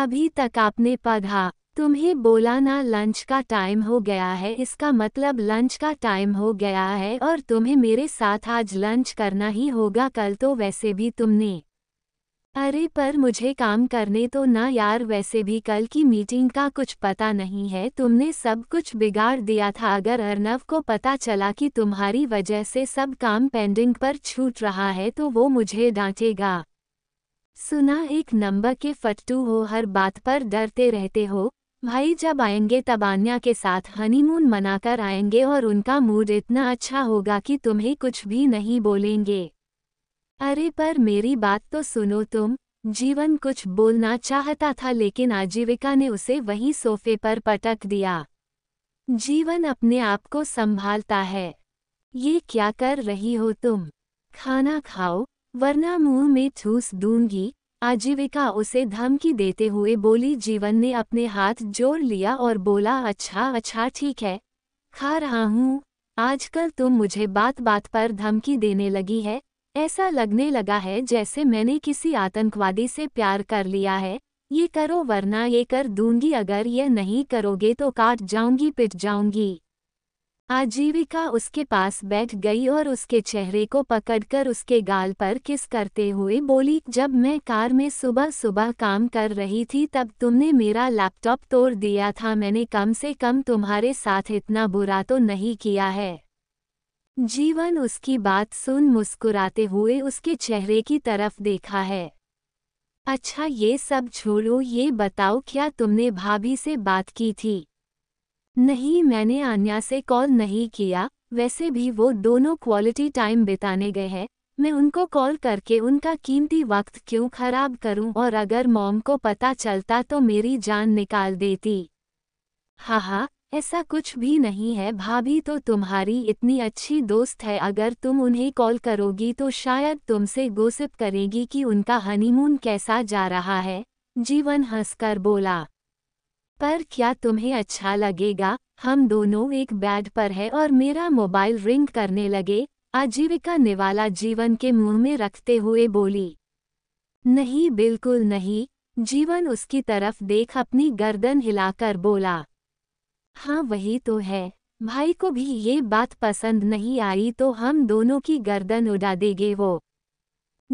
अभी तक आपने पढ़ा तुम्हें बोला ना लंच का टाइम हो गया है इसका मतलब लंच का टाइम हो गया है और तुम्हें मेरे साथ आज लंच करना ही होगा कल तो वैसे भी तुमने अरे पर मुझे काम करने तो ना यार वैसे भी कल की मीटिंग का कुछ पता नहीं है तुमने सब कुछ बिगाड़ दिया था अगर अर्नव को पता चला कि तुम्हारी वजह से सब काम पेंडिंग पर छूट रहा है तो वो मुझे डांटेगा सुना एक नंबर के फटू हो हर बात पर डरते रहते हो भाई जब आएंगे तब आन्या के साथ हनीमून मनाकर आएंगे और उनका मूड इतना अच्छा होगा कि तुम्हें कुछ भी नहीं बोलेंगे अरे पर मेरी बात तो सुनो तुम जीवन कुछ बोलना चाहता था लेकिन आजीविका ने उसे वही सोफे पर पटक दिया जीवन अपने आप को संभालता है ये क्या कर रही हो तुम खाना खाओ वरना मुंह में ठूस दूंगी आजीविका उसे धमकी देते हुए बोली जीवन ने अपने हाथ जोड़ लिया और बोला अच्छा अच्छा ठीक है खा रहा हूँ आजकल तुम मुझे बात बात पर धमकी देने लगी है ऐसा लगने लगा है जैसे मैंने किसी आतंकवादी से प्यार कर लिया है ये करो वरना ये कर दूंगी अगर ये नहीं करोगे तो काट जाऊंगी पिट जाऊंगी आजीविका उसके पास बैठ गई और उसके चेहरे को पकड़कर उसके गाल पर किस करते हुए बोली जब मैं कार में सुबह सुबह काम कर रही थी तब तुमने मेरा लैपटॉप तोड़ दिया था मैंने कम से कम तुम्हारे साथ इतना बुरा तो नहीं किया है जीवन उसकी बात सुन मुस्कुराते हुए उसके चेहरे की तरफ देखा है अच्छा ये सब छोड़ो ये बताओ क्या तुमने भाभी से बात की थी नहीं मैंने आन्या से कॉल नहीं किया वैसे भी वो दोनों क्वालिटी टाइम बिताने गए हैं मैं उनको कॉल करके उनका कीमती वक्त क्यों खराब करूं और अगर मॉम को पता चलता तो मेरी जान निकाल देती हाँ हाँ ऐसा कुछ भी नहीं है भाभी तो तुम्हारी इतनी अच्छी दोस्त है अगर तुम उन्हें कॉल करोगी तो शायद तुमसे गोसिप करेगी कि उनका हनीमून कैसा जा रहा है जीवन हंसकर बोला पर क्या तुम्हें अच्छा लगेगा हम दोनों एक बेड पर है और मेरा मोबाइल रिंग करने लगे आजीविका निवाला जीवन के मुंह में रखते हुए बोली नहीं बिल्कुल नहीं जीवन उसकी तरफ देख अपनी गर्दन हिलाकर बोला हाँ वही तो है भाई को भी ये बात पसंद नहीं आई तो हम दोनों की गर्दन उड़ा देंगे वो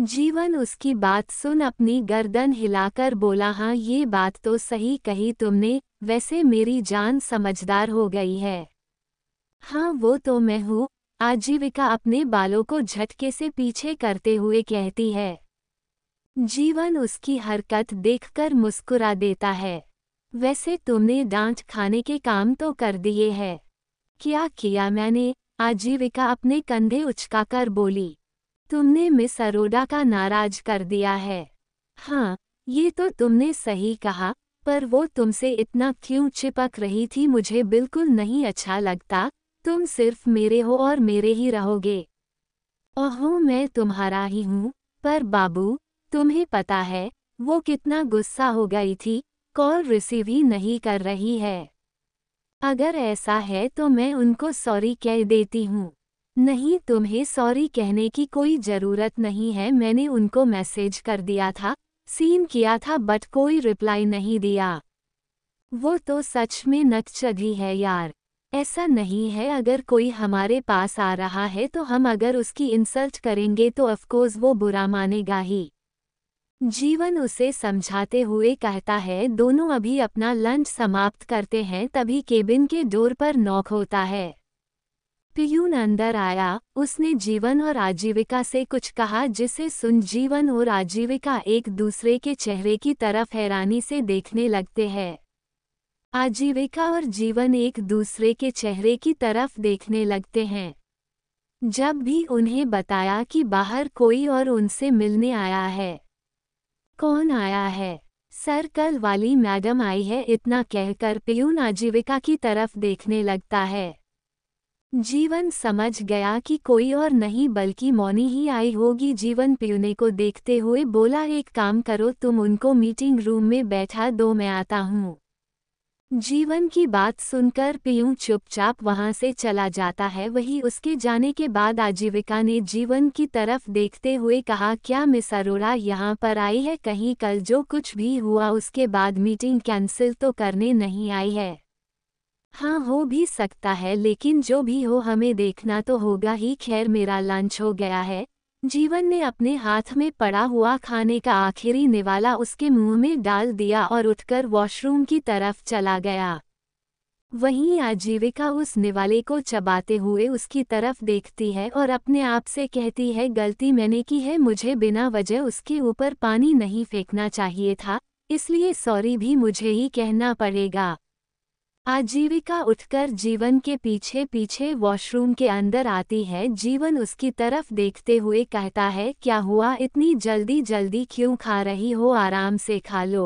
जीवन उसकी बात सुन अपनी गर्दन हिलाकर बोला हाँ ये बात तो सही कही तुमने वैसे मेरी जान समझदार हो गई है हाँ वो तो मैं हूँ आजीविका अपने बालों को झटके से पीछे करते हुए कहती है जीवन उसकी हरकत देखकर मुस्कुरा देता है वैसे तुमने डांट खाने के काम तो कर दिए है क्या किया मैंने आजीविका अपने कंधे उचकाकर बोली तुमने मिस अरोड़ा का नाराज कर दिया है हाँ ये तो तुमने सही कहा पर वो तुमसे इतना क्यों चिपक रही थी मुझे बिल्कुल नहीं अच्छा लगता तुम सिर्फ मेरे हो और मेरे ही रहोगे ओहो मैं तुम्हारा ही हूँ पर बाबू तुम्हें पता है वो कितना गुस्सा हो गई थी कॉल रिसीव ही नहीं कर रही है अगर ऐसा है तो मैं उनको सॉरी कह देती हूँ नहीं तुम्हें सॉरी कहने की कोई ज़रूरत नहीं है मैंने उनको मैसेज कर दिया था सीन किया था बट कोई रिप्लाई नहीं दिया वो तो सच में नक चढ़ी है यार ऐसा नहीं है अगर कोई हमारे पास आ रहा है तो हम अगर उसकी इंसल्ट करेंगे तो अफकोर्स वो बुरा मानेगा ही जीवन उसे समझाते हुए कहता है दोनों अभी अपना लंच समाप्त करते हैं तभी केबिन के डोर पर नॉक होता है पियून अंदर आया उसने जीवन और आजीविका से कुछ कहा जिसे सुन जीवन और आजीविका एक दूसरे के चेहरे की तरफ हैरानी से देखने लगते हैं आजीविका और जीवन एक दूसरे के चेहरे की तरफ देखने लगते हैं जब भी उन्हें बताया कि बाहर कोई और उनसे मिलने आया है कौन आया है सर कल वाली मैडम आई है इतना कहकर पियून आजीविका की तरफ देखने लगता है जीवन समझ गया कि कोई और नहीं बल्कि मौनी ही आई होगी जीवन पीने को देखते हुए बोला एक काम करो तुम उनको मीटिंग रूम में बैठा दो मैं आता हूँ जीवन की बात सुनकर पियू चुपचाप वहां से चला जाता है वही उसके जाने के बाद आजीविका ने जीवन की तरफ देखते हुए कहा क्या मिस अरोड़ा यहाँ पर आई है कहीं कल जो कुछ भी हुआ उसके बाद मीटिंग कैंसिल तो करने नहीं आई है हाँ हो भी सकता है लेकिन जो भी हो हमें देखना तो होगा ही खैर मेरा लंच हो गया है जीवन ने अपने हाथ में पड़ा हुआ खाने का आखिरी निवाला उसके मुंह में डाल दिया और उठकर वॉशरूम की तरफ चला गया वहीं आजीविका उस निवाले को चबाते हुए उसकी तरफ देखती है और अपने आप से कहती है गलती मैंने की है मुझे बिना वजह उसके ऊपर पानी नहीं फेंकना चाहिए था इसलिए सॉरी भी मुझे ही कहना पड़ेगा आजीविका उठकर जीवन के पीछे पीछे वॉशरूम के अंदर आती है जीवन उसकी तरफ देखते हुए कहता है क्या हुआ इतनी जल्दी जल्दी क्यों खा रही हो आराम से खा लो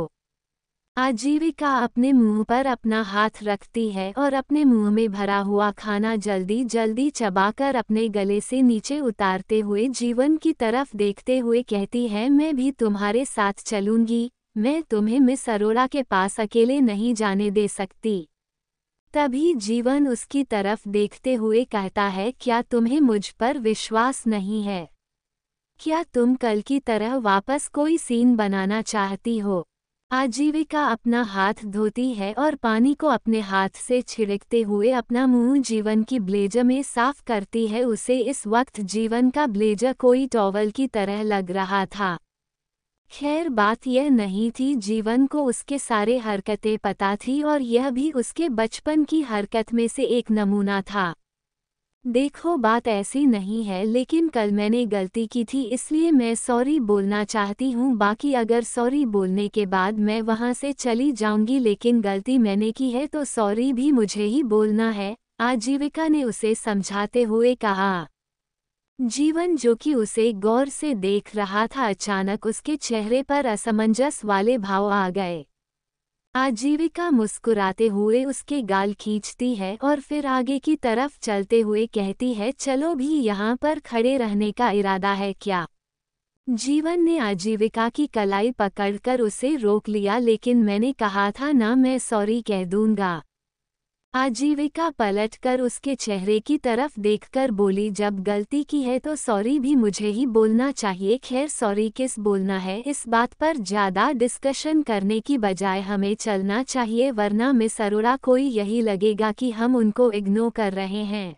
आजीविका अपने मुंह पर अपना हाथ रखती है और अपने मुंह में भरा हुआ खाना जल्दी जल्दी चबाकर अपने गले से नीचे उतारते हुए जीवन की तरफ देखते हुए कहती है मैं भी तुम्हारे साथ चलूंगी मैं तुम्हें मिस अरोड़ा के पास अकेले नहीं जाने दे सकती तभी जीवन उसकी तरफ देखते हुए कहता है क्या तुम्हें मुझ पर विश्वास नहीं है क्या तुम कल की तरह वापस कोई सीन बनाना चाहती हो आजीविका अपना हाथ धोती है और पानी को अपने हाथ से छिड़कते हुए अपना मुंह जीवन की ब्लेजर में साफ करती है उसे इस वक्त जीवन का ब्लेजर कोई टॉवल की तरह लग रहा था खैर बात यह नहीं थी जीवन को उसके सारे हरकतें पता थी और यह भी उसके बचपन की हरकत में से एक नमूना था देखो बात ऐसी नहीं है लेकिन कल मैंने गलती की थी इसलिए मैं सॉरी बोलना चाहती हूँ बाकी अगर सॉरी बोलने के बाद मैं वहाँ से चली जाऊँगी लेकिन गलती मैंने की है तो सॉरी भी मुझे ही बोलना है आजीविका ने उसे समझाते हुए कहा जीवन जो कि उसे गौर से देख रहा था अचानक उसके चेहरे पर असमंजस वाले भाव आ गए आजीविका मुस्कुराते हुए उसके गाल खींचती है और फिर आगे की तरफ चलते हुए कहती है चलो भी यहाँ पर खड़े रहने का इरादा है क्या जीवन ने आजीविका की कलाई पकड़कर उसे रोक लिया लेकिन मैंने कहा था ना मैं सॉरी कह दूंगा आजीविका पलटकर उसके चेहरे की तरफ देखकर बोली जब गलती की है तो सॉरी भी मुझे ही बोलना चाहिए खैर सॉरी किस बोलना है इस बात पर ज़्यादा डिस्कशन करने की बजाय हमें चलना चाहिए वरना मिस अरोड़ा कोई यही लगेगा कि हम उनको इग्नोर कर रहे हैं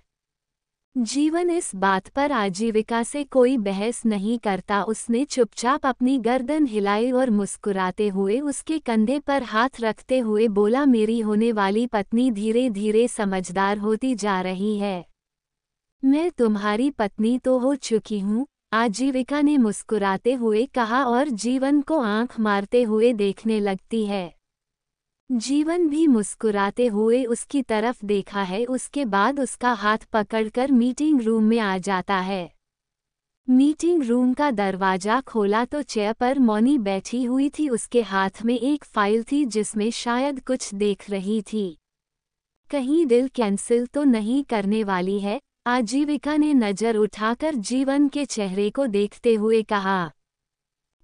जीवन इस बात पर आजीविका से कोई बहस नहीं करता उसने चुपचाप अपनी गर्दन हिलाई और मुस्कुराते हुए उसके कंधे पर हाथ रखते हुए बोला मेरी होने वाली पत्नी धीरे धीरे समझदार होती जा रही है मैं तुम्हारी पत्नी तो हो चुकी हूँ आजीविका ने मुस्कुराते हुए कहा और जीवन को आंख मारते हुए देखने लगती है जीवन भी मुस्कुराते हुए उसकी तरफ देखा है उसके बाद उसका हाथ पकड़कर मीटिंग रूम में आ जाता है मीटिंग रूम का दरवाजा खोला तो चेयर पर मौनी बैठी हुई थी उसके हाथ में एक फाइल थी जिसमें शायद कुछ देख रही थी कहीं दिल कैंसिल तो नहीं करने वाली है आजीविका ने नज़र उठाकर जीवन के चेहरे को देखते हुए कहा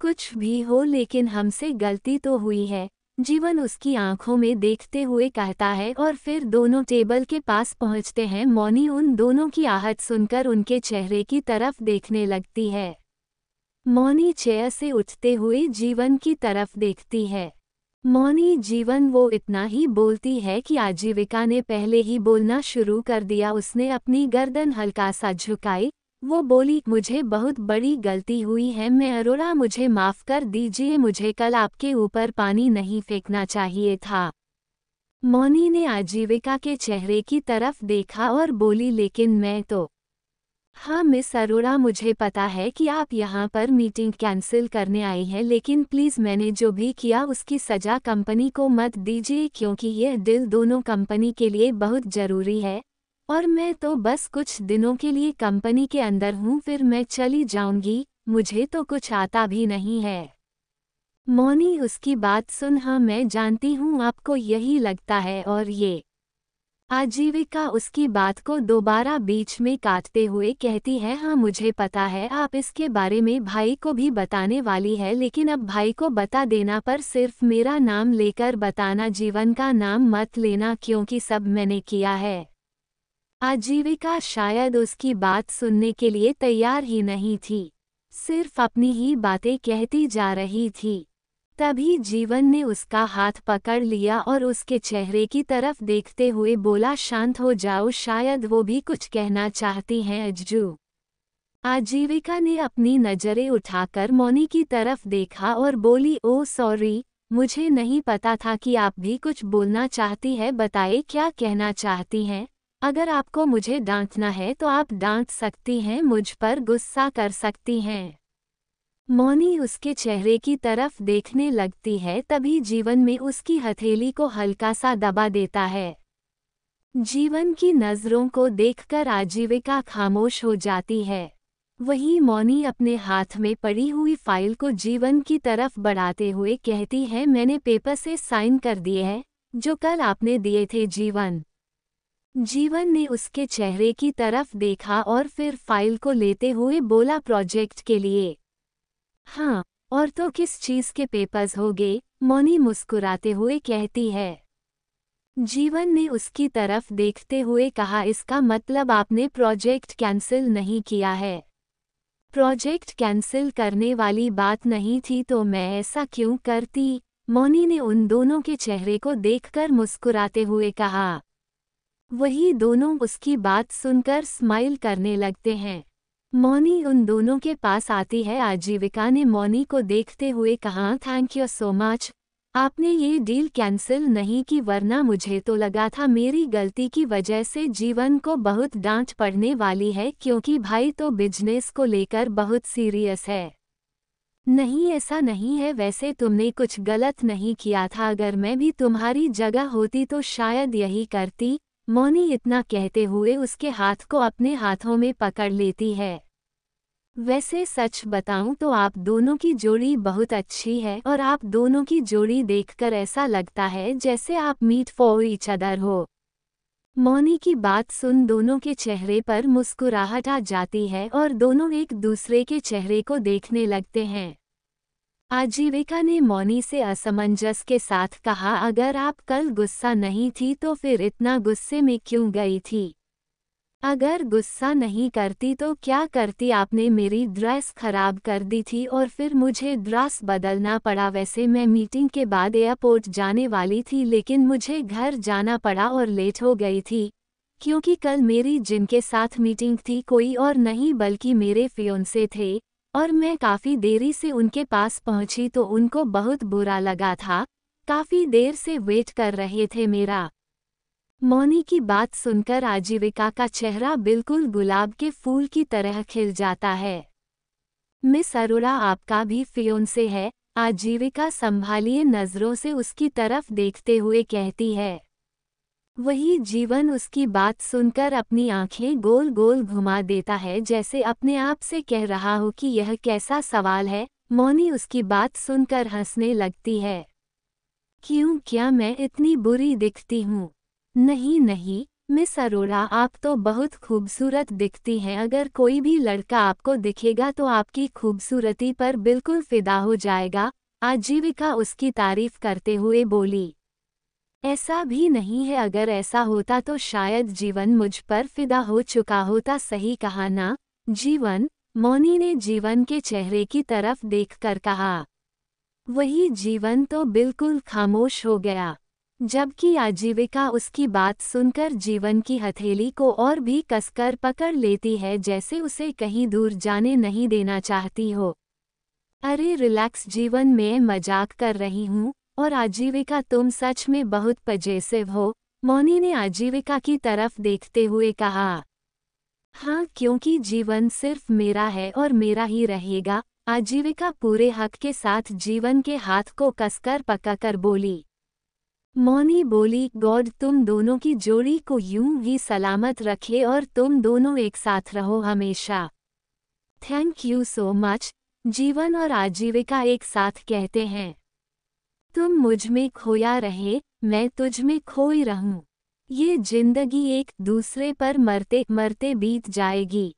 कुछ भी हो लेकिन हमसे गलती तो हुई है जीवन उसकी आंखों में देखते हुए कहता है और फिर दोनों टेबल के पास पहुंचते हैं मौनी उन दोनों की आहट सुनकर उनके चेहरे की तरफ देखने लगती है मौनी चेयर से उठते हुए जीवन की तरफ देखती है मौनी जीवन वो इतना ही बोलती है कि आजीविका ने पहले ही बोलना शुरू कर दिया उसने अपनी गर्दन हल्का सा झुकाई वो बोली मुझे बहुत बड़ी गलती हुई है मैं अरोरा मुझे माफ़ कर दीजिए मुझे कल आपके ऊपर पानी नहीं फेंकना चाहिए था मौनी ने आजीविका के चेहरे की तरफ देखा और बोली लेकिन मैं तो हाँ मिस अरोड़ा मुझे पता है कि आप यहाँ पर मीटिंग कैंसिल करने आई हैं लेकिन प्लीज़ मैंने जो भी किया उसकी सज़ा कंपनी को मत दीजिए क्योंकि यह दिल दोनों कंपनी के लिए बहुत ज़रूरी है और मैं तो बस कुछ दिनों के लिए कंपनी के अंदर हूँ फिर मैं चली जाऊंगी मुझे तो कुछ आता भी नहीं है मौनी उसकी बात सुन हाँ मैं जानती हूँ आपको यही लगता है और ये आजीविका उसकी बात को दोबारा बीच में काटते हुए कहती है हाँ मुझे पता है आप इसके बारे में भाई को भी बताने वाली है लेकिन अब भाई को बता देना पर सिर्फ मेरा नाम लेकर बताना जीवन का नाम मत लेना क्योंकि सब मैंने किया है आजीविका शायद उसकी बात सुनने के लिए तैयार ही नहीं थी सिर्फ अपनी ही बातें कहती जा रही थी तभी जीवन ने उसका हाथ पकड़ लिया और उसके चेहरे की तरफ देखते हुए बोला शांत हो जाओ शायद वो भी कुछ कहना चाहती हैं अज्जू आजीविका ने अपनी नज़रें उठाकर मौनी की तरफ देखा और बोली ओ सॉरी मुझे नहीं पता था कि आप भी कुछ बोलना चाहती है बताए क्या कहना चाहती हैं अगर आपको मुझे डांटना है तो आप डांट सकती हैं मुझ पर गुस्सा कर सकती हैं मौनी उसके चेहरे की तरफ देखने लगती है तभी जीवन में उसकी हथेली को हल्का सा दबा देता है जीवन की नज़रों को देखकर आजीविका खामोश हो जाती है वहीं मौनी अपने हाथ में पड़ी हुई फाइल को जीवन की तरफ बढ़ाते हुए कहती है मैंने पेपर से साइन कर दिए हैं जो कल आपने दिए थे जीवन जीवन ने उसके चेहरे की तरफ देखा और फिर फाइल को लेते हुए बोला प्रोजेक्ट के लिए हाँ और तो किस चीज के पेपर्स गए मौनी मुस्कुराते हुए कहती है जीवन ने उसकी तरफ देखते हुए कहा इसका मतलब आपने प्रोजेक्ट कैंसिल नहीं किया है प्रोजेक्ट कैंसिल करने वाली बात नहीं थी तो मैं ऐसा क्यों करती मौनी ने उन दोनों के चेहरे को देखकर मुस्कुराते हुए कहा वही दोनों उसकी बात सुनकर स्माइल करने लगते हैं मौनी उन दोनों के पास आती है आजीविका ने मौनी को देखते हुए कहा थैंक यू सो मच आपने ये डील कैंसिल नहीं की वरना मुझे तो लगा था मेरी गलती की वजह से जीवन को बहुत डांट पड़ने वाली है क्योंकि भाई तो बिजनेस को लेकर बहुत सीरियस है नहीं ऐसा नहीं है वैसे तुमने कुछ गलत नहीं किया था अगर मैं भी तुम्हारी जगह होती तो शायद यही करती मौनी इतना कहते हुए उसके हाथ को अपने हाथों में पकड़ लेती है वैसे सच बताऊं तो आप दोनों की जोड़ी बहुत अच्छी है और आप दोनों की जोड़ी देखकर ऐसा लगता है जैसे आप मीट फॉर ईच अदर हो मौनी की बात सुन दोनों के चेहरे पर मुस्कुराहट आ जाती है और दोनों एक दूसरे के चेहरे को देखने लगते हैं आजीविका ने मौनी से असमंजस के साथ कहा अगर आप कल गुस्सा नहीं थी तो फिर इतना गुस्से में क्यों गई थी अगर गुस्सा नहीं करती तो क्या करती आपने मेरी ड्रेस खराब कर दी थी और फिर मुझे ड्रेस बदलना पड़ा वैसे मैं मीटिंग के बाद एयरपोर्ट जाने वाली थी लेकिन मुझे घर जाना पड़ा और लेट हो गई थी क्योंकि कल मेरी जिनके साथ मीटिंग थी कोई और नहीं बल्कि मेरे से थे और मैं काफ़ी देरी से उनके पास पहुंची तो उनको बहुत बुरा लगा था काफ़ी देर से वेट कर रहे थे मेरा मौनी की बात सुनकर आजीविका का चेहरा बिल्कुल गुलाब के फूल की तरह खिल जाता है मिस अरोड़ा आपका भी से है आजीविका संभालिए नज़रों से उसकी तरफ देखते हुए कहती है वही जीवन उसकी बात सुनकर अपनी आंखें गोल गोल घुमा देता है जैसे अपने आप से कह रहा हो कि यह कैसा सवाल है मौनी उसकी बात सुनकर हंसने लगती है क्यों क्या मैं इतनी बुरी दिखती हूँ नहीं नहीं मिस अरोड़ा आप तो बहुत खूबसूरत दिखती हैं अगर कोई भी लड़का आपको दिखेगा तो आपकी खूबसूरती पर बिल्कुल फिदा हो जाएगा आजीविका उसकी तारीफ करते हुए बोली ऐसा भी नहीं है अगर ऐसा होता तो शायद जीवन मुझ पर फिदा हो चुका होता सही कहा ना जीवन मौनी ने जीवन के चेहरे की तरफ देखकर कहा वही जीवन तो बिल्कुल खामोश हो गया जबकि आजीविका उसकी बात सुनकर जीवन की हथेली को और भी कसकर पकड़ लेती है जैसे उसे कहीं दूर जाने नहीं देना चाहती हो अरे रिलैक्स जीवन में मजाक कर रही हूँ और आजीविका तुम सच में बहुत पजेसिव हो मौनी ने आजीविका की तरफ देखते हुए कहा हाँ क्योंकि जीवन सिर्फ मेरा है और मेरा ही रहेगा आजीविका पूरे हक के साथ जीवन के हाथ को कसकर पकाकर बोली मौनी बोली गॉड तुम दोनों की जोड़ी को यूं ही सलामत रखे और तुम दोनों एक साथ रहो हमेशा थैंक यू सो मच जीवन और आजीविका एक साथ कहते हैं तुम मुझ में खोया रहे मैं तुझ में खोई रहूं ये जिंदगी एक दूसरे पर मरते मरते बीत जाएगी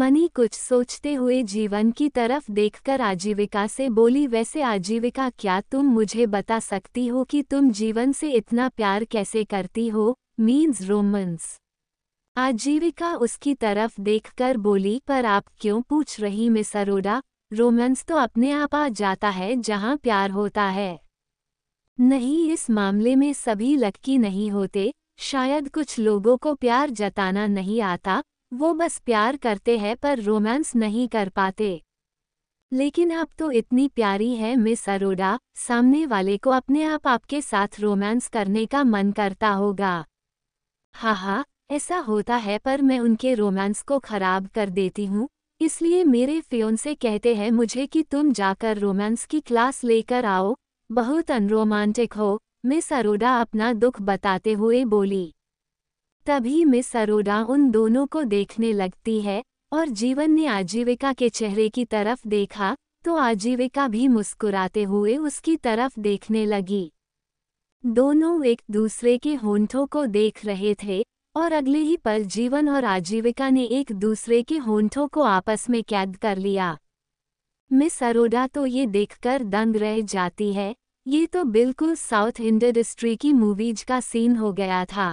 मनी कुछ सोचते हुए जीवन की तरफ देखकर आजीविका से बोली वैसे आजीविका क्या तुम मुझे बता सकती हो कि तुम जीवन से इतना प्यार कैसे करती हो मीन्स रोमन्स आजीविका उसकी तरफ देखकर बोली पर आप क्यों पूछ रही मिस अरोड़ा रोमन्स तो अपने आप आ जाता है जहाँ प्यार होता है नहीं इस मामले में सभी लटकी नहीं होते शायद कुछ लोगों को प्यार जताना नहीं आता वो बस प्यार करते हैं पर रोमांस नहीं कर पाते लेकिन आप तो इतनी प्यारी है मिस अरोड़ा सामने वाले को अपने आप आपके साथ रोमांस करने का मन करता होगा हाँ हाँ ऐसा होता है पर मैं उनके रोमांस को खराब कर देती हूँ इसलिए मेरे फ्योन से कहते हैं मुझे कि तुम जाकर रोमांस की क्लास लेकर आओ बहुत अनरोमांटिक हो मिस अरोड़ा अपना दुख बताते हुए बोली तभी मिस अरोड़ा उन दोनों को देखने लगती है और जीवन ने आजीविका के चेहरे की तरफ देखा तो आजीविका भी मुस्कुराते हुए उसकी तरफ देखने लगी दोनों एक दूसरे के होंठों को देख रहे थे और अगले ही पल जीवन और आजीविका ने एक दूसरे के होंठों को आपस में कैद कर लिया मिस अरोड़ा तो ये देखकर दंग रह जाती है ये तो बिल्कुल साउथ इंडस्ट्री की मूवीज का सीन हो गया था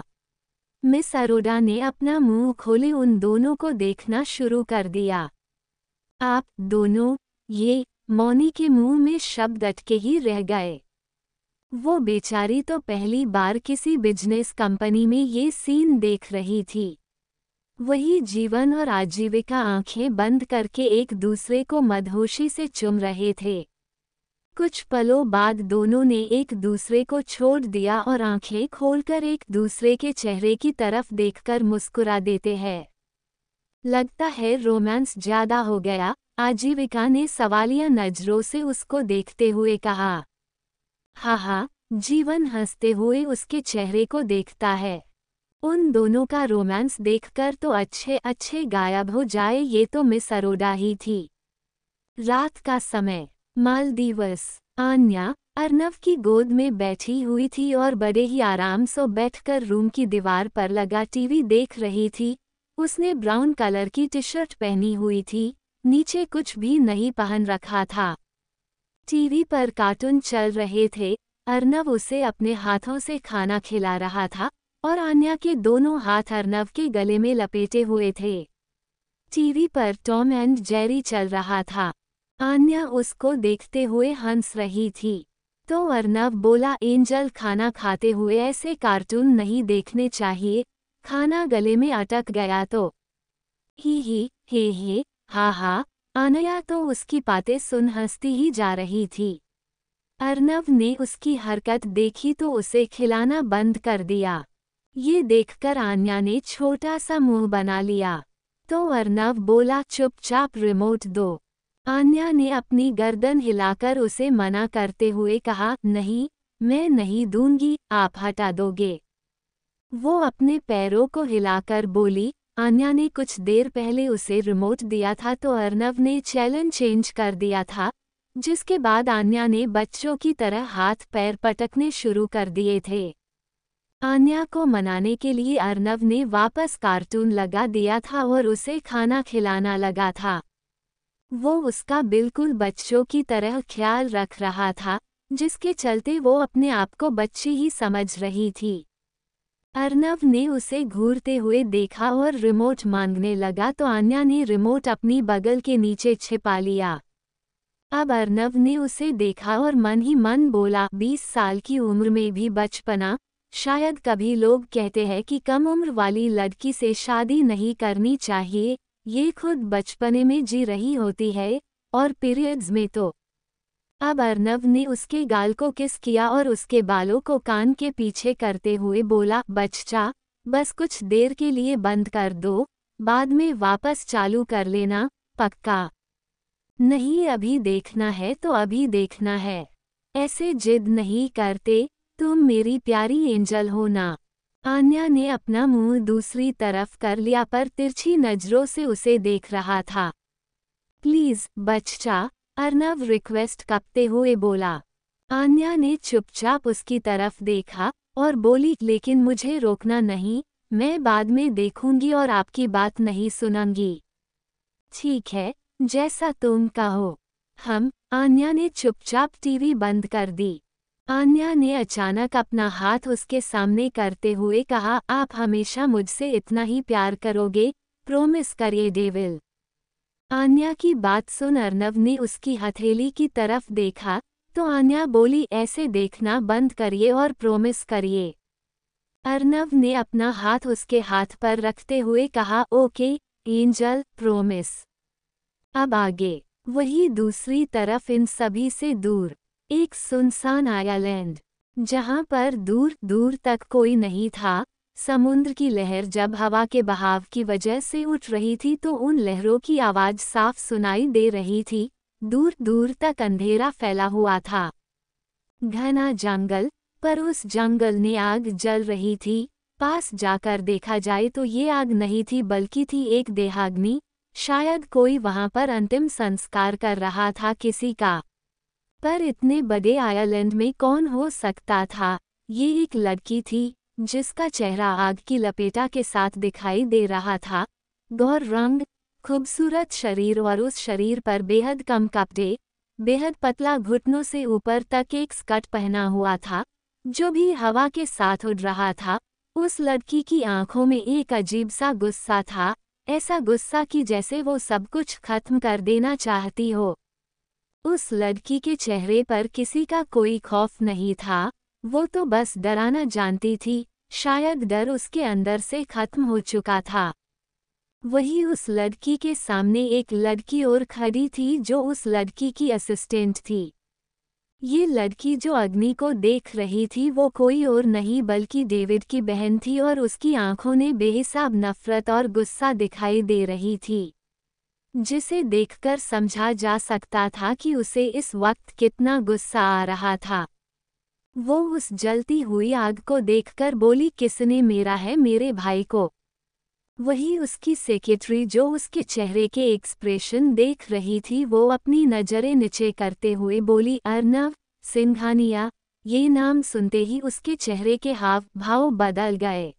मिस अरोड़ा ने अपना मुंह खोले उन दोनों को देखना शुरू कर दिया आप दोनों ये मौनी के मुंह में शब्द अटके ही रह गए वो बेचारी तो पहली बार किसी बिजनेस कंपनी में ये सीन देख रही थी वही जीवन और आजीविका आंखें बंद करके एक दूसरे को मदहोशी से चुम रहे थे कुछ पलों बाद दोनों ने एक दूसरे को छोड़ दिया और आंखें खोलकर एक दूसरे के चेहरे की तरफ देखकर मुस्कुरा देते हैं लगता है रोमांस ज्यादा हो गया आजीविका ने सवालिया नजरों से उसको देखते हुए कहा हा हा जीवन हंसते हुए उसके चेहरे को देखता है उन दोनों का रोमांस देखकर तो अच्छे अच्छे गायब हो जाए ये तो मिस अरोडा ही थी रात का समय मालदीवस आन्या अर्नव की गोद में बैठी हुई थी और बड़े ही आराम से बैठकर रूम की दीवार पर लगा टीवी देख रही थी उसने ब्राउन कलर की टी शर्ट पहनी हुई थी नीचे कुछ भी नहीं पहन रखा था टीवी पर कार्टून चल रहे थे अर्नव उसे अपने हाथों से खाना खिला रहा था और आन्या के दोनों हाथ अर्नव के गले में लपेटे हुए थे टीवी पर टॉम एंड जेरी चल रहा था आन्या उसको देखते हुए हंस रही थी तो अर्नव बोला एंजल खाना खाते हुए ऐसे कार्टून नहीं देखने चाहिए खाना गले में अटक गया तो ही ही हे हे हा हा आनया तो उसकी बातें सुन हंसती ही जा रही थी अर्नव ने उसकी हरकत देखी तो उसे खिलाना बंद कर दिया ये देखकर आन्या ने छोटा सा मुंह बना लिया तो अर्नव बोला चुपचाप रिमोट दो आन्या ने अपनी गर्दन हिलाकर उसे मना करते हुए कहा नहीं मैं नहीं दूंगी आप हटा दोगे वो अपने पैरों को हिलाकर बोली आन्या ने कुछ देर पहले उसे रिमोट दिया था तो अर्नव ने चैलन चेंज कर दिया था जिसके बाद आन्या ने बच्चों की तरह हाथ पैर पटकने शुरू कर दिए थे आन्या को मनाने के लिए अर्नव ने वापस कार्टून लगा दिया था और उसे खाना खिलाना लगा था वो उसका बिल्कुल बच्चों की तरह ख्याल रख रहा था जिसके चलते वो अपने आप को बच्ची ही समझ रही थी अर्नव ने उसे घूरते हुए देखा और रिमोट मांगने लगा तो आन्या ने रिमोट अपनी बगल के नीचे छिपा लिया अब अर्नव ने उसे देखा और मन ही मन बोला बीस साल की उम्र में भी बचपना शायद कभी लोग कहते हैं कि कम उम्र वाली लड़की से शादी नहीं करनी चाहिए ये खुद बचपने में जी रही होती है और पीरियड्स में तो अब अर्नव ने उसके गाल को किस किया और उसके बालों को कान के पीछे करते हुए बोला बच्चा बस कुछ देर के लिए बंद कर दो बाद में वापस चालू कर लेना पक्का नहीं अभी देखना है तो अभी देखना है ऐसे जिद नहीं करते तुम मेरी प्यारी एंजल हो ना आन्या ने अपना मुंह दूसरी तरफ कर लिया पर तिरछी नजरों से उसे देख रहा था प्लीज बच्चा अर्नव रिक्वेस्ट कपते हुए बोला आन्या ने चुपचाप उसकी तरफ देखा और बोली लेकिन मुझे रोकना नहीं मैं बाद में देखूंगी और आपकी बात नहीं सुनूंगी ठीक है जैसा तुम कहो हम आन्या ने चुपचाप टीवी बंद कर दी आन्या ने अचानक अपना हाथ उसके सामने करते हुए कहा आप हमेशा मुझसे इतना ही प्यार करोगे प्रोमिस करिए डेविल आन्या की बात सुन अर्नव ने उसकी हथेली की तरफ देखा तो आन्या बोली ऐसे देखना बंद करिए और प्रोमिस करिए अर्नव ने अपना हाथ उसके हाथ पर रखते हुए कहा ओके एंजल प्रोमिस अब आगे वही दूसरी तरफ इन सभी से दूर एक सुनसान आयालैंड जहां पर दूर दूर तक कोई नहीं था समुद्र की लहर जब हवा के बहाव की वजह से उठ रही थी तो उन लहरों की आवाज़ साफ सुनाई दे रही थी दूर दूर तक अंधेरा फैला हुआ था घना जंगल पर उस जंगल ने आग जल रही थी पास जाकर देखा जाए तो ये आग नहीं थी बल्कि थी एक देहाग्नि शायद कोई वहां पर अंतिम संस्कार कर रहा था किसी का पर इतने बड़े आयरलैंड में कौन हो सकता था ये एक लड़की थी जिसका चेहरा आग की लपेटा के साथ दिखाई दे रहा था गौर रंग खूबसूरत शरीर और उस शरीर पर बेहद कम कपड़े बेहद पतला घुटनों से ऊपर तक एक स्कर्ट पहना हुआ था जो भी हवा के साथ उड़ रहा था उस लड़की की आंखों में एक अजीब सा गुस्सा था ऐसा गुस्सा कि जैसे वो सब कुछ खत्म कर देना चाहती हो उस लड़की के चेहरे पर किसी का कोई खौफ नहीं था वो तो बस डराना जानती थी शायद डर उसके अंदर से खत्म हो चुका था वही उस लड़की के सामने एक लड़की और खड़ी थी जो उस लड़की की असिस्टेंट थी ये लड़की जो अग्नि को देख रही थी वो कोई और नहीं बल्कि डेविड की बहन थी और उसकी आंखों ने बेहिसाब नफरत और गुस्सा दिखाई दे रही थी जिसे देखकर समझा जा सकता था कि उसे इस वक्त कितना गुस्सा आ रहा था वो उस जलती हुई आग को देखकर बोली किसने मेरा है मेरे भाई को वही उसकी सेक्रेटरी जो उसके चेहरे के एक्सप्रेशन देख रही थी वो अपनी नज़रें नीचे करते हुए बोली अर्नव सिंघानिया ये नाम सुनते ही उसके चेहरे के हाव भाव बदल गए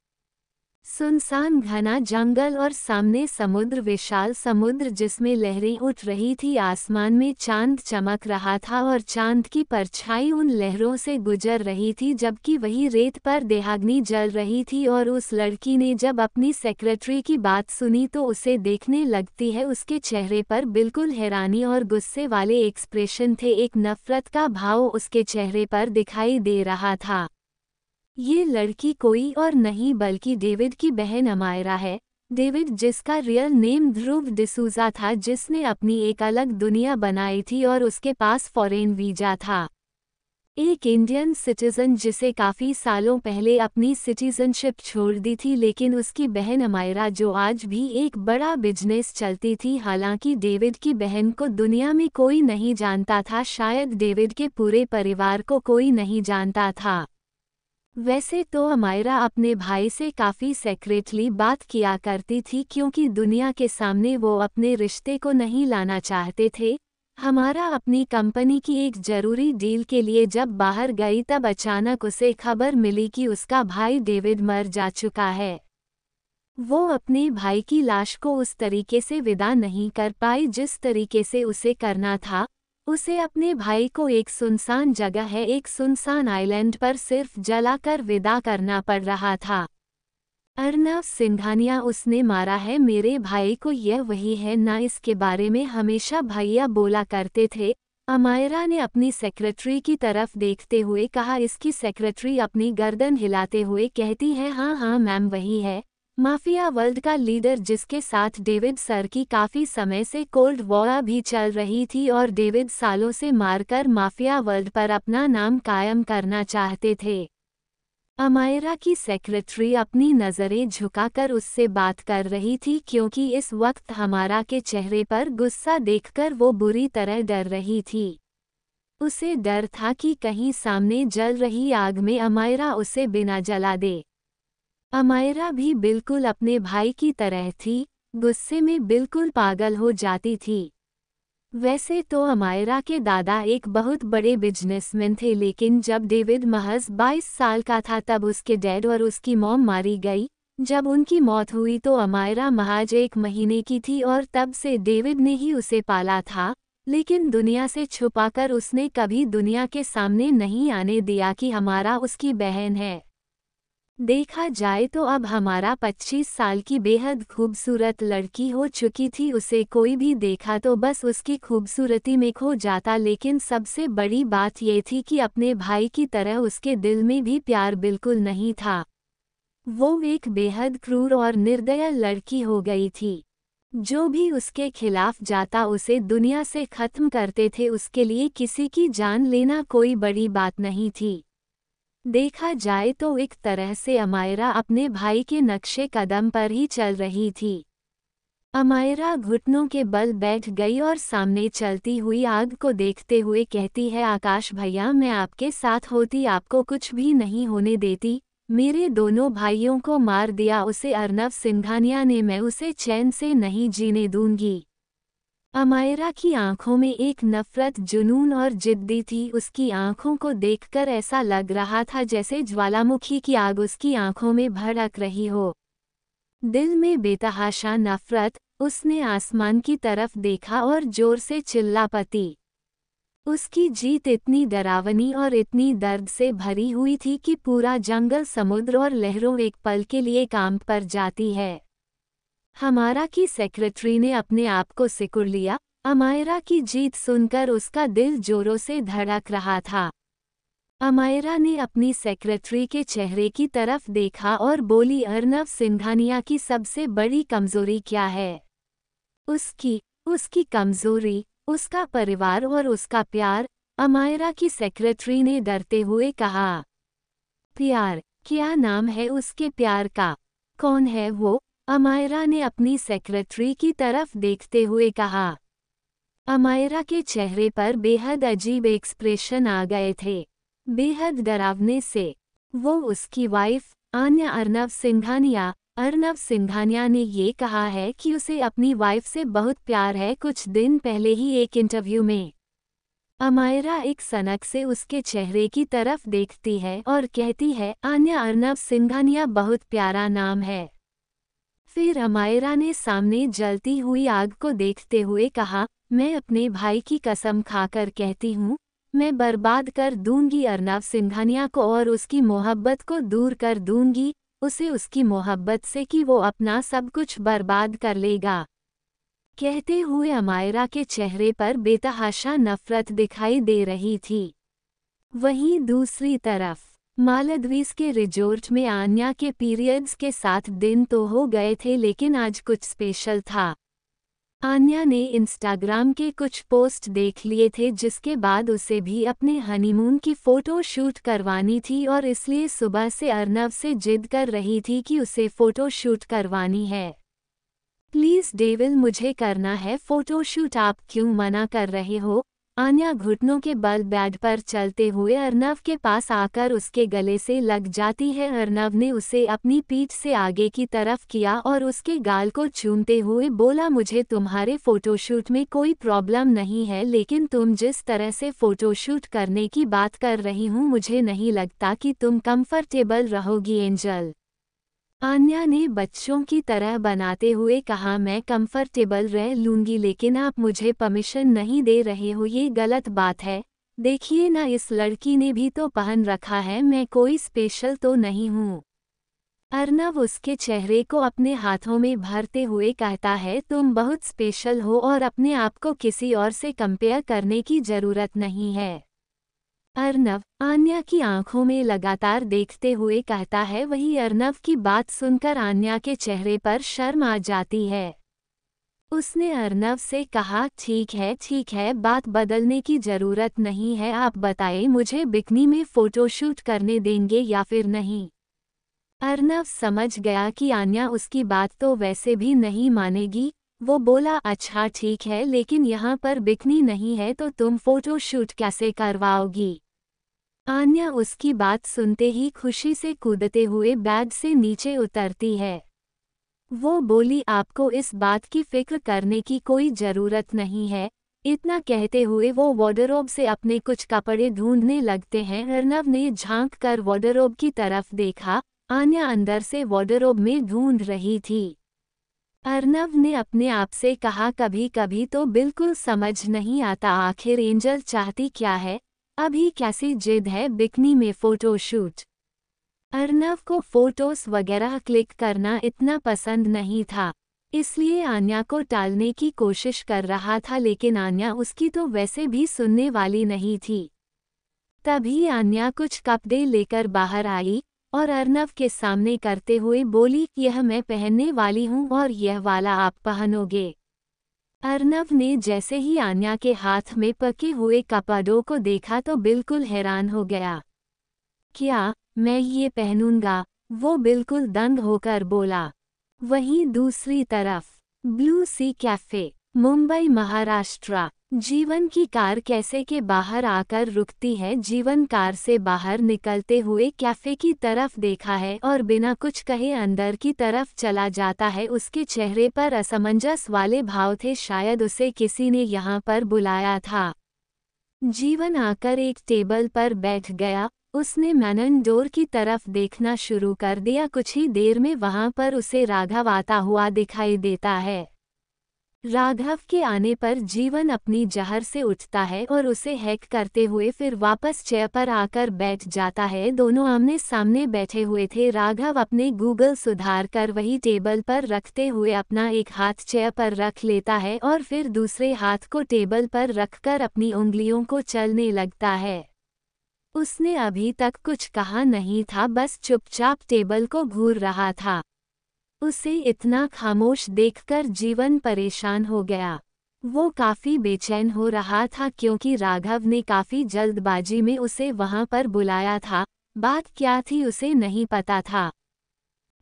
सुनसान घना जंगल और सामने समुद्र विशाल समुद्र जिसमें लहरें उठ रही थी आसमान में चांद चमक रहा था और चांद की परछाई उन लहरों से गुजर रही थी जबकि वही रेत पर देहाग्नि जल रही थी और उस लड़की ने जब अपनी सेक्रेटरी की बात सुनी तो उसे देखने लगती है उसके चेहरे पर बिल्कुल हैरानी और गुस्से वाले एक्सप्रेशन थे एक नफरत का भाव उसके चेहरे पर दिखाई दे रहा था ये लड़की कोई और नहीं बल्कि डेविड की बहन अमायरा है डेविड जिसका रियल नेम ध्रुव डिसूजा था जिसने अपनी एक अलग दुनिया बनाई थी और उसके पास फॉरेन वीजा था एक इंडियन सिटीजन जिसे काफ़ी सालों पहले अपनी सिटीजनशिप छोड़ दी थी लेकिन उसकी बहन अमायरा जो आज भी एक बड़ा बिजनेस चलती थी हालांकि डेविड की बहन को दुनिया में कोई नहीं जानता था शायद डेविड के पूरे परिवार को कोई नहीं जानता था वैसे तो अमायरा अपने भाई से काफ़ी सेक्रेटली बात किया करती थी क्योंकि दुनिया के सामने वो अपने रिश्ते को नहीं लाना चाहते थे हमारा अपनी कंपनी की एक जरूरी डील के लिए जब बाहर गई तब अचानक उसे खबर मिली कि उसका भाई डेविड मर जा चुका है वो अपने भाई की लाश को उस तरीके से विदा नहीं कर पाई जिस तरीके से उसे करना था उसे अपने भाई को एक सुनसान जगह है एक सुनसान आइलैंड पर सिर्फ जलाकर विदा करना पड़ रहा था अर्नव सिंघानिया उसने मारा है मेरे भाई को यह वही है ना इसके बारे में हमेशा भैया बोला करते थे अमायरा ने अपनी सेक्रेटरी की तरफ देखते हुए कहा इसकी सेक्रेटरी अपनी गर्दन हिलाते हुए कहती है हाँ हाँ मैम वही है माफिया वर्ल्ड का लीडर जिसके साथ डेविड सर की काफ़ी समय से कोल्ड वॉर भी चल रही थी और डेविड सालों से मारकर माफिया वर्ल्ड पर अपना नाम कायम करना चाहते थे अमायरा की सेक्रेटरी अपनी नज़रें झुकाकर उससे बात कर रही थी क्योंकि इस वक्त हमारा के चेहरे पर गुस्सा देखकर वो बुरी तरह डर रही थी उसे डर था कि कहीं सामने जल रही आग में अमायरा उसे बिना जला दे अमायरा भी बिल्कुल अपने भाई की तरह थी गुस्से में बिल्कुल पागल हो जाती थी वैसे तो अमायरा के दादा एक बहुत बड़े बिजनेसमैन थे लेकिन जब डेविड महज 22 साल का था तब उसके डैड और उसकी मॉम मारी गई जब उनकी मौत हुई तो अमायरा महाज एक महीने की थी और तब से डेविड ने ही उसे पाला था लेकिन दुनिया से छुपाकर उसने कभी दुनिया के सामने नहीं आने दिया कि हमारा उसकी बहन है देखा जाए तो अब हमारा 25 साल की बेहद खूबसूरत लड़की हो चुकी थी उसे कोई भी देखा तो बस उसकी खूबसूरती में खो जाता लेकिन सबसे बड़ी बात ये थी कि अपने भाई की तरह उसके दिल में भी प्यार बिल्कुल नहीं था वो एक बेहद क्रूर और निर्दय लड़की हो गई थी जो भी उसके खिलाफ जाता उसे दुनिया से खत्म करते थे उसके लिए किसी की जान लेना कोई बड़ी बात नहीं थी देखा जाए तो एक तरह से अमायरा अपने भाई के नक्शे कदम पर ही चल रही थी अमायरा घुटनों के बल बैठ गई और सामने चलती हुई आग को देखते हुए कहती है आकाश भैया मैं आपके साथ होती आपको कुछ भी नहीं होने देती मेरे दोनों भाइयों को मार दिया उसे अर्नव सिंघानिया ने मैं उसे चैन से नहीं जीने दूंगी अमायरा की आंखों में एक नफरत जुनून और जिद्दी थी उसकी आंखों को देखकर ऐसा लग रहा था जैसे ज्वालामुखी की आग उसकी आंखों में भड़क रही हो दिल में बेतहाशा नफरत उसने आसमान की तरफ देखा और जोर से चिल्ला पती उसकी जीत इतनी डरावनी और इतनी दर्द से भरी हुई थी कि पूरा जंगल समुद्र और लहरों एक पल के लिए काम पर जाती है हमारा की सेक्रेटरी ने अपने आप को सिकुड़ लिया अमायरा की जीत सुनकर उसका दिल जोरों से धड़क रहा था अमायरा ने अपनी सेक्रेटरी के चेहरे की तरफ देखा और बोली अर्नव सिंघानिया की सबसे बड़ी कमजोरी क्या है उसकी उसकी कमजोरी उसका परिवार और उसका प्यार अमायरा की सेक्रेटरी ने डरते हुए कहा प्यार क्या नाम है उसके प्यार का कौन है वो अमायरा ने अपनी सेक्रेटरी की तरफ देखते हुए कहा अमायरा के चेहरे पर बेहद अजीब एक्सप्रेशन आ गए थे बेहद डरावने से वो उसकी वाइफ आन्य अर्नव सिंघानिया अर्नव सिंघानिया ने ये कहा है कि उसे अपनी वाइफ से बहुत प्यार है कुछ दिन पहले ही एक इंटरव्यू में अमायरा एक सनक से उसके चेहरे की तरफ देखती है और कहती है आन्या अर्नव सिंघानिया बहुत प्यारा नाम है फिर अमायरा ने सामने जलती हुई आग को देखते हुए कहा मैं अपने भाई की कसम खाकर कहती हूँ मैं बर्बाद कर दूंगी अर्नव सिंघानिया को और उसकी मोहब्बत को दूर कर दूंगी उसे उसकी मोहब्बत से कि वो अपना सब कुछ बर्बाद कर लेगा कहते हुए अमायरा के चेहरे पर बेतहाशा नफरत दिखाई दे रही थी वहीं दूसरी तरफ मालदीव्स के रिजोर्ट में आन्या के पीरियड्स के साथ दिन तो हो गए थे लेकिन आज कुछ स्पेशल था आन्या ने इंस्टाग्राम के कुछ पोस्ट देख लिए थे जिसके बाद उसे भी अपने हनीमून की फ़ोटो शूट करवानी थी और इसलिए सुबह से अर्नव से जिद कर रही थी कि उसे फ़ोटो शूट करवानी है प्लीज़ डेविल मुझे करना है फ़ोटो शूट आप क्यों मना कर रहे हो आन्या घुटनों के बल बेड पर चलते हुए अर्नव के पास आकर उसके गले से लग जाती है अर्नव ने उसे अपनी पीठ से आगे की तरफ किया और उसके गाल को चूमते हुए बोला मुझे तुम्हारे फोटोशूट में कोई प्रॉब्लम नहीं है लेकिन तुम जिस तरह से फोटोशूट करने की बात कर रही हूँ मुझे नहीं लगता कि तुम कम्फ़र्टेबल रहोगी एंजल आन्या ने बच्चों की तरह बनाते हुए कहा मैं कंफर्टेबल रह लूंगी लेकिन आप मुझे परमिशन नहीं दे रहे हो ये गलत बात है देखिए ना इस लड़की ने भी तो पहन रखा है मैं कोई स्पेशल तो नहीं हूँ अर्नव उसके चेहरे को अपने हाथों में भरते हुए कहता है तुम बहुत स्पेशल हो और अपने आप को किसी और से कंपेयर करने की जरूरत नहीं है अर्नव आन्या की आंखों में लगातार देखते हुए कहता है वही अर्नव की बात सुनकर आन्या के चेहरे पर शर्म आ जाती है उसने अर्नव से कहा ठीक है ठीक है बात बदलने की जरूरत नहीं है आप बताएं मुझे बिकनी में फोटोशूट करने देंगे या फिर नहीं अर्नव समझ गया कि आन्या उसकी बात तो वैसे भी नहीं मानेगी वो बोला अच्छा ठीक है लेकिन यहाँ पर बिकनी नहीं है तो तुम फोटो शूट कैसे करवाओगी आन्या उसकी बात सुनते ही खुशी से कूदते हुए बैग से नीचे उतरती है वो बोली आपको इस बात की फिक्र करने की कोई ज़रूरत नहीं है इतना कहते हुए वो वॉडरोब से अपने कुछ कपड़े ढूंढने लगते हैं अर्नव ने झांक कर वार्डरोब की तरफ देखा आन्या अंदर से वॉडरोब में ढूंढ रही थी अर्नव ने अपने आप से कहा कभी कभी तो बिल्कुल समझ नहीं आता आखिर एंजल चाहती क्या है अभी कैसी जिद है बिकनी में फोटोशूट अर्नव को फोटोस वगैरह क्लिक करना इतना पसंद नहीं था इसलिए आन्या को टालने की कोशिश कर रहा था लेकिन आन्या उसकी तो वैसे भी सुनने वाली नहीं थी तभी आन्या कुछ कपड़े लेकर बाहर आई और अर्नव के सामने करते हुए बोली यह मैं पहनने वाली हूँ और यह वाला आप पहनोगे अर्नव ने जैसे ही आन्या के हाथ में पके हुए कपड़ों को देखा तो बिल्कुल हैरान हो गया क्या मैं ये पहनूंगा वो बिल्कुल दंग होकर बोला वहीं दूसरी तरफ blue sea cafe Mumbai Maharashtra जीवन की कार कैसे के बाहर आकर रुकती है जीवन कार से बाहर निकलते हुए कैफे की तरफ देखा है और बिना कुछ कहे अंदर की तरफ चला जाता है उसके चेहरे पर असमंजस वाले भाव थे शायद उसे किसी ने यहाँ पर बुलाया था जीवन आकर एक टेबल पर बैठ गया उसने मैनन डोर की तरफ देखना शुरू कर दिया कुछ ही देर में वहाँ पर उसे राघव आता हुआ दिखाई देता है राघव के आने पर जीवन अपनी जहर से उठता है और उसे हैक करते हुए फिर वापस चेयर पर आकर बैठ जाता है दोनों आमने सामने बैठे हुए थे राघव अपने गूगल सुधार कर वही टेबल पर रखते हुए अपना एक हाथ चेयर पर रख लेता है और फिर दूसरे हाथ को टेबल पर रखकर अपनी उंगलियों को चलने लगता है उसने अभी तक कुछ कहा नहीं था बस चुपचाप टेबल को घूर रहा था उसे इतना खामोश देखकर जीवन परेशान हो गया वो काफ़ी बेचैन हो रहा था क्योंकि राघव ने काफ़ी जल्दबाजी में उसे वहाँ पर बुलाया था बात क्या थी उसे नहीं पता था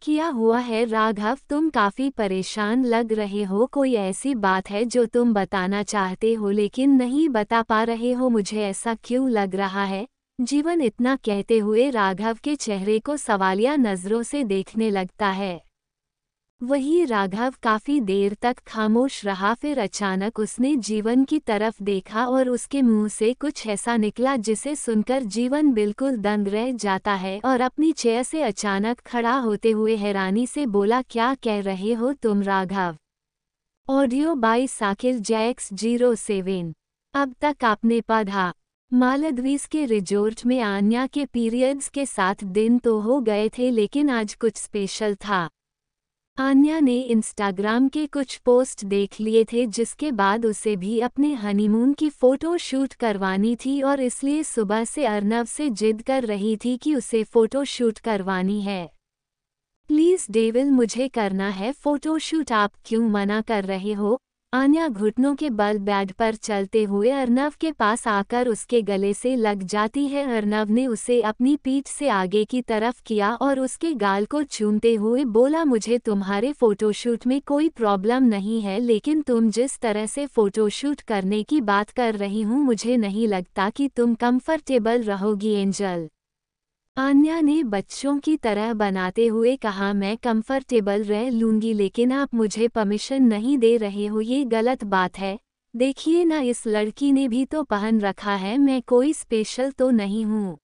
किया हुआ है राघव तुम काफ़ी परेशान लग रहे हो कोई ऐसी बात है जो तुम बताना चाहते हो लेकिन नहीं बता पा रहे हो मुझे ऐसा क्यों लग रहा है जीवन इतना कहते हुए राघव के चेहरे को सवालिया नज़रों से देखने लगता है वही राघव काफी देर तक खामोश रहा फिर अचानक उसने जीवन की तरफ देखा और उसके मुंह से कुछ ऐसा निकला जिसे सुनकर जीवन बिल्कुल दंग रह जाता है और अपनी चेयर से अचानक खड़ा होते हुए हैरानी से बोला क्या कह रहे हो तुम राघव ऑडियो बाई साकिल जैक्स जीरो सेवन अब तक आपने पढ़ा मालद्वीज़ के रिजोर्ट में आन्या के पीरियड्स के साथ दिन तो हो गए थे लेकिन आज कुछ स्पेशल था आन्या ने इंस्टाग्राम के कुछ पोस्ट देख लिए थे जिसके बाद उसे भी अपने हनीमून की फ़ोटो शूट करवानी थी और इसलिए सुबह से अर्नव से जिद कर रही थी कि उसे फ़ोटो शूट करवानी है प्लीज़ डेविल मुझे करना है फ़ोटो शूट आप क्यों मना कर रहे हो आन्या घुटनों के बल बैड पर चलते हुए अर्नव के पास आकर उसके गले से लग जाती है अर्नव ने उसे अपनी पीठ से आगे की तरफ किया और उसके गाल को चूमते हुए बोला मुझे तुम्हारे फोटोशूट में कोई प्रॉब्लम नहीं है लेकिन तुम जिस तरह से फोटोशूट करने की बात कर रही हूँ मुझे नहीं लगता कि तुम कम्फ़र्टेबल रहोगी एंजल आन्या ने बच्चों की तरह बनाते हुए कहा मैं कंफर्टेबल रह लूंगी लेकिन आप मुझे परमिशन नहीं दे रहे हो ये गलत बात है देखिए ना इस लड़की ने भी तो पहन रखा है मैं कोई स्पेशल तो नहीं हूँ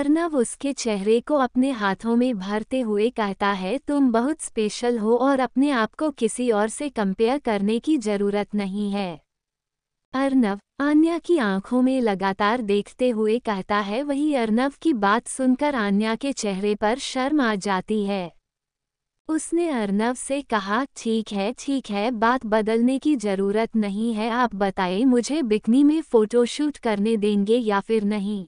अर्नव उसके चेहरे को अपने हाथों में भरते हुए कहता है तुम बहुत स्पेशल हो और अपने आप को किसी और से कंपेयर करने की जरूरत नहीं है अर्नव आन्या की आंखों में लगातार देखते हुए कहता है वही अर्नव की बात सुनकर आन्या के चेहरे पर शर्म आ जाती है उसने अर्नव से कहा ठीक है ठीक है बात बदलने की जरूरत नहीं है आप बताएं मुझे बिकनी में फोटोशूट करने देंगे या फिर नहीं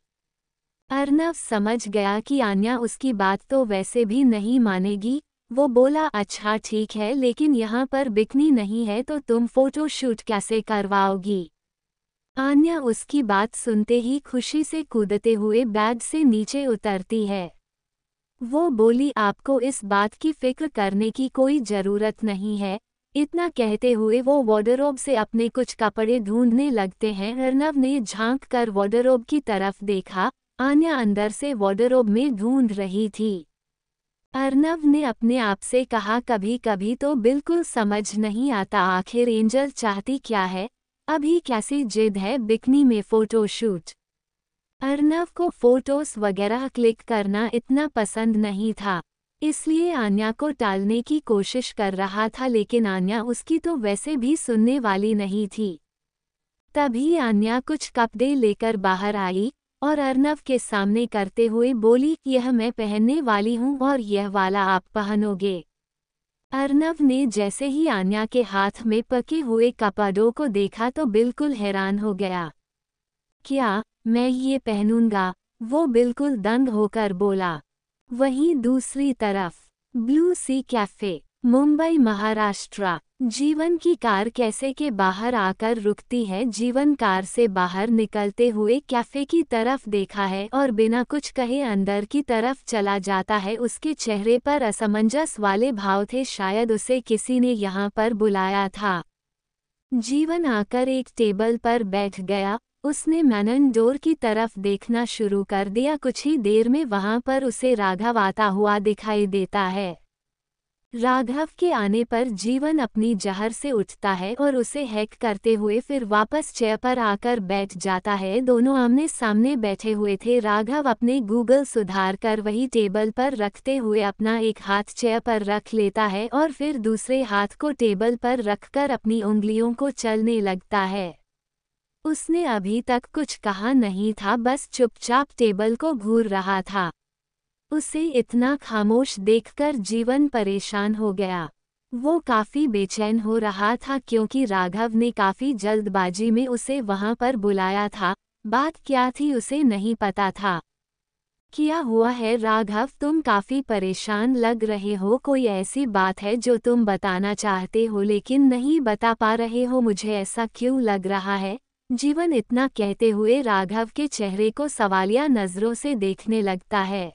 अर्नव समझ गया कि आन्या उसकी बात तो वैसे भी नहीं मानेगी वो बोला अच्छा ठीक है लेकिन यहाँ पर बिकनी नहीं है तो तुम फोटो शूट कैसे करवाओगी आन्या उसकी बात सुनते ही खुशी से कूदते हुए बैग से नीचे उतरती है वो बोली आपको इस बात की फिक्र करने की कोई ज़रूरत नहीं है इतना कहते हुए वो वॉडरोब से अपने कुछ कपड़े ढूंढने लगते हैं अर्नव ने झांक कर वॉडरोब की तरफ देखा आन्या अंदर से वॉडरोब में ढूंढ रही थी अर्नव ने अपने आप से कहा कभी कभी तो बिल्कुल समझ नहीं आता आखिर एंजल चाहती क्या है अभी कैसी जिद है बिकनी में फोटोशूट अर्नव को फोटोज वगैरह क्लिक करना इतना पसंद नहीं था इसलिए आन्या को टालने की कोशिश कर रहा था लेकिन आन्या उसकी तो वैसे भी सुनने वाली नहीं थी तभी आन्या कुछ कपड़े लेकर बाहर आई और अर्नव के सामने करते हुए बोली यह मैं पहनने वाली हूँ और यह वाला आप पहनोगे अर्नव ने जैसे ही आन्या के हाथ में पके हुए कपड़ों को देखा तो बिल्कुल हैरान हो गया क्या मैं ये पहनूंगा वो बिल्कुल दंग होकर बोला वहीं दूसरी तरफ blue sea cafe Mumbai Maharashtra जीवन की कार कैसे के बाहर आकर रुकती है जीवन कार से बाहर निकलते हुए कैफे की तरफ देखा है और बिना कुछ कहे अंदर की तरफ चला जाता है उसके चेहरे पर असमंजस वाले भाव थे शायद उसे किसी ने यहाँ पर बुलाया था जीवन आकर एक टेबल पर बैठ गया उसने मैनन डोर की तरफ देखना शुरू कर दिया कुछ ही देर में वहाँ पर उसे राघव आता हुआ दिखाई देता है राघव के आने पर जीवन अपनी जहर से उठता है और उसे हैक करते हुए फिर वापस चेयर पर आकर बैठ जाता है दोनों आमने सामने बैठे हुए थे राघव अपने गूगल सुधार कर वही टेबल पर रखते हुए अपना एक हाथ चेयर पर रख लेता है और फिर दूसरे हाथ को टेबल पर रखकर अपनी उंगलियों को चलने लगता है उसने अभी तक कुछ कहा नहीं था बस चुपचाप टेबल को घूर रहा था उसे इतना खामोश देखकर जीवन परेशान हो गया वो काफ़ी बेचैन हो रहा था क्योंकि राघव ने काफ़ी जल्दबाजी में उसे वहाँ पर बुलाया था बात क्या थी उसे नहीं पता था किया हुआ है राघव तुम काफ़ी परेशान लग रहे हो कोई ऐसी बात है जो तुम बताना चाहते हो लेकिन नहीं बता पा रहे हो मुझे ऐसा क्यों लग रहा है जीवन इतना कहते हुए राघव के चेहरे को सवालिया नज़रों से देखने लगता है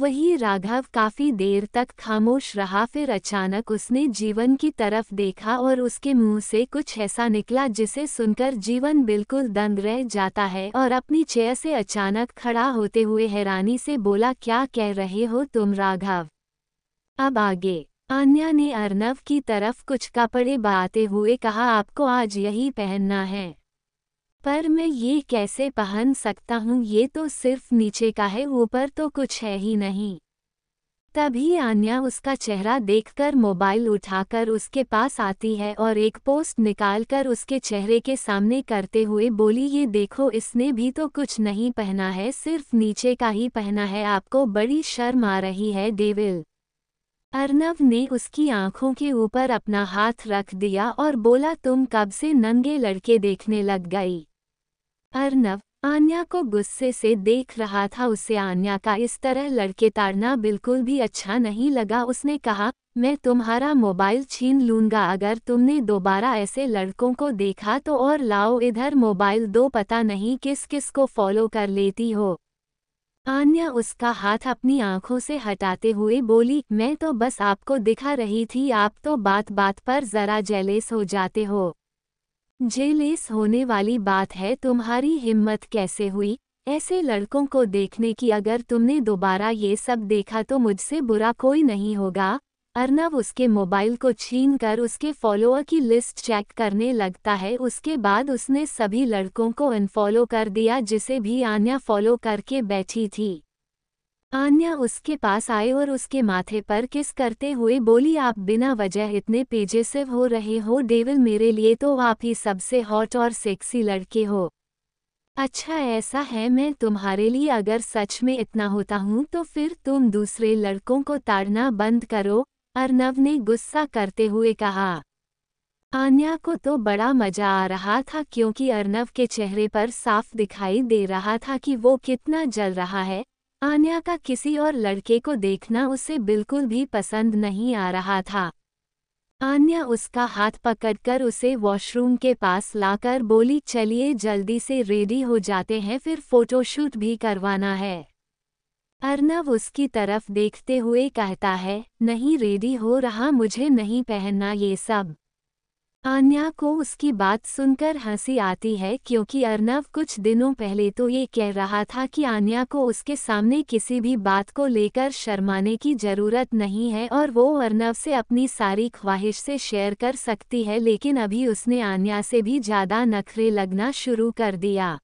वही राघव काफी देर तक खामोश रहा फिर अचानक उसने जीवन की तरफ देखा और उसके मुंह से कुछ ऐसा निकला जिसे सुनकर जीवन बिल्कुल दंग रह जाता है और अपनी चेयर से अचानक खड़ा होते हुए हैरानी से बोला क्या कह रहे हो तुम राघव अब आगे आन्या ने अर्नव की तरफ कुछ कपड़े बहाते हुए कहा आपको आज यही पहनना है पर मैं ये कैसे पहन सकता हूँ ये तो सिर्फ नीचे का है ऊपर तो कुछ है ही नहीं तभी आन्या उसका चेहरा देखकर मोबाइल उठाकर उसके पास आती है और एक पोस्ट निकालकर उसके चेहरे के सामने करते हुए बोली ये देखो इसने भी तो कुछ नहीं पहना है सिर्फ नीचे का ही पहना है आपको बड़ी शर्म आ रही है डेविल अर्नव ने उसकी आंखों के ऊपर अपना हाथ रख दिया और बोला तुम कब से नंगे लड़के देखने लग गई अर्नव आन्या को गुस्से से देख रहा था उसे आन्या का इस तरह लड़के ताड़ना बिल्कुल भी अच्छा नहीं लगा उसने कहा मैं तुम्हारा मोबाइल छीन लूंगा अगर तुमने दोबारा ऐसे लड़कों को देखा तो और लाओ इधर मोबाइल दो पता नहीं किस किस को फॉलो कर लेती हो आन्या उसका हाथ अपनी आंखों से हटाते हुए बोली मैं तो बस आपको दिखा रही थी आप तो बात बात पर जरा जेलेस हो जाते हो जेलेस होने वाली बात है तुम्हारी हिम्मत कैसे हुई ऐसे लड़कों को देखने की अगर तुमने दोबारा ये सब देखा तो मुझसे बुरा कोई नहीं होगा अर्नव उसके मोबाइल को छीन कर उसके फॉलोअर की लिस्ट चेक करने लगता है उसके बाद उसने सभी लड़कों को अनफॉलो कर दिया जिसे भी आन्या फॉलो करके बैठी थी आन्या उसके पास आए और उसके माथे पर किस करते हुए बोली आप बिना वजह इतने पेजेसिव हो रहे हो डेविल मेरे लिए तो आप ही सबसे हॉट और सेक्सी लड़के हो अच्छा ऐसा है मैं तुम्हारे लिए अगर सच में इतना होता हूँ तो फिर तुम दूसरे लड़कों को ताड़ना बंद करो अर्नव ने गुस्सा करते हुए कहा आन्या को तो बड़ा मजा आ रहा था क्योंकि अर्नव के चेहरे पर साफ दिखाई दे रहा था कि वो कितना जल रहा है आन्या का किसी और लड़के को देखना उसे बिल्कुल भी पसंद नहीं आ रहा था आन्या उसका हाथ पकड़कर उसे वॉशरूम के पास लाकर बोली चलिए जल्दी से रेडी हो जाते हैं फिर फोटोशूट भी करवाना है अर्नव उसकी तरफ देखते हुए कहता है नहीं रेडी हो रहा मुझे नहीं पहनना ये सब आन्या को उसकी बात सुनकर हंसी आती है क्योंकि अर्नव कुछ दिनों पहले तो ये कह रहा था कि आन्या को उसके सामने किसी भी बात को लेकर शर्माने की जरूरत नहीं है और वो अर्नव से अपनी सारी ख्वाहिश से शेयर कर सकती है लेकिन अभी उसने आन्या से भी ज़्यादा नखरे लगना शुरू कर दिया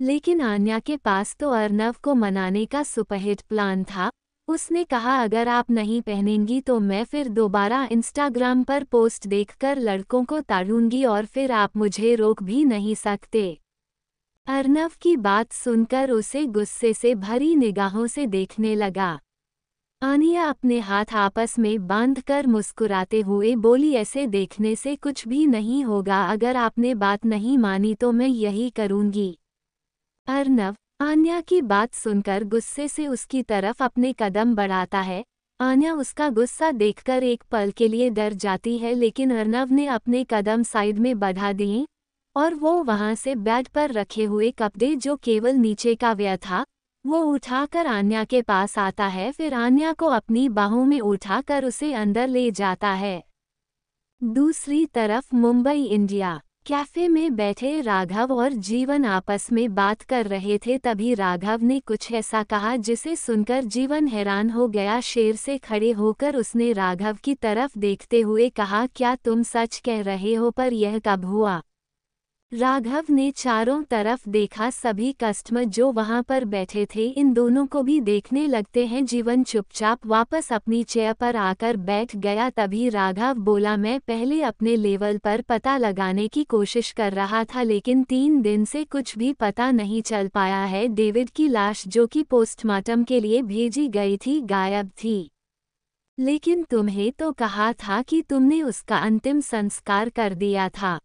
लेकिन आन्या के पास तो अर्नव को मनाने का सुपहिट प्लान था उसने कहा अगर आप नहीं पहनेंगी तो मैं फिर दोबारा इंस्टाग्राम पर पोस्ट देखकर लड़कों को ताड़ूंगी और फिर आप मुझे रोक भी नहीं सकते अर्नव की बात सुनकर उसे गुस्से से भरी निगाहों से देखने लगा आनिया अपने हाथ आपस में बांधकर मुस्कुराते हुए बोली ऐसे देखने से कुछ भी नहीं होगा अगर आपने बात नहीं मानी तो मैं यही करूंगी अर्नव आन्या की बात सुनकर गुस्से से उसकी तरफ अपने कदम बढ़ाता है आन्या उसका गुस्सा देखकर एक पल के लिए डर जाती है लेकिन अर्नव ने अपने कदम साइड में बढ़ा दिए और वो वहां से बेड पर रखे हुए कपड़े जो केवल नीचे का व्यय था वो उठाकर आन्या के पास आता है फिर आन्या को अपनी बाहों में उठाकर उसे अंदर ले जाता है दूसरी तरफ मुंबई इंडिया कैफे में बैठे राघव और जीवन आपस में बात कर रहे थे तभी राघव ने कुछ ऐसा कहा जिसे सुनकर जीवन हैरान हो गया शेर से खड़े होकर उसने राघव की तरफ देखते हुए कहा क्या तुम सच कह रहे हो पर यह कब हुआ राघव ने चारों तरफ देखा सभी कस्टमर जो वहां पर बैठे थे इन दोनों को भी देखने लगते हैं जीवन चुपचाप वापस अपनी चेयर पर आकर बैठ गया तभी राघव बोला मैं पहले अपने लेवल पर पता लगाने की कोशिश कर रहा था लेकिन तीन दिन से कुछ भी पता नहीं चल पाया है डेविड की लाश जो कि पोस्टमार्टम के लिए भेजी गई थी गायब थी लेकिन तुम्हें तो कहा था कि तुमने उसका अंतिम संस्कार कर दिया था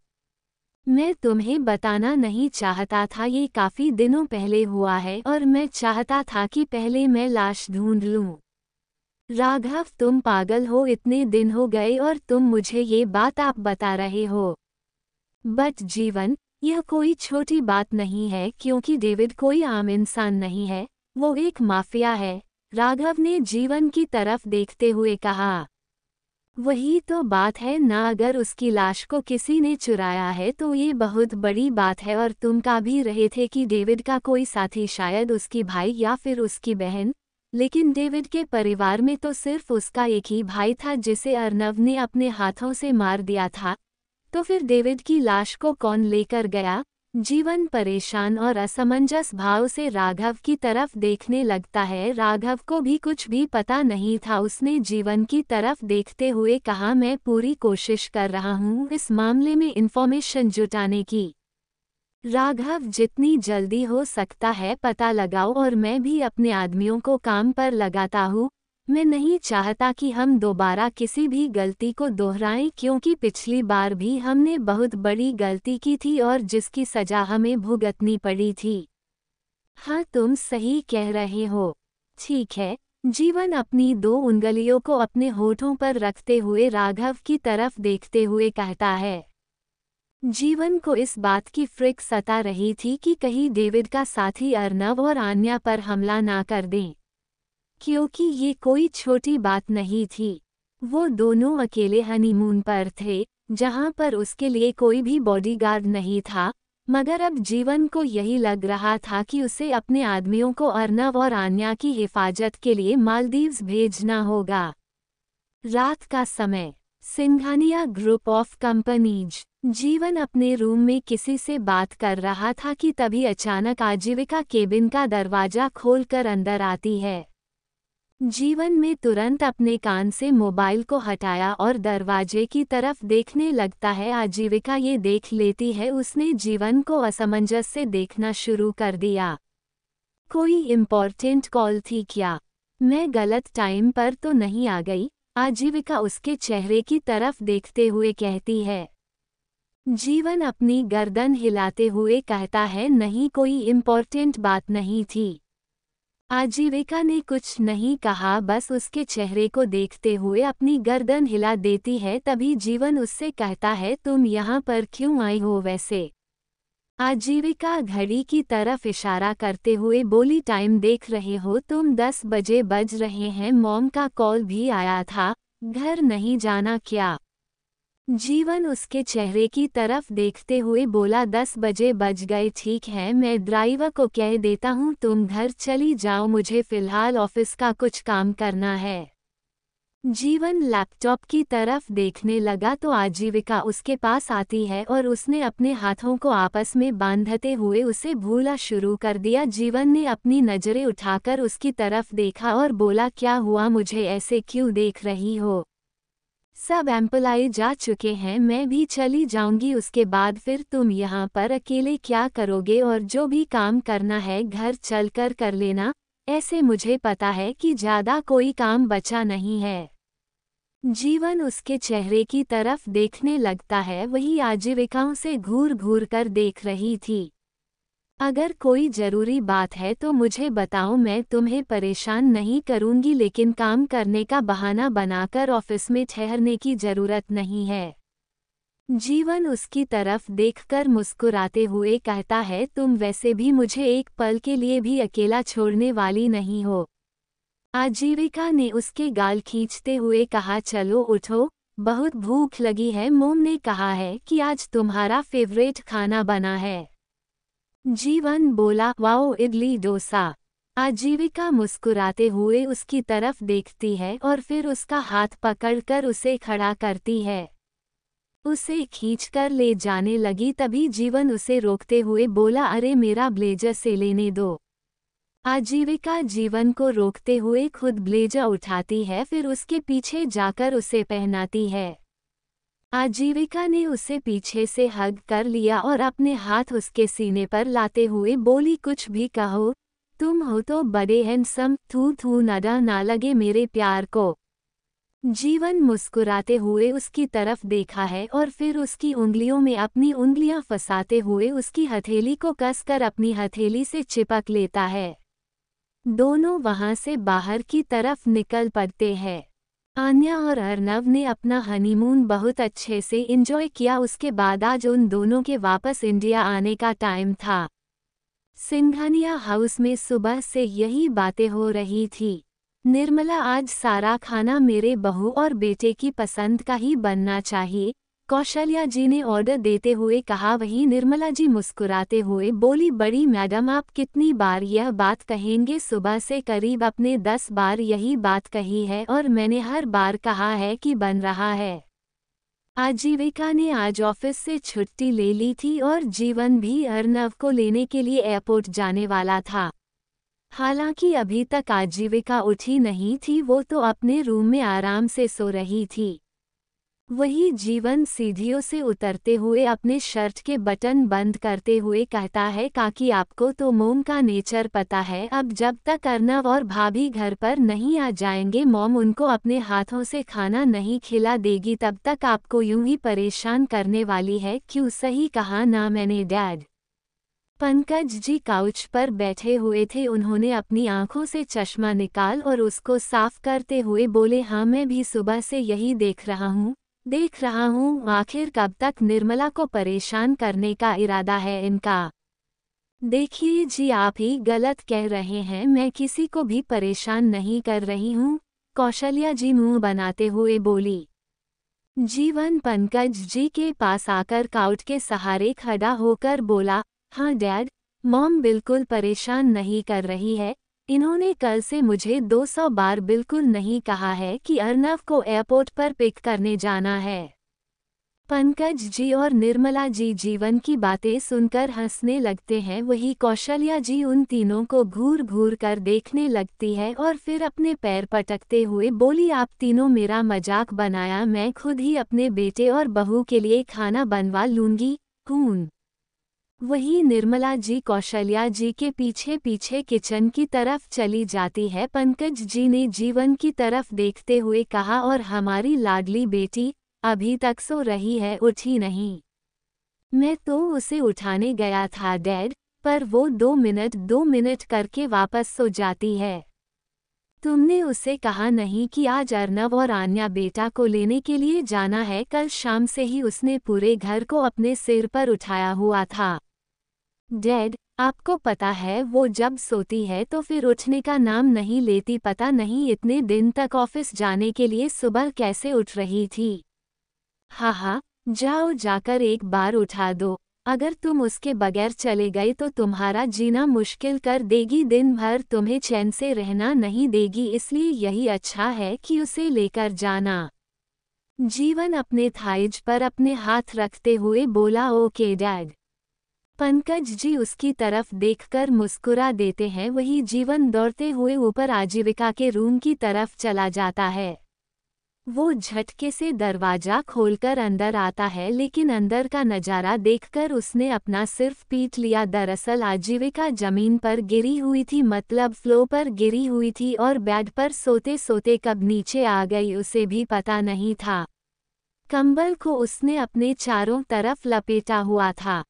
मैं तुम्हें बताना नहीं चाहता था ये काफ़ी दिनों पहले हुआ है और मैं चाहता था कि पहले मैं लाश ढूंढ लूं। राघव तुम पागल हो इतने दिन हो गए और तुम मुझे ये बात आप बता रहे हो बट जीवन यह कोई छोटी बात नहीं है क्योंकि डेविड कोई आम इंसान नहीं है वो एक माफिया है राघव ने जीवन की तरफ देखते हुए कहा वही तो बात है ना अगर उसकी लाश को किसी ने चुराया है तो ये बहुत बड़ी बात है और तुम का भी रहे थे कि डेविड का कोई साथी शायद उसकी भाई या फिर उसकी बहन लेकिन डेविड के परिवार में तो सिर्फ उसका एक ही भाई था जिसे अर्नव ने अपने हाथों से मार दिया था तो फिर डेविड की लाश को कौन लेकर गया जीवन परेशान और असमंजस भाव से राघव की तरफ देखने लगता है राघव को भी कुछ भी पता नहीं था उसने जीवन की तरफ देखते हुए कहा मैं पूरी कोशिश कर रहा हूँ इस मामले में इन्फॉर्मेशन जुटाने की राघव जितनी जल्दी हो सकता है पता लगाओ और मैं भी अपने आदमियों को काम पर लगाता हूँ मैं नहीं चाहता कि हम दोबारा किसी भी गलती को दोहराएं क्योंकि पिछली बार भी हमने बहुत बड़ी गलती की थी और जिसकी सजा हमें भुगतनी पड़ी थी हाँ तुम सही कह रहे हो ठीक है जीवन अपनी दो उंगलियों को अपने होठों पर रखते हुए राघव की तरफ देखते हुए कहता है जीवन को इस बात की फ्रिक सता रही थी कि कहीं डेविड का साथी अर्नव और आन्या पर हमला ना कर दें क्योंकि ये कोई छोटी बात नहीं थी वो दोनों अकेले हनीमून पर थे जहां पर उसके लिए कोई भी बॉडीगार्ड नहीं था मगर अब जीवन को यही लग रहा था कि उसे अपने आदमियों को अर्नव और आन्या की हिफाजत के लिए मालदीव्स भेजना होगा रात का समय सिंघानिया ग्रुप ऑफ कंपनीज जीवन अपने रूम में किसी से बात कर रहा था कि तभी अचानक आजीविका केबिन का दरवाजा खोलकर अंदर आती है जीवन में तुरंत अपने कान से मोबाइल को हटाया और दरवाजे की तरफ देखने लगता है आजीविका ये देख लेती है उसने जीवन को असमंजस से देखना शुरू कर दिया कोई इम्पॉर्टेंट कॉल थी क्या मैं गलत टाइम पर तो नहीं आ गई आजीविका उसके चेहरे की तरफ देखते हुए कहती है जीवन अपनी गर्दन हिलाते हुए कहता है नहीं कोई इम्पॉर्टेंट बात नहीं थी आजीविका ने कुछ नहीं कहा बस उसके चेहरे को देखते हुए अपनी गर्दन हिला देती है तभी जीवन उससे कहता है तुम यहाँ पर क्यों आई हो वैसे आजीविका घड़ी की तरफ इशारा करते हुए बोली टाइम देख रहे हो तुम दस बजे बज रहे हैं मॉम का कॉल भी आया था घर नहीं जाना क्या जीवन उसके चेहरे की तरफ देखते हुए बोला दस बजे बज गए ठीक है मैं ड्राइवर को कह देता हूँ तुम घर चली जाओ मुझे फिलहाल ऑफिस का कुछ काम करना है जीवन लैपटॉप की तरफ देखने लगा तो आजीविका उसके पास आती है और उसने अपने हाथों को आपस में बांधते हुए उसे भूला शुरू कर दिया जीवन ने अपनी नज़रें उठाकर उसकी तरफ देखा और बोला क्या हुआ मुझे ऐसे क्यों देख रही हो सब एम्पलाए जा चुके हैं मैं भी चली जाऊंगी उसके बाद फिर तुम यहाँ पर अकेले क्या करोगे और जो भी काम करना है घर चलकर कर लेना ऐसे मुझे पता है कि ज़्यादा कोई काम बचा नहीं है जीवन उसके चेहरे की तरफ देखने लगता है वही आजीविकाओं से घूर घूर कर देख रही थी अगर कोई ज़रूरी बात है तो मुझे बताओ मैं तुम्हें परेशान नहीं करूंगी लेकिन काम करने का बहाना बनाकर ऑफिस में ठहरने की ज़रूरत नहीं है जीवन उसकी तरफ देखकर मुस्कुराते हुए कहता है तुम वैसे भी मुझे एक पल के लिए भी अकेला छोड़ने वाली नहीं हो आजीविका ने उसके गाल खींचते हुए कहा चलो उठो बहुत भूख लगी है मोम ने कहा है कि आज तुम्हारा फेवरेट खाना बना है जीवन बोला वाओ इडली डोसा आजीविका मुस्कुराते हुए उसकी तरफ देखती है और फिर उसका हाथ पकड़कर उसे खड़ा करती है उसे खींचकर ले जाने लगी तभी जीवन उसे रोकते हुए बोला अरे मेरा ब्लेजर से लेने दो आजीविका जीवन को रोकते हुए खुद ब्लेजर उठाती है फिर उसके पीछे जाकर उसे पहनाती है आजीविका ने उसे पीछे से हग कर लिया और अपने हाथ उसके सीने पर लाते हुए बोली कुछ भी कहो तुम हो तो बड़े हैंडसम थू थू नडा ना लगे मेरे प्यार को जीवन मुस्कुराते हुए उसकी तरफ देखा है और फिर उसकी उंगलियों में अपनी उंगलियां फंसाते हुए उसकी हथेली को कसकर अपनी हथेली से चिपक लेता है दोनों वहां से बाहर की तरफ निकल पड़ते हैं आन्या और अर्नव ने अपना हनीमून बहुत अच्छे से इन्जॉय किया उसके बाद आज उन दोनों के वापस इंडिया आने का टाइम था सिंघानिया हाउस में सुबह से यही बातें हो रही थी निर्मला आज सारा खाना मेरे बहू और बेटे की पसंद का ही बनना चाहिए कौशल्या जी ने ऑर्डर देते हुए कहा वहीं निर्मला जी मुस्कुराते हुए बोली बड़ी मैडम आप कितनी बार यह बात कहेंगे सुबह से करीब अपने दस बार यही बात कही है और मैंने हर बार कहा है कि बन रहा है आजीविका ने आज ऑफिस से छुट्टी ले ली थी और जीवन भी अर्नव को लेने के लिए एयरपोर्ट जाने वाला था हालांकि अभी तक आजीविका उठी नहीं थी वो तो अपने रूम में आराम से सो रही थी वही जीवन सीढ़ियों से उतरते हुए अपने शर्ट के बटन बंद करते हुए कहता है काकि आपको तो मोम का नेचर पता है अब जब तक अर्नव और भाभी घर पर नहीं आ जाएंगे मोम उनको अपने हाथों से खाना नहीं खिला देगी तब तक आपको यूं ही परेशान करने वाली है क्यों सही कहा ना मैंने डैड पंकज जी काउच पर बैठे हुए थे उन्होंने अपनी आंखों से चश्मा निकाल और उसको साफ करते हुए बोले हाँ मैं भी सुबह से यही देख रहा हूँ देख रहा हूँ आखिर कब तक निर्मला को परेशान करने का इरादा है इनका देखिए जी आप ही गलत कह रहे हैं मैं किसी को भी परेशान नहीं कर रही हूँ कौशल्या जी मुंह बनाते हुए बोली जीवन पंकज जी के पास आकर काउट के सहारे खड़ा होकर बोला हाँ डैड मॉम बिल्कुल परेशान नहीं कर रही है इन्होंने कल से मुझे 200 बार बिल्कुल नहीं कहा है कि अर्नव को एयरपोर्ट पर पिक करने जाना है पंकज जी और निर्मला जी जीवन की बातें सुनकर हंसने लगते हैं वही कौशल्या जी उन तीनों को घूर घूर कर देखने लगती है और फिर अपने पैर पटकते हुए बोली आप तीनों मेरा मजाक बनाया मैं खुद ही अपने बेटे और बहू के लिए खाना बनवा लूंगी कून वही निर्मला जी कौशल्या जी के पीछे पीछे किचन की तरफ चली जाती है पंकज जी ने जीवन की तरफ देखते हुए कहा और हमारी लाडली बेटी अभी तक सो रही है उठी नहीं मैं तो उसे उठाने गया था डैड पर वो दो मिनट दो मिनट करके वापस सो जाती है तुमने उसे कहा नहीं कि आज अर्नव और आन्या बेटा को लेने के लिए जाना है कल शाम से ही उसने पूरे घर को अपने सिर पर उठाया हुआ था डेड आपको पता है वो जब सोती है तो फिर उठने का नाम नहीं लेती पता नहीं इतने दिन तक ऑफिस जाने के लिए सुबह कैसे उठ रही थी हाहा जाओ जाकर एक बार उठा दो अगर तुम उसके बगैर चले गए तो तुम्हारा जीना मुश्किल कर देगी दिन भर तुम्हें चैन से रहना नहीं देगी इसलिए यही अच्छा है कि उसे लेकर जाना जीवन अपने थाइज पर अपने हाथ रखते हुए बोला ओके डैड पंकज जी उसकी तरफ देखकर मुस्कुरा देते हैं वही जीवन दौड़ते हुए ऊपर आजीविका के रूम की तरफ चला जाता है वो झटके से दरवाजा खोलकर अंदर आता है लेकिन अंदर का नज़ारा देखकर उसने अपना सिर्फ पीट लिया दरअसल आजीविका जमीन पर गिरी हुई थी मतलब फ्लो पर गिरी हुई थी और बेड पर सोते सोते कब नीचे आ गई उसे भी पता नहीं था कंबल को उसने अपने चारों तरफ लपेटा हुआ था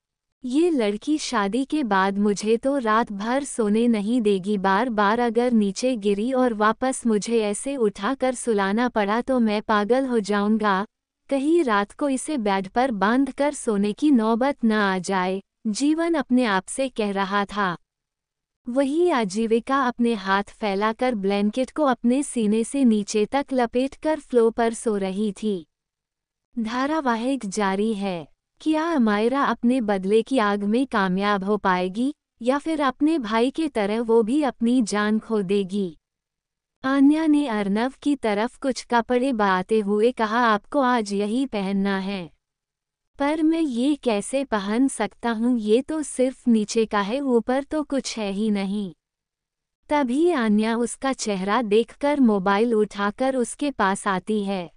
ये लड़की शादी के बाद मुझे तो रात भर सोने नहीं देगी बार बार अगर नीचे गिरी और वापस मुझे ऐसे उठाकर सुलाना पड़ा तो मैं पागल हो जाऊंगा कहीं रात को इसे बेड पर बांध कर सोने की नौबत न आ जाए जीवन अपने आप से कह रहा था वही आजीविका अपने हाथ फैलाकर ब्लैंकेट को अपने सीने से नीचे तक लपेट कर फ्लो पर सो रही थी धारावाहिक जारी है क्या अमायरा अपने बदले की आग में कामयाब हो पाएगी या फिर अपने भाई के तरह वो भी अपनी जान खो देगी आन्या ने अर्नव की तरफ कुछ कपड़े बाते हुए कहा आपको आज यही पहनना है पर मैं ये कैसे पहन सकता हूँ ये तो सिर्फ नीचे का है ऊपर तो कुछ है ही नहीं तभी आन्या उसका चेहरा देखकर मोबाइल उठाकर उसके पास आती है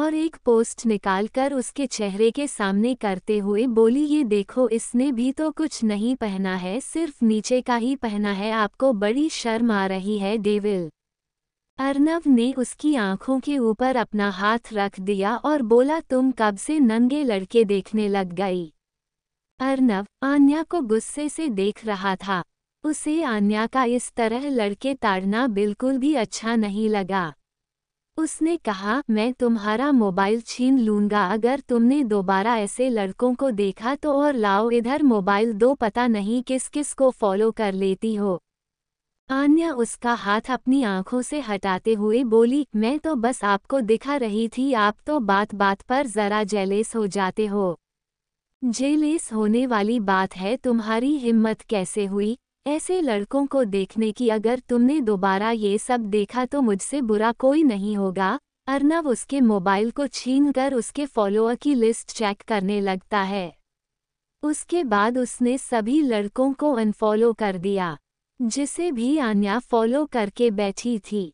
और एक पोस्ट निकालकर उसके चेहरे के सामने करते हुए बोली ये देखो इसने भी तो कुछ नहीं पहना है सिर्फ नीचे का ही पहना है आपको बड़ी शर्म आ रही है डेविल अर्नव ने उसकी आंखों के ऊपर अपना हाथ रख दिया और बोला तुम कब से नंगे लड़के देखने लग गई अर्नव आन्या को गुस्से से देख रहा था उसे आन्या का इस तरह लड़के ताड़ना बिल्कुल भी अच्छा नहीं लगा उसने कहा मैं तुम्हारा मोबाइल छीन लूंगा अगर तुमने दोबारा ऐसे लड़कों को देखा तो और लाओ इधर मोबाइल दो पता नहीं किस किस को फॉलो कर लेती हो आन्या उसका हाथ अपनी आंखों से हटाते हुए बोली मैं तो बस आपको दिखा रही थी आप तो बात बात पर जरा जेलेस हो जाते हो जेलेस होने वाली बात है तुम्हारी हिम्मत कैसे हुई ऐसे लड़कों को देखने की अगर तुमने दोबारा ये सब देखा तो मुझसे बुरा कोई नहीं होगा अर्नब उसके मोबाइल को छीन कर उसके फॉलोअर की लिस्ट चेक करने लगता है उसके बाद उसने सभी लड़कों को अनफॉलो कर दिया जिसे भी आन्या फॉलो करके बैठी थी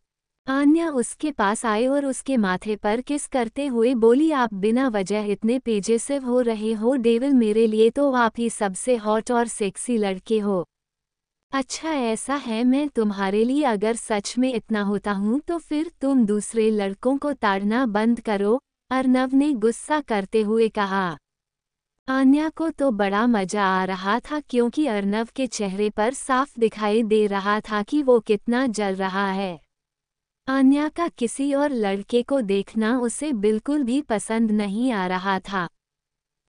आन्या उसके पास आए और उसके माथे पर किस करते हुए बोली आप बिना वजह इतने पेजेसिव हो रहे हो डेविल मेरे लिए तो आप ही सबसे हॉट और सेक्सी लड़के हो अच्छा ऐसा है मैं तुम्हारे लिए अगर सच में इतना होता हूँ तो फिर तुम दूसरे लड़कों को ताड़ना बंद करो अर्नव ने गुस्सा करते हुए कहा आन्या को तो बड़ा मजा आ रहा था क्योंकि अर्नव के चेहरे पर साफ दिखाई दे रहा था कि वो कितना जल रहा है आन्या का किसी और लड़के को देखना उसे बिल्कुल भी पसंद नहीं आ रहा था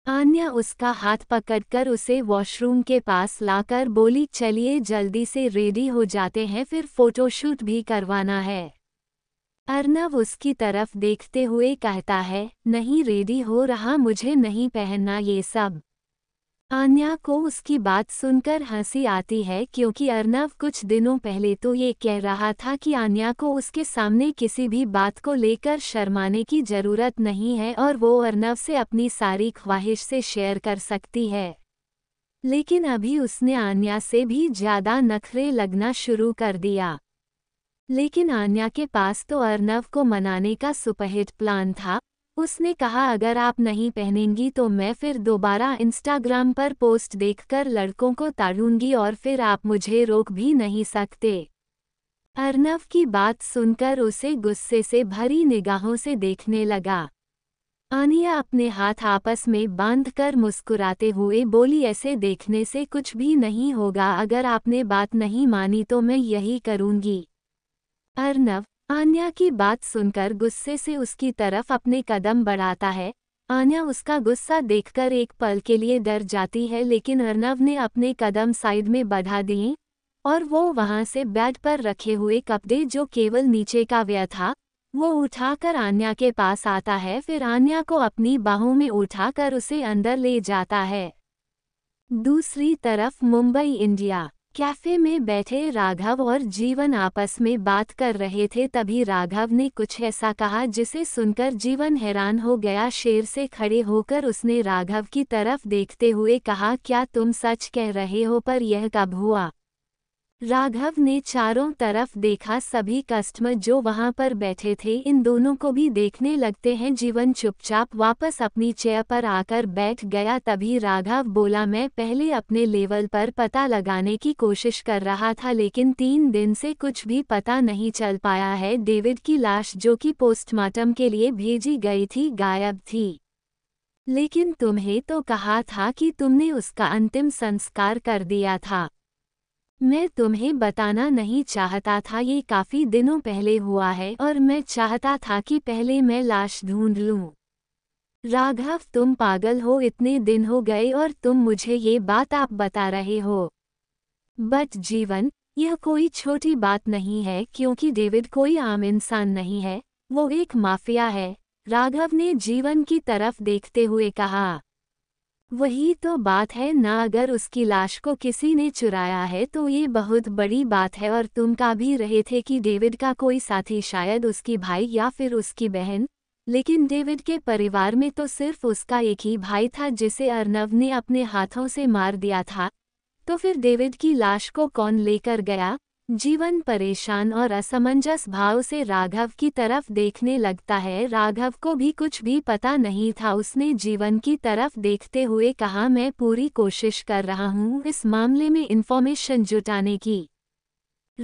आन्या उसका हाथ पकड़कर उसे वॉशरूम के पास लाकर बोली चलिए जल्दी से रेडी हो जाते हैं फिर फोटोशूट भी करवाना है अर्नव उसकी तरफ देखते हुए कहता है नहीं रेडी हो रहा मुझे नहीं पहनना ये सब आन्या को उसकी बात सुनकर हंसी आती है क्योंकि अर्नव कुछ दिनों पहले तो ये कह रहा था कि आन्या को उसके सामने किसी भी बात को लेकर शर्माने की जरूरत नहीं है और वो अर्नव से अपनी सारी ख्वाहिश से शेयर कर सकती है लेकिन अभी उसने आन्या से भी ज्यादा नखरे लगना शुरू कर दिया लेकिन आन्या के पास तो अर्नव को मनाने का सुपहिट प्लान था उसने कहा अगर आप नहीं पहनेंगी तो मैं फिर दोबारा इंस्टाग्राम पर पोस्ट देखकर लड़कों को ताड़ूंगी और फिर आप मुझे रोक भी नहीं सकते अर्नव की बात सुनकर उसे गुस्से से भरी निगाहों से देखने लगा आनिया अपने हाथ आपस में बांधकर मुस्कुराते हुए बोली ऐसे देखने से कुछ भी नहीं होगा अगर आपने बात नहीं मानी तो मैं यही करूंगी अर्नव आन्या की बात सुनकर गुस्से से उसकी तरफ अपने कदम बढ़ाता है आन्या उसका गुस्सा देखकर एक पल के लिए डर जाती है लेकिन अर्नव ने अपने कदम साइड में बढ़ा दिए और वो वहां से बेड पर रखे हुए कपड़े जो केवल नीचे का व्य था वो उठाकर आन्या के पास आता है फिर आन्या को अपनी बाहों में उठाकर उसे अंदर ले जाता है दूसरी तरफ मुंबई इंडिया कैफे में बैठे राघव और जीवन आपस में बात कर रहे थे तभी राघव ने कुछ ऐसा कहा जिसे सुनकर जीवन हैरान हो गया शेर से खड़े होकर उसने राघव की तरफ देखते हुए कहा क्या तुम सच कह रहे हो पर यह कब हुआ राघव ने चारों तरफ देखा सभी कस्टमर जो वहां पर बैठे थे इन दोनों को भी देखने लगते हैं जीवन चुपचाप वापस अपनी चेयर पर आकर बैठ गया तभी राघव बोला मैं पहले अपने लेवल पर पता लगाने की कोशिश कर रहा था लेकिन तीन दिन से कुछ भी पता नहीं चल पाया है डेविड की लाश जो कि पोस्टमार्टम के लिए भेजी गई थी गायब थी लेकिन तुम्हें तो कहा था कि तुमने उसका अंतिम संस्कार कर दिया था मैं तुम्हें बताना नहीं चाहता था ये काफ़ी दिनों पहले हुआ है और मैं चाहता था कि पहले मैं लाश ढूंढ लूं। राघव तुम पागल हो इतने दिन हो गए और तुम मुझे ये बात आप बता रहे हो बट जीवन यह कोई छोटी बात नहीं है क्योंकि डेविड कोई आम इंसान नहीं है वो एक माफिया है राघव ने जीवन की तरफ देखते हुए कहा वही तो बात है ना अगर उसकी लाश को किसी ने चुराया है तो ये बहुत बड़ी बात है और तुम का भी रहे थे कि डेविड का कोई साथी शायद उसकी भाई या फिर उसकी बहन लेकिन डेविड के परिवार में तो सिर्फ उसका एक ही भाई था जिसे अर्नव ने अपने हाथों से मार दिया था तो फिर डेविड की लाश को कौन लेकर गया जीवन परेशान और असमंजस भाव से राघव की तरफ देखने लगता है राघव को भी कुछ भी पता नहीं था उसने जीवन की तरफ देखते हुए कहा मैं पूरी कोशिश कर रहा हूँ इस मामले में इन्फॉर्मेशन जुटाने की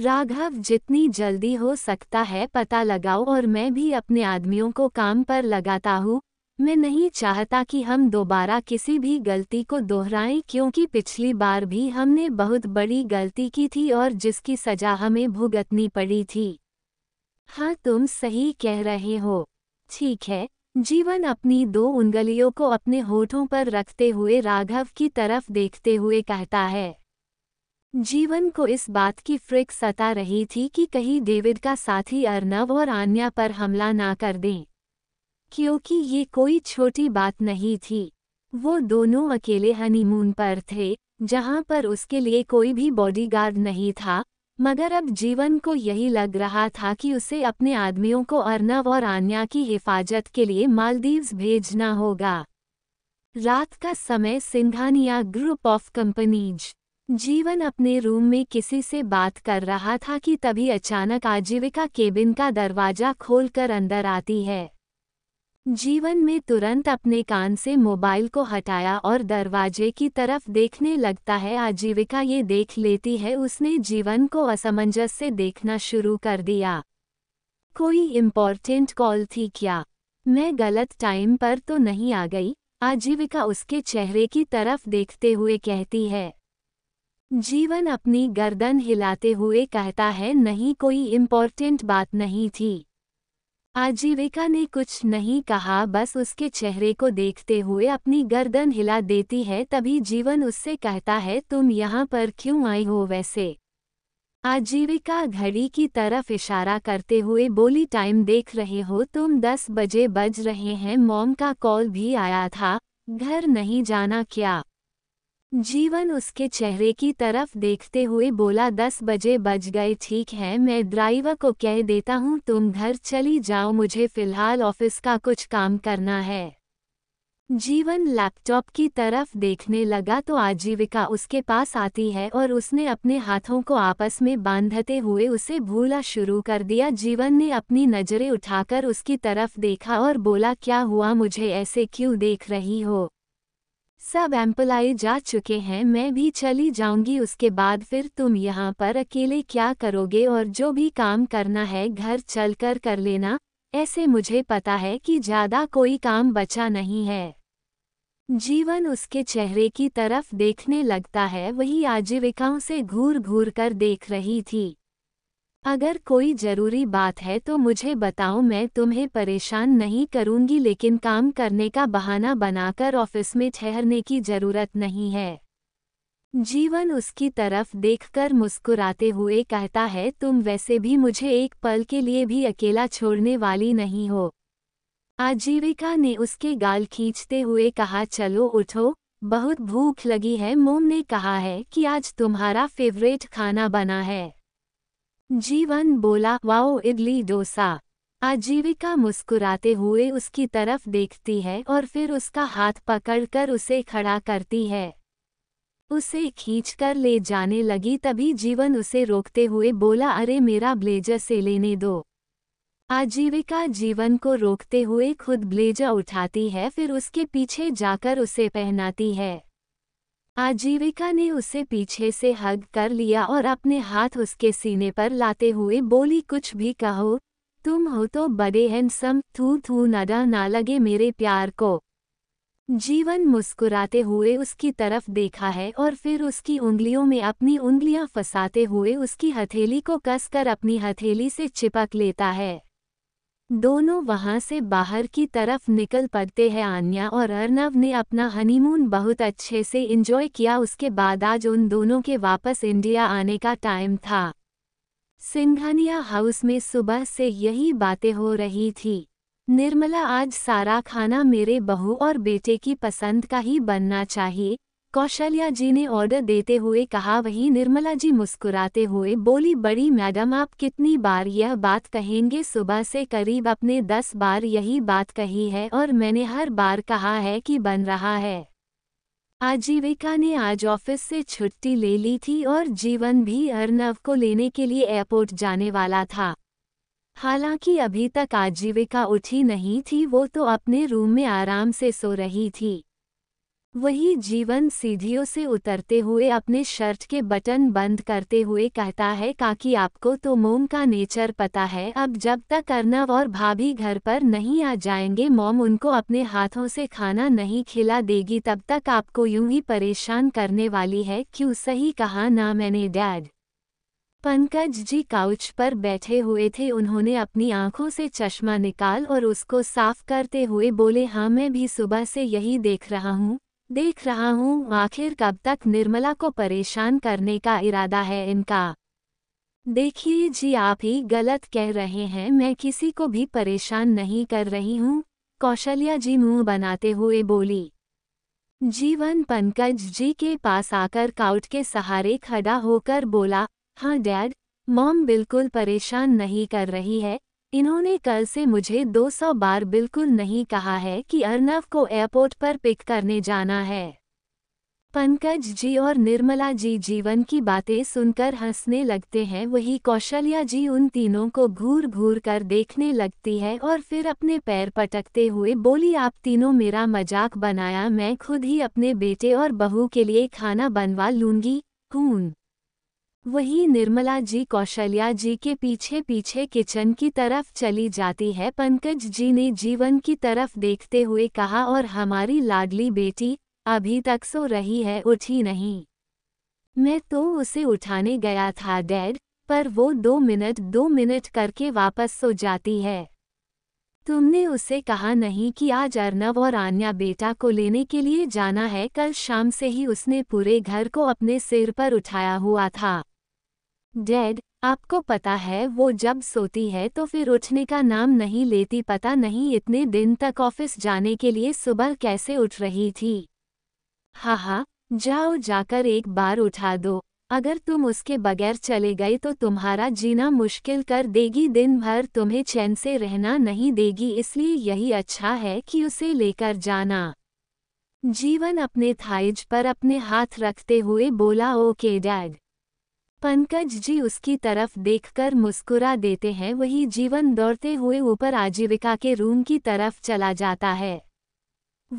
राघव जितनी जल्दी हो सकता है पता लगाओ और मैं भी अपने आदमियों को काम पर लगाता हूँ मैं नहीं चाहता कि हम दोबारा किसी भी गलती को दोहराएं क्योंकि पिछली बार भी हमने बहुत बड़ी गलती की थी और जिसकी सजा हमें भुगतनी पड़ी थी हाँ तुम सही कह रहे हो ठीक है जीवन अपनी दो उंगलियों को अपने होठों पर रखते हुए राघव की तरफ देखते हुए कहता है जीवन को इस बात की फ्रिक सता रही थी कि कहीं डेविड का साथी अर्नव और आन्या पर हमला ना कर दें क्योंकि ये कोई छोटी बात नहीं थी वो दोनों अकेले हनीमून पर थे जहाँ पर उसके लिए कोई भी बॉडीगार्ड नहीं था मगर अब जीवन को यही लग रहा था कि उसे अपने आदमियों को अर्नव और आन्या की हिफाजत के लिए मालदीव्स भेजना होगा रात का समय सिंघानिया ग्रुप ऑफ कंपनीज जीवन अपने रूम में किसी से बात कर रहा था कि तभी अचानक आजीविका केबिन का दरवाजा खोलकर अंदर आती है जीवन में तुरंत अपने कान से मोबाइल को हटाया और दरवाजे की तरफ देखने लगता है आजीविका ये देख लेती है उसने जीवन को असमंजस से देखना शुरू कर दिया कोई इम्पोर्टेंट कॉल थी क्या मैं गलत टाइम पर तो नहीं आ गई आजीविका उसके चेहरे की तरफ देखते हुए कहती है जीवन अपनी गर्दन हिलाते हुए कहता है नहीं कोई इम्पोर्टेंट बात नहीं थी आजीविका ने कुछ नहीं कहा बस उसके चेहरे को देखते हुए अपनी गर्दन हिला देती है तभी जीवन उससे कहता है तुम यहाँ पर क्यों आई हो वैसे आजीविका घड़ी की तरफ इशारा करते हुए बोली टाइम देख रहे हो तुम दस बजे बज रहे हैं मॉम का कॉल भी आया था घर नहीं जाना क्या जीवन उसके चेहरे की तरफ देखते हुए बोला दस बजे बज गए ठीक है मैं ड्राइवर को कह देता हूँ तुम घर चली जाओ मुझे फिलहाल ऑफिस का कुछ काम करना है जीवन लैपटॉप की तरफ देखने लगा तो आजीविका उसके पास आती है और उसने अपने हाथों को आपस में बांधते हुए उसे भूला शुरू कर दिया जीवन ने अपनी नज़रें उठाकर उसकी तरफ देखा और बोला क्या हुआ मुझे ऐसे क्यों देख रही हो सब एम्पलाए जा चुके हैं मैं भी चली जाऊंगी उसके बाद फिर तुम यहाँ पर अकेले क्या करोगे और जो भी काम करना है घर चलकर कर लेना ऐसे मुझे पता है कि ज़्यादा कोई काम बचा नहीं है जीवन उसके चेहरे की तरफ देखने लगता है वही आजीविकाओं से घूर घूर कर देख रही थी अगर कोई ज़रूरी बात है तो मुझे बताओ मैं तुम्हें परेशान नहीं करूंगी लेकिन काम करने का बहाना बनाकर ऑफिस में ठहरने की ज़रूरत नहीं है जीवन उसकी तरफ देखकर मुस्कुराते हुए कहता है तुम वैसे भी मुझे एक पल के लिए भी अकेला छोड़ने वाली नहीं हो आजीविका ने उसके गाल खींचते हुए कहा चलो उठो बहुत भूख लगी है मोम ने कहा है कि आज तुम्हारा फेवरेट खाना बना है जीवन बोला वाओ इडली डोसा आजीविका मुस्कुराते हुए उसकी तरफ देखती है और फिर उसका हाथ पकड़कर उसे खड़ा करती है उसे खींचकर ले जाने लगी तभी जीवन उसे रोकते हुए बोला अरे मेरा ब्लेजर से लेने दो आजीविका जीवन को रोकते हुए खुद ब्लेजर उठाती है फिर उसके पीछे जाकर उसे पहनाती है आजीविका ने उसे पीछे से हग कर लिया और अपने हाथ उसके सीने पर लाते हुए बोली कुछ भी कहो तुम हो तो बड़े हैंडसम थू थू नडा ना लगे मेरे प्यार को जीवन मुस्कुराते हुए उसकी तरफ देखा है और फिर उसकी उंगलियों में अपनी उंगलियां फंसाते हुए उसकी हथेली को कसकर अपनी हथेली से चिपक लेता है दोनों वहां से बाहर की तरफ निकल पड़ते हैं आन्या और अर्नव ने अपना हनीमून बहुत अच्छे से इंजॉय किया उसके बाद आज उन दोनों के वापस इंडिया आने का टाइम था सिंघानिया हाउस में सुबह से यही बातें हो रही थी निर्मला आज सारा खाना मेरे बहू और बेटे की पसंद का ही बनना चाहिए कौशल्या जी ने ऑर्डर देते हुए कहा वहीं निर्मला जी मुस्कुराते हुए बोली बड़ी मैडम आप कितनी बार यह बात कहेंगे सुबह से करीब अपने दस बार यही बात कही है और मैंने हर बार कहा है कि बन रहा है आजीविका ने आज ऑफिस से छुट्टी ले ली थी और जीवन भी अर्नव को लेने के लिए एयरपोर्ट जाने वाला था हालांकि अभी तक आजीविका उठी नहीं थी वो तो अपने रूम में आराम से सो रही थी वही जीवन सीढ़ियों से उतरते हुए अपने शर्ट के बटन बंद करते हुए कहता है काकि आपको तो मोम का नेचर पता है अब जब तक अर्नव और भाभी घर पर नहीं आ जाएंगे मोम उनको अपने हाथों से खाना नहीं खिला देगी तब तक आपको यूं ही परेशान करने वाली है क्यों सही कहा ना मैंने डैड पंकज जी काउच पर बैठे हुए थे उन्होंने अपनी आंखों से चश्मा निकाल और उसको साफ करते हुए बोले हाँ मैं भी सुबह से यही देख रहा हूँ देख रहा हूँ आखिर कब तक निर्मला को परेशान करने का इरादा है इनका देखिए जी आप ही गलत कह रहे हैं मैं किसी को भी परेशान नहीं कर रही हूँ कौशल्या जी मुंह बनाते हुए बोली जीवन पंकज जी के पास आकर काउट के सहारे खड़ा होकर बोला हाँ डैड मॉम बिल्कुल परेशान नहीं कर रही है इन्होंने कल से मुझे 200 बार बिल्कुल नहीं कहा है कि अर्नव को एयरपोर्ट पर पिक करने जाना है पंकज जी और निर्मला जी जीवन की बातें सुनकर हंसने लगते हैं वही कौशल्या जी उन तीनों को घूर घूर कर देखने लगती है और फिर अपने पैर पटकते हुए बोली आप तीनों मेरा मजाक बनाया मैं खुद ही अपने बेटे और बहू के लिए खाना बनवा लूंगी खून वहीं निर्मला जी कौशल्या जी के पीछे पीछे किचन की तरफ चली जाती है पंकज जी ने जीवन की तरफ देखते हुए कहा और हमारी लाडली बेटी अभी तक सो रही है उठी नहीं मैं तो उसे उठाने गया था डैड पर वो दो मिनट दो मिनट करके वापस सो जाती है तुमने उसे कहा नहीं कि आज अर्नव और आन्या बेटा को लेने के लिए जाना है कल शाम से ही उसने पूरे घर को अपने सिर पर उठाया हुआ था डेड आपको पता है वो जब सोती है तो फिर उठने का नाम नहीं लेती पता नहीं इतने दिन तक ऑफिस जाने के लिए सुबह कैसे उठ रही थी हाँ हा जाओ जाकर एक बार उठा दो अगर तुम उसके बगैर चले गए तो तुम्हारा जीना मुश्किल कर देगी दिन भर तुम्हें चैन से रहना नहीं देगी इसलिए यही अच्छा है कि उसे लेकर जाना जीवन अपने थाइज पर अपने हाथ रखते हुए बोला ओके डैड पंकज जी उसकी तरफ देखकर मुस्कुरा देते हैं वही जीवन दौड़ते हुए ऊपर आजीविका के रूम की तरफ चला जाता है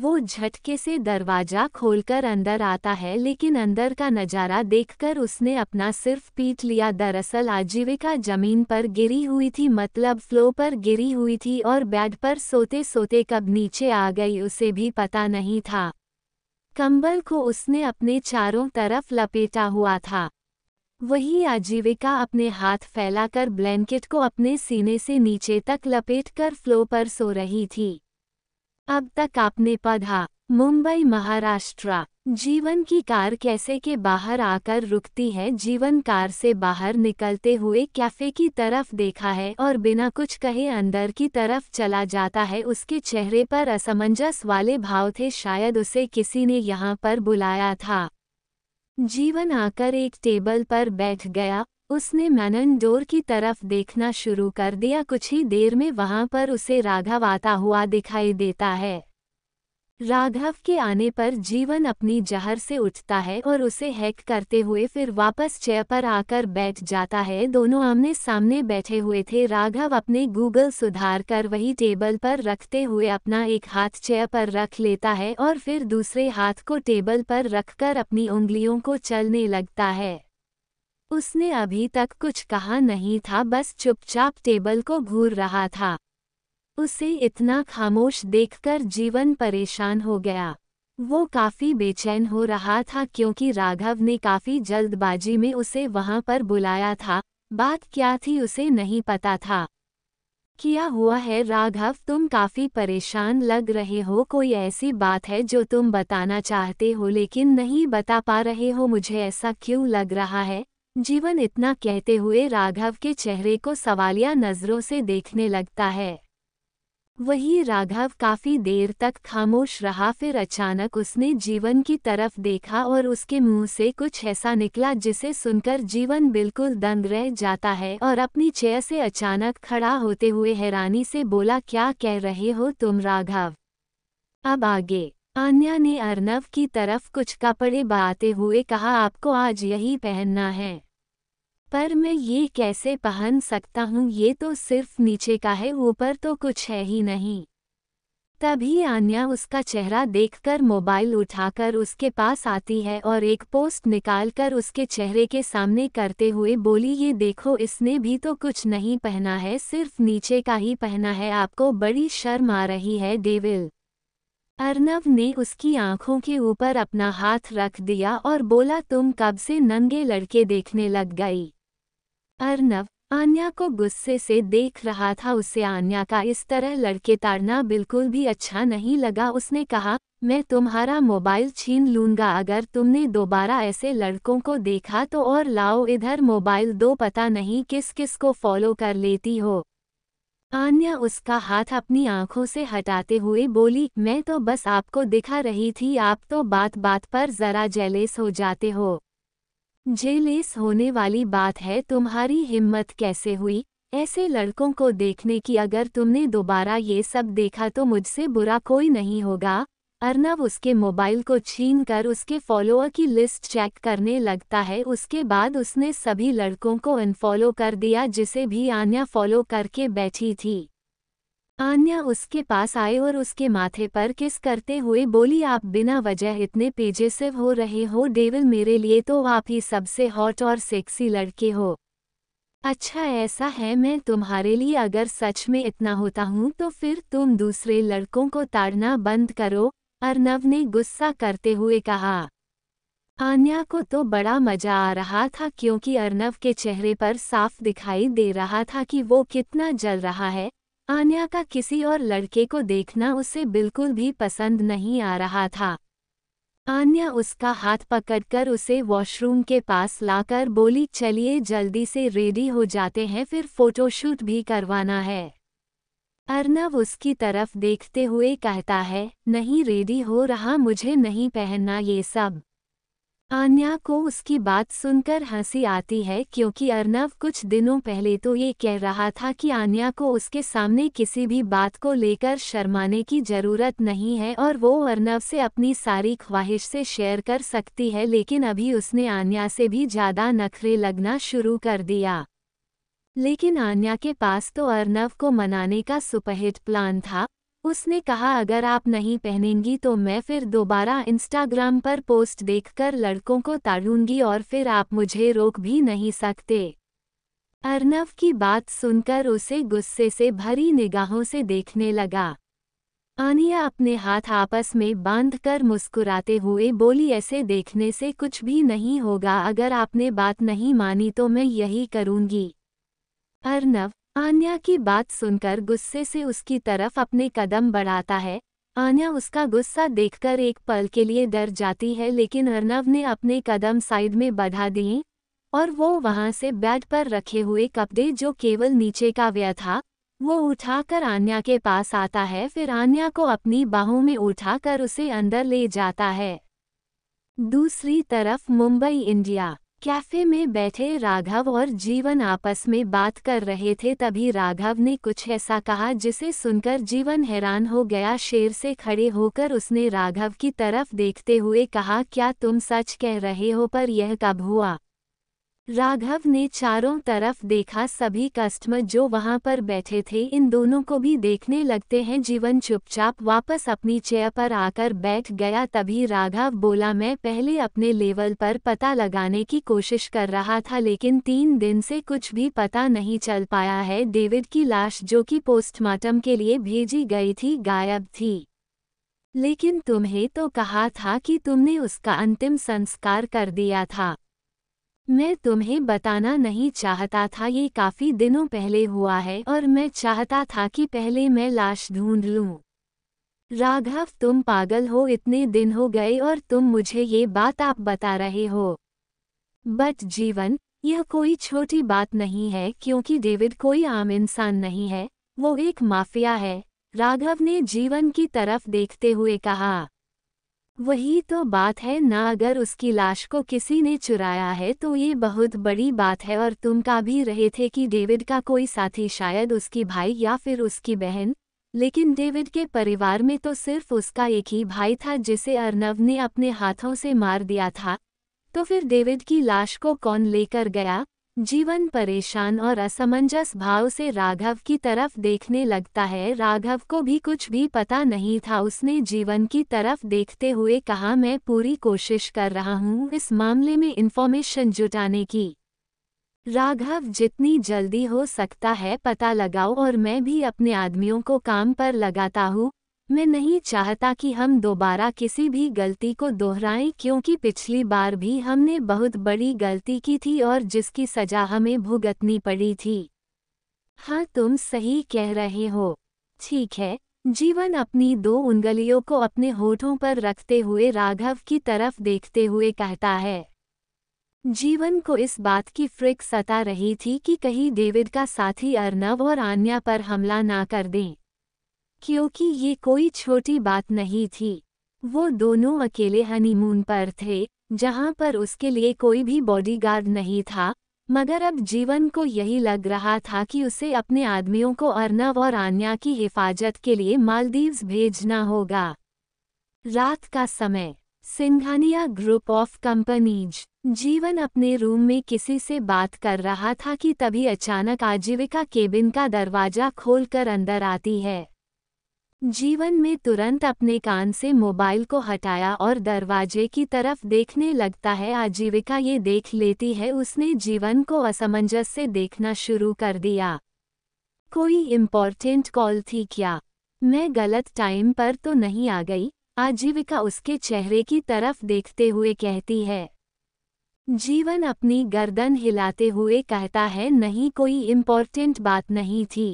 वो झटके से दरवाजा खोलकर अंदर आता है लेकिन अंदर का नज़ारा देखकर उसने अपना सिर्फ पीट लिया दरअसल आजीविका जमीन पर गिरी हुई थी मतलब फ्लो पर गिरी हुई थी और बेड पर सोते सोते कब नीचे आ गई उसे भी पता नहीं था कंबल को उसने अपने चारों तरफ लपेटा हुआ था वही आजीविका अपने हाथ फैलाकर ब्लैंकेट को अपने सीने से नीचे तक लपेटकर फ्लो पर सो रही थी अब तक आपने पढ़ा मुंबई महाराष्ट्र जीवन की कार कैसे के बाहर आकर रुकती है जीवन कार से बाहर निकलते हुए कैफे की तरफ देखा है और बिना कुछ कहे अंदर की तरफ चला जाता है उसके चेहरे पर असमंजस वाले भाव थे शायद उसे किसी ने यहाँ पर बुलाया था जीवन आकर एक टेबल पर बैठ गया उसने मैनन डोर की तरफ देखना शुरू कर दिया कुछ ही देर में वहां पर उसे राघव आता हुआ दिखाई देता है राघव के आने पर जीवन अपनी जहर से उठता है और उसे हैक करते हुए फिर वापस चेयर पर आकर बैठ जाता है दोनों आमने सामने बैठे हुए थे राघव अपने गूगल सुधार कर वही टेबल पर रखते हुए अपना एक हाथ चेयर पर रख लेता है और फिर दूसरे हाथ को टेबल पर रखकर अपनी उंगलियों को चलने लगता है उसने अभी तक कुछ कहा नहीं था बस चुपचाप टेबल को घूर रहा था उसे इतना खामोश देखकर जीवन परेशान हो गया वो काफ़ी बेचैन हो रहा था क्योंकि राघव ने काफ़ी जल्दबाजी में उसे वहाँ पर बुलाया था बात क्या थी उसे नहीं पता था किया हुआ है राघव तुम काफ़ी परेशान लग रहे हो कोई ऐसी बात है जो तुम बताना चाहते हो लेकिन नहीं बता पा रहे हो मुझे ऐसा क्यों लग रहा है जीवन इतना कहते हुए राघव के चेहरे को सवालिया नज़रों से देखने लगता है वही राघव काफी देर तक खामोश रहा फिर अचानक उसने जीवन की तरफ देखा और उसके मुंह से कुछ ऐसा निकला जिसे सुनकर जीवन बिल्कुल दंग रह जाता है और अपनी चेयर से अचानक खड़ा होते हुए हैरानी से बोला क्या कह रहे हो तुम राघव अब आगे आन्या ने अर्नव की तरफ कुछ कपड़े बहाते हुए कहा आपको आज यही पहनना है पर मैं ये कैसे पहन सकता हूँ ये तो सिर्फ नीचे का है ऊपर तो कुछ है ही नहीं तभी आन्या उसका चेहरा देखकर मोबाइल उठाकर उसके पास आती है और एक पोस्ट निकालकर उसके चेहरे के सामने करते हुए बोली ये देखो इसने भी तो कुछ नहीं पहना है सिर्फ नीचे का ही पहना है आपको बड़ी शर्म आ रही है डेविल अर्नव ने उसकी आंखों के ऊपर अपना हाथ रख दिया और बोला तुम कब से नंगे लड़के देखने लग गई अर्नव आन्या को गुस्से से देख रहा था उसे आन्या का इस तरह लड़के ताड़ना बिल्कुल भी अच्छा नहीं लगा उसने कहा मैं तुम्हारा मोबाइल छीन लूंगा अगर तुमने दोबारा ऐसे लड़कों को देखा तो और लाओ इधर मोबाइल दो पता नहीं किस किस को फॉलो कर लेती हो आन्या उसका हाथ अपनी आंखों से हटाते हुए बोली मैं तो बस आपको दिखा रही थी आप तो बात बात पर जरा जेलेस हो जाते हो जेलेस होने वाली बात है तुम्हारी हिम्मत कैसे हुई ऐसे लड़कों को देखने की अगर तुमने दोबारा ये सब देखा तो मुझसे बुरा कोई नहीं होगा अर्नव उसके मोबाइल को छीन कर उसके फॉलोअर की लिस्ट चेक करने लगता है उसके बाद उसने सभी लड़कों को अनफॉलो कर दिया जिसे भी आन्या फॉलो करके बैठी थी आन्या उसके पास आए और उसके माथे पर किस करते हुए बोली आप बिना वजह इतने पेजेसिव हो रहे हो डेविल मेरे लिए तो आप ही सबसे हॉट और सेक्सी लड़के हो अच्छा ऐसा है मैं तुम्हारे लिए अगर सच में इतना होता हूँ तो फिर तुम दूसरे लड़कों को ताड़ना बंद करो अर्नव ने गुस्सा करते हुए कहा आन्या को तो बड़ा मजा आ रहा था क्योंकि अर्नव के चेहरे पर साफ दिखाई दे रहा था कि वो कितना जल रहा है आन्या का किसी और लड़के को देखना उसे बिल्कुल भी पसंद नहीं आ रहा था आन्या उसका हाथ पकड़कर उसे वॉशरूम के पास लाकर बोली चलिए जल्दी से रेडी हो जाते हैं फिर फोटोशूट भी करवाना है अर्नव उसकी तरफ देखते हुए कहता है नहीं रेडी हो रहा मुझे नहीं पहनना ये सब आन्या को उसकी बात सुनकर हंसी आती है क्योंकि अर्नव कुछ दिनों पहले तो ये कह रहा था कि आन्या को उसके सामने किसी भी बात को लेकर शर्माने की जरूरत नहीं है और वो अर्नव से अपनी सारी ख्वाहिश से शेयर कर सकती है लेकिन अभी उसने आन्या से भी ज़्यादा नखरे लगना शुरू कर दिया लेकिन आन्या के पास तो अर्नव को मनाने का सुपहिट प्लान था उसने कहा अगर आप नहीं पहनेंगी तो मैं फिर दोबारा इंस्टाग्राम पर पोस्ट देखकर लड़कों को ताड़ूंगी और फिर आप मुझे रोक भी नहीं सकते अर्नव की बात सुनकर उसे गुस्से से भरी निगाहों से देखने लगा आनिया अपने हाथ आपस में बांधकर मुस्कुराते हुए बोली ऐसे देखने से कुछ भी नहीं होगा अगर आपने बात नहीं मानी तो मैं यही करूंगी अर्नव आन्या की बात सुनकर गुस्से से उसकी तरफ अपने कदम बढ़ाता है आन्या उसका गुस्सा देखकर एक पल के लिए डर जाती है लेकिन अर्नव ने अपने कदम साइड में बढ़ा दिए और वो वहां से बेड पर रखे हुए कपड़े जो केवल नीचे का व्यय था वो उठाकर आन्या के पास आता है फिर आन्या को अपनी बाहों में उठाकर उसे अंदर ले जाता है दूसरी तरफ मुंबई इंडिया कैफे में बैठे राघव और जीवन आपस में बात कर रहे थे तभी राघव ने कुछ ऐसा कहा जिसे सुनकर जीवन हैरान हो गया शेर से खड़े होकर उसने राघव की तरफ देखते हुए कहा क्या तुम सच कह रहे हो पर यह कब हुआ राघव ने चारों तरफ देखा सभी कस्टमर जो वहां पर बैठे थे इन दोनों को भी देखने लगते हैं जीवन चुपचाप वापस अपनी चेयर पर आकर बैठ गया तभी राघव बोला मैं पहले अपने लेवल पर पता लगाने की कोशिश कर रहा था लेकिन तीन दिन से कुछ भी पता नहीं चल पाया है डेविड की लाश जो कि पोस्टमार्टम के लिए भेजी गई थी गायब थी लेकिन तुम्हें तो कहा था कि तुमने उसका अंतिम संस्कार कर दिया था मैं तुम्हें बताना नहीं चाहता था ये काफ़ी दिनों पहले हुआ है और मैं चाहता था कि पहले मैं लाश ढूंढ लूं। राघव तुम पागल हो इतने दिन हो गए और तुम मुझे ये बात आप बता रहे हो बट जीवन यह कोई छोटी बात नहीं है क्योंकि डेविड कोई आम इंसान नहीं है वो एक माफिया है राघव ने जीवन की तरफ देखते हुए कहा वही तो बात है ना अगर उसकी लाश को किसी ने चुराया है तो ये बहुत बड़ी बात है और तुम का भी रहे थे कि डेविड का कोई साथी शायद उसकी भाई या फिर उसकी बहन लेकिन डेविड के परिवार में तो सिर्फ उसका एक ही भाई था जिसे अर्नव ने अपने हाथों से मार दिया था तो फिर डेविड की लाश को कौन लेकर गया जीवन परेशान और असमंजस भाव से राघव की तरफ देखने लगता है राघव को भी कुछ भी पता नहीं था उसने जीवन की तरफ देखते हुए कहा मैं पूरी कोशिश कर रहा हूँ इस मामले में इन्फॉर्मेशन जुटाने की राघव जितनी जल्दी हो सकता है पता लगाओ और मैं भी अपने आदमियों को काम पर लगाता हूँ मैं नहीं चाहता कि हम दोबारा किसी भी गलती को दोहराएं क्योंकि पिछली बार भी हमने बहुत बड़ी गलती की थी और जिसकी सजा हमें भुगतनी पड़ी थी हाँ तुम सही कह रहे हो ठीक है जीवन अपनी दो उंगलियों को अपने होठों पर रखते हुए राघव की तरफ देखते हुए कहता है जीवन को इस बात की फ्रिक सता रही थी कि कहीं डेविड का साथी अर्नव और आन्या पर हमला ना कर दें क्योंकि ये कोई छोटी बात नहीं थी वो दोनों अकेले हनीमून पर थे जहां पर उसके लिए कोई भी बॉडीगार्ड नहीं था मगर अब जीवन को यही लग रहा था कि उसे अपने आदमियों को अर्नव और आन्या की हिफाजत के लिए मालदीव्स भेजना होगा रात का समय सिंघानिया ग्रुप ऑफ कंपनीज जीवन अपने रूम में किसी से बात कर रहा था कि तभी अचानक आजीविका केबिन का दरवाजा खोलकर अंदर आती है जीवन में तुरंत अपने कान से मोबाइल को हटाया और दरवाजे की तरफ देखने लगता है आजीविका ये देख लेती है उसने जीवन को असमंजस से देखना शुरू कर दिया कोई इम्पोर्टेंट कॉल थी क्या मैं गलत टाइम पर तो नहीं आ गई आजीविका उसके चेहरे की तरफ देखते हुए कहती है जीवन अपनी गर्दन हिलाते हुए कहता है नहीं कोई इम्पोर्टेंट बात नहीं थी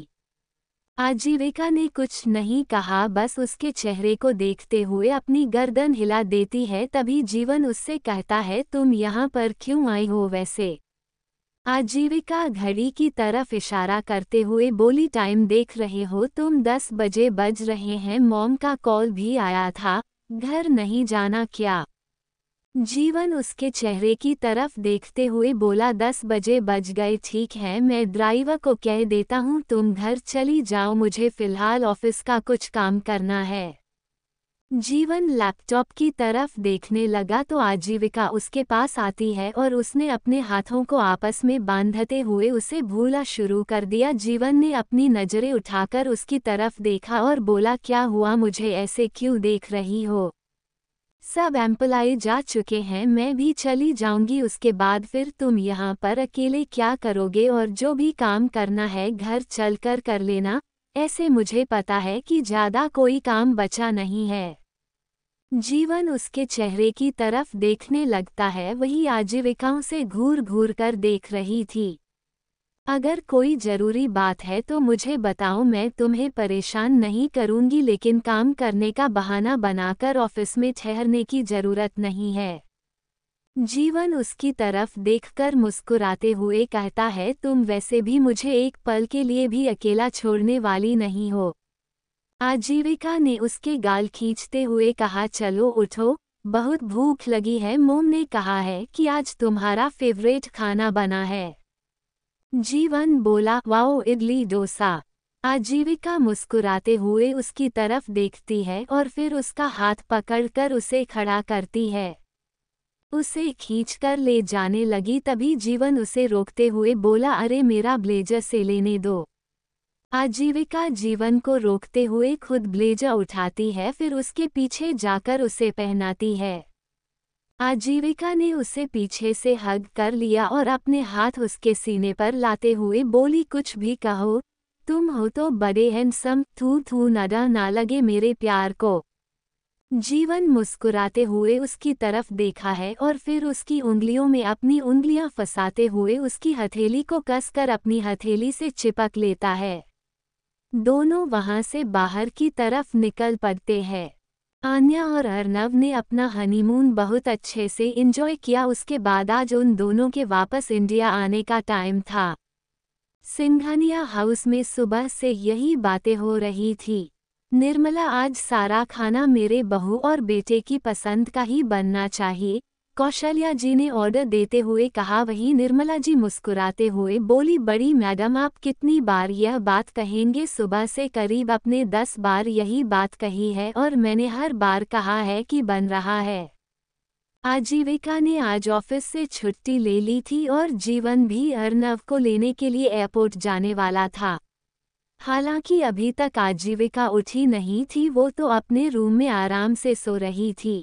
आजीविका ने कुछ नहीं कहा बस उसके चेहरे को देखते हुए अपनी गर्दन हिला देती है तभी जीवन उससे कहता है तुम यहाँ पर क्यों आई हो वैसे आजीविका घड़ी की तरफ इशारा करते हुए बोली टाइम देख रहे हो तुम दस बजे बज रहे हैं मॉम का कॉल भी आया था घर नहीं जाना क्या जीवन उसके चेहरे की तरफ देखते हुए बोला दस बजे बज गए ठीक है मैं ड्राइवर को कह देता हूँ तुम घर चली जाओ मुझे फिलहाल ऑफिस का कुछ काम करना है जीवन लैपटॉप की तरफ देखने लगा तो आजीविका उसके पास आती है और उसने अपने हाथों को आपस में बांधते हुए उसे भूला शुरू कर दिया जीवन ने अपनी नज़रें उठाकर उसकी तरफ देखा और बोला क्या हुआ मुझे ऐसे क्यों देख रही हो सब एम्पलाई जा चुके हैं मैं भी चली जाऊंगी उसके बाद फिर तुम यहाँ पर अकेले क्या करोगे और जो भी काम करना है घर चलकर कर लेना ऐसे मुझे पता है कि ज़्यादा कोई काम बचा नहीं है जीवन उसके चेहरे की तरफ देखने लगता है वही आजीविकाओं से घूर घूर कर देख रही थी अगर कोई ज़रूरी बात है तो मुझे बताओ मैं तुम्हें परेशान नहीं करूंगी लेकिन काम करने का बहाना बनाकर ऑफिस में ठहरने की ज़रूरत नहीं है जीवन उसकी तरफ देखकर मुस्कुराते हुए कहता है तुम वैसे भी मुझे एक पल के लिए भी अकेला छोड़ने वाली नहीं हो आजीविका ने उसके गाल खींचते हुए कहा चलो उठो बहुत भूख लगी है मोम ने कहा है कि आज तुम्हारा फेवरेट खाना बना है जीवन बोला वाओ इडली डोसा आजीविका मुस्कुराते हुए उसकी तरफ देखती है और फिर उसका हाथ पकड़कर उसे खड़ा करती है उसे खींचकर ले जाने लगी तभी जीवन उसे रोकते हुए बोला अरे मेरा ब्लेजर से लेने दो आजीविका जीवन को रोकते हुए खुद ब्लेजर उठाती है फिर उसके पीछे जाकर उसे पहनाती है आजीविका ने उसे पीछे से हग कर लिया और अपने हाथ उसके सीने पर लाते हुए बोली कुछ भी कहो तुम हो तो बड़े हैंडसम थू थू नडा ना लगे मेरे प्यार को जीवन मुस्कुराते हुए उसकी तरफ देखा है और फिर उसकी उंगलियों में अपनी उंगलियां फंसाते हुए उसकी हथेली को कसकर अपनी हथेली से चिपक लेता है दोनों वहां से बाहर की तरफ निकल पड़ते हैं आन्या और अर्नव ने अपना हनीमून बहुत अच्छे से इंजॉय किया उसके बाद आज उन दोनों के वापस इंडिया आने का टाइम था सिंघानिया हाउस में सुबह से यही बातें हो रही थी निर्मला आज सारा खाना मेरे बहू और बेटे की पसंद का ही बनना चाहिए कौशल्या जी ने ऑर्डर देते हुए कहा वहीं निर्मला जी मुस्कुराते हुए बोली बड़ी मैडम आप कितनी बार यह बात कहेंगे सुबह से करीब अपने दस बार यही बात कही है और मैंने हर बार कहा है कि बन रहा है आजीविका ने आज ऑफिस से छुट्टी ले ली थी और जीवन भी अर्नव को लेने के लिए एयरपोर्ट जाने वाला था हालांकि अभी तक आजीविका उठी नहीं थी वो तो अपने रूम में आराम से सो रही थी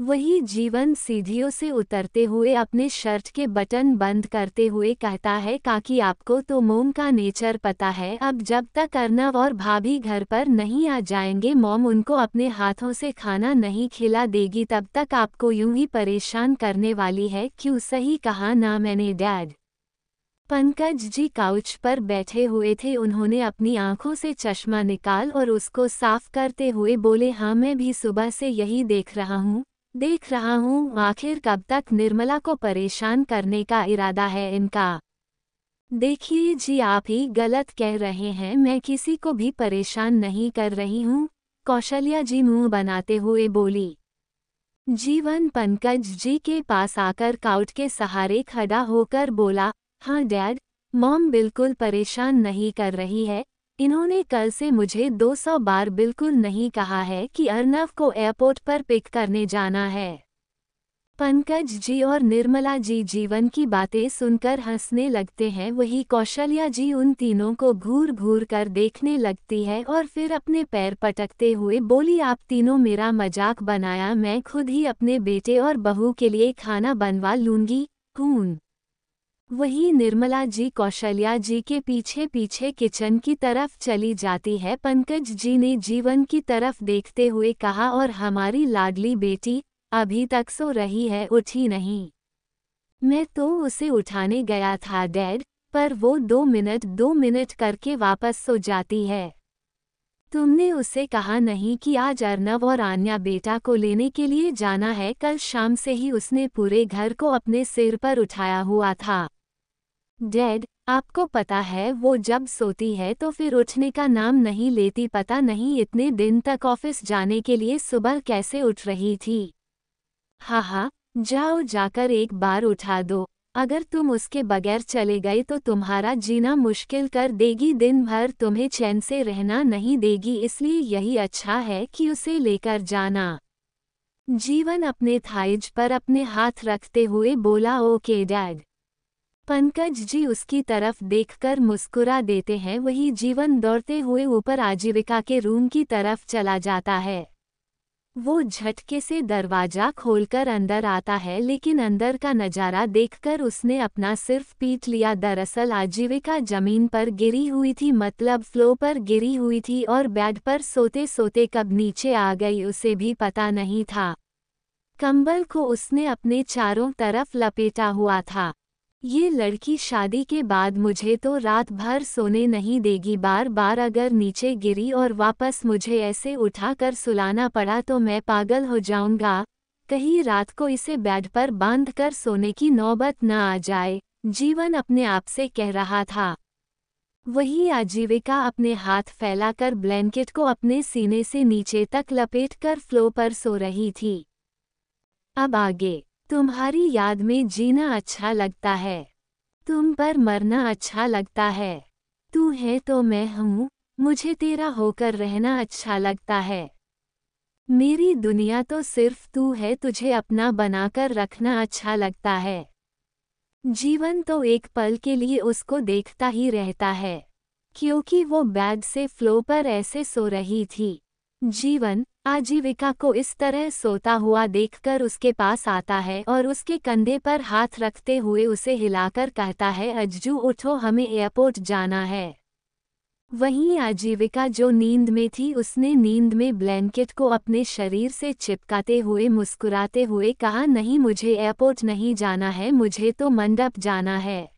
वही जीवन सीढ़ियों से उतरते हुए अपने शर्ट के बटन बंद करते हुए कहता है काकी आपको तो मोम का नेचर पता है अब जब तक अर्नव और भाभी घर पर नहीं आ जाएंगे मोम उनको अपने हाथों से खाना नहीं खिला देगी तब तक आपको यूं ही परेशान करने वाली है क्यों सही कहा ना मैंने डैड पंकज जी काउच पर बैठे हुए थे उन्होंने अपनी आंखों से चश्मा निकाल और उसको साफ करते हुए बोले हाँ मैं भी सुबह से यही देख रहा हूँ देख रहा हूँ आखिर कब तक निर्मला को परेशान करने का इरादा है इनका देखिए जी आप ही गलत कह रहे हैं मैं किसी को भी परेशान नहीं कर रही हूँ कौशल्या जी मुंह बनाते हुए बोली जीवन पंकज जी के पास आकर काउट के सहारे खड़ा होकर बोला हाँ डैड मॉम बिल्कुल परेशान नहीं कर रही है इन्होंने कल से मुझे 200 बार बिल्कुल नहीं कहा है कि अर्नव को एयरपोर्ट पर पिक करने जाना है पंकज जी और निर्मला जी जीवन की बातें सुनकर हंसने लगते हैं वही कौशल्या जी उन तीनों को घूर घूर कर देखने लगती है और फिर अपने पैर पटकते हुए बोली आप तीनों मेरा मजाक बनाया मैं खुद ही अपने बेटे और बहू के लिए खाना बनवा लूंगी खून वही निर्मला जी कौशल्या जी के पीछे पीछे किचन की तरफ चली जाती है पंकज जी ने जीवन की तरफ देखते हुए कहा और हमारी लाडली बेटी अभी तक सो रही है उठी नहीं मैं तो उसे उठाने गया था डैड पर वो दो मिनट दो मिनट करके वापस सो जाती है तुमने उसे कहा नहीं कि आज अर्नव और आन्या बेटा को लेने के लिए जाना है कल शाम से ही उसने पूरे घर को अपने सिर पर उठाया हुआ था डेड आपको पता है वो जब सोती है तो फिर उठने का नाम नहीं लेती पता नहीं इतने दिन तक ऑफिस जाने के लिए सुबह कैसे उठ रही थी हाँ हाँ जाओ जाकर एक बार उठा दो अगर तुम उसके बगैर चले गए तो तुम्हारा जीना मुश्किल कर देगी दिन भर तुम्हें चैन से रहना नहीं देगी इसलिए यही अच्छा है कि उसे लेकर जाना जीवन अपने थाइज पर अपने हाथ रखते हुए बोला ओके डैड पंकज जी उसकी तरफ देखकर मुस्कुरा देते हैं वही जीवन दौड़ते हुए ऊपर आजीविका के रूम की तरफ चला जाता है वो झटके से दरवाजा खोलकर अंदर आता है लेकिन अंदर का नज़ारा देखकर उसने अपना सिर्फ पीट लिया दरअसल आजीविका जमीन पर गिरी हुई थी मतलब फ्लो पर गिरी हुई थी और बेड पर सोते सोते कब नीचे आ गई उसे भी पता नहीं था कंबल को उसने अपने चारों तरफ लपेटा हुआ था ये लड़की शादी के बाद मुझे तो रात भर सोने नहीं देगी बार बार अगर नीचे गिरी और वापस मुझे ऐसे उठाकर सुलाना पड़ा तो मैं पागल हो जाऊंगा कहीं रात को इसे बेड पर बांध कर सोने की नौबत न आ जाए जीवन अपने आप से कह रहा था वही आजीविका अपने हाथ फैलाकर ब्लैंकेट को अपने सीने से नीचे तक लपेट कर फ्लो पर सो रही थी अब आगे तुम्हारी याद में जीना अच्छा लगता है तुम पर मरना अच्छा लगता है तू है तो मैं हूँ मुझे तेरा होकर रहना अच्छा लगता है मेरी दुनिया तो सिर्फ तू है तुझे अपना बनाकर रखना अच्छा लगता है जीवन तो एक पल के लिए उसको देखता ही रहता है क्योंकि वो बैग से फ्लो पर ऐसे सो रही थी जीवन आजीविका को इस तरह सोता हुआ देखकर उसके पास आता है और उसके कंधे पर हाथ रखते हुए उसे हिलाकर कहता है अज्जू उठो हमें एयरपोर्ट जाना है वहीं आजीविका जो नींद में थी उसने नींद में ब्लैंकेट को अपने शरीर से चिपकाते हुए मुस्कुराते हुए कहा नहीं मुझे एयरपोर्ट नहीं जाना है मुझे तो मंडप जाना है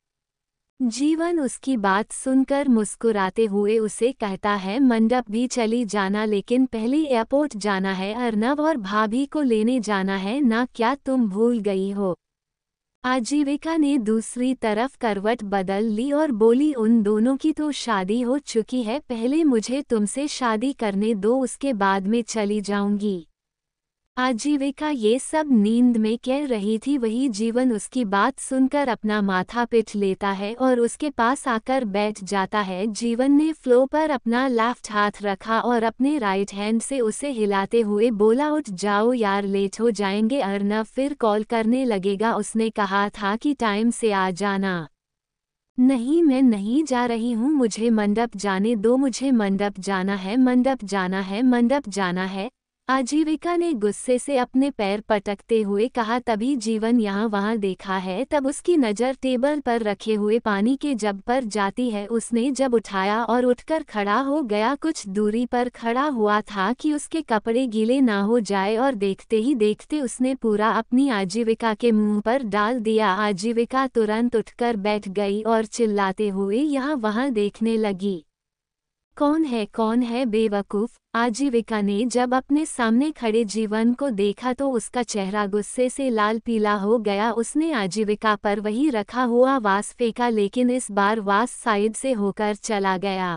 जीवन उसकी बात सुनकर मुस्कुराते हुए उसे कहता है मंडप भी चली जाना लेकिन पहले एयरपोर्ट जाना है अर्नब और भाभी को लेने जाना है ना क्या तुम भूल गई हो आजीविका ने दूसरी तरफ करवट बदल ली और बोली उन दोनों की तो शादी हो चुकी है पहले मुझे तुमसे शादी करने दो उसके बाद में चली जाऊंगी आजीविका ये सब नींद में कह रही थी वही जीवन उसकी बात सुनकर अपना माथा पिट लेता है और उसके पास आकर बैठ जाता है जीवन ने फ्लो पर अपना लेफ्ट हाथ रखा और अपने राइट हैंड से उसे हिलाते हुए बोला उठ जाओ यार लेट हो जाएंगे अर्ना फिर कॉल करने लगेगा उसने कहा था कि टाइम से आ जाना नहीं मैं नहीं जा रही हूँ मुझे मंडप जाने दो मुझे मंडप जाना है मंडप जाना है मंडप जाना है आजीविका ने गुस्से से अपने पैर पटकते हुए कहा तभी जीवन यहाँ वहाँ देखा है तब उसकी नज़र टेबल पर रखे हुए पानी के जब पर जाती है उसने जब उठाया और उठकर खड़ा हो गया कुछ दूरी पर खड़ा हुआ था कि उसके कपड़े गीले ना हो जाए और देखते ही देखते उसने पूरा अपनी आजीविका के मुंह पर डाल दिया आजीविका तुरंत उठकर बैठ गई और चिल्लाते हुए यहाँ वहाँ देखने लगी कौन है कौन है बेवकूफ आजीविका ने जब अपने सामने खड़े जीवन को देखा तो उसका चेहरा गुस्से से लाल पीला हो गया उसने आजीविका पर वही रखा हुआ वास फेंका लेकिन इस बार वास साइड से होकर चला गया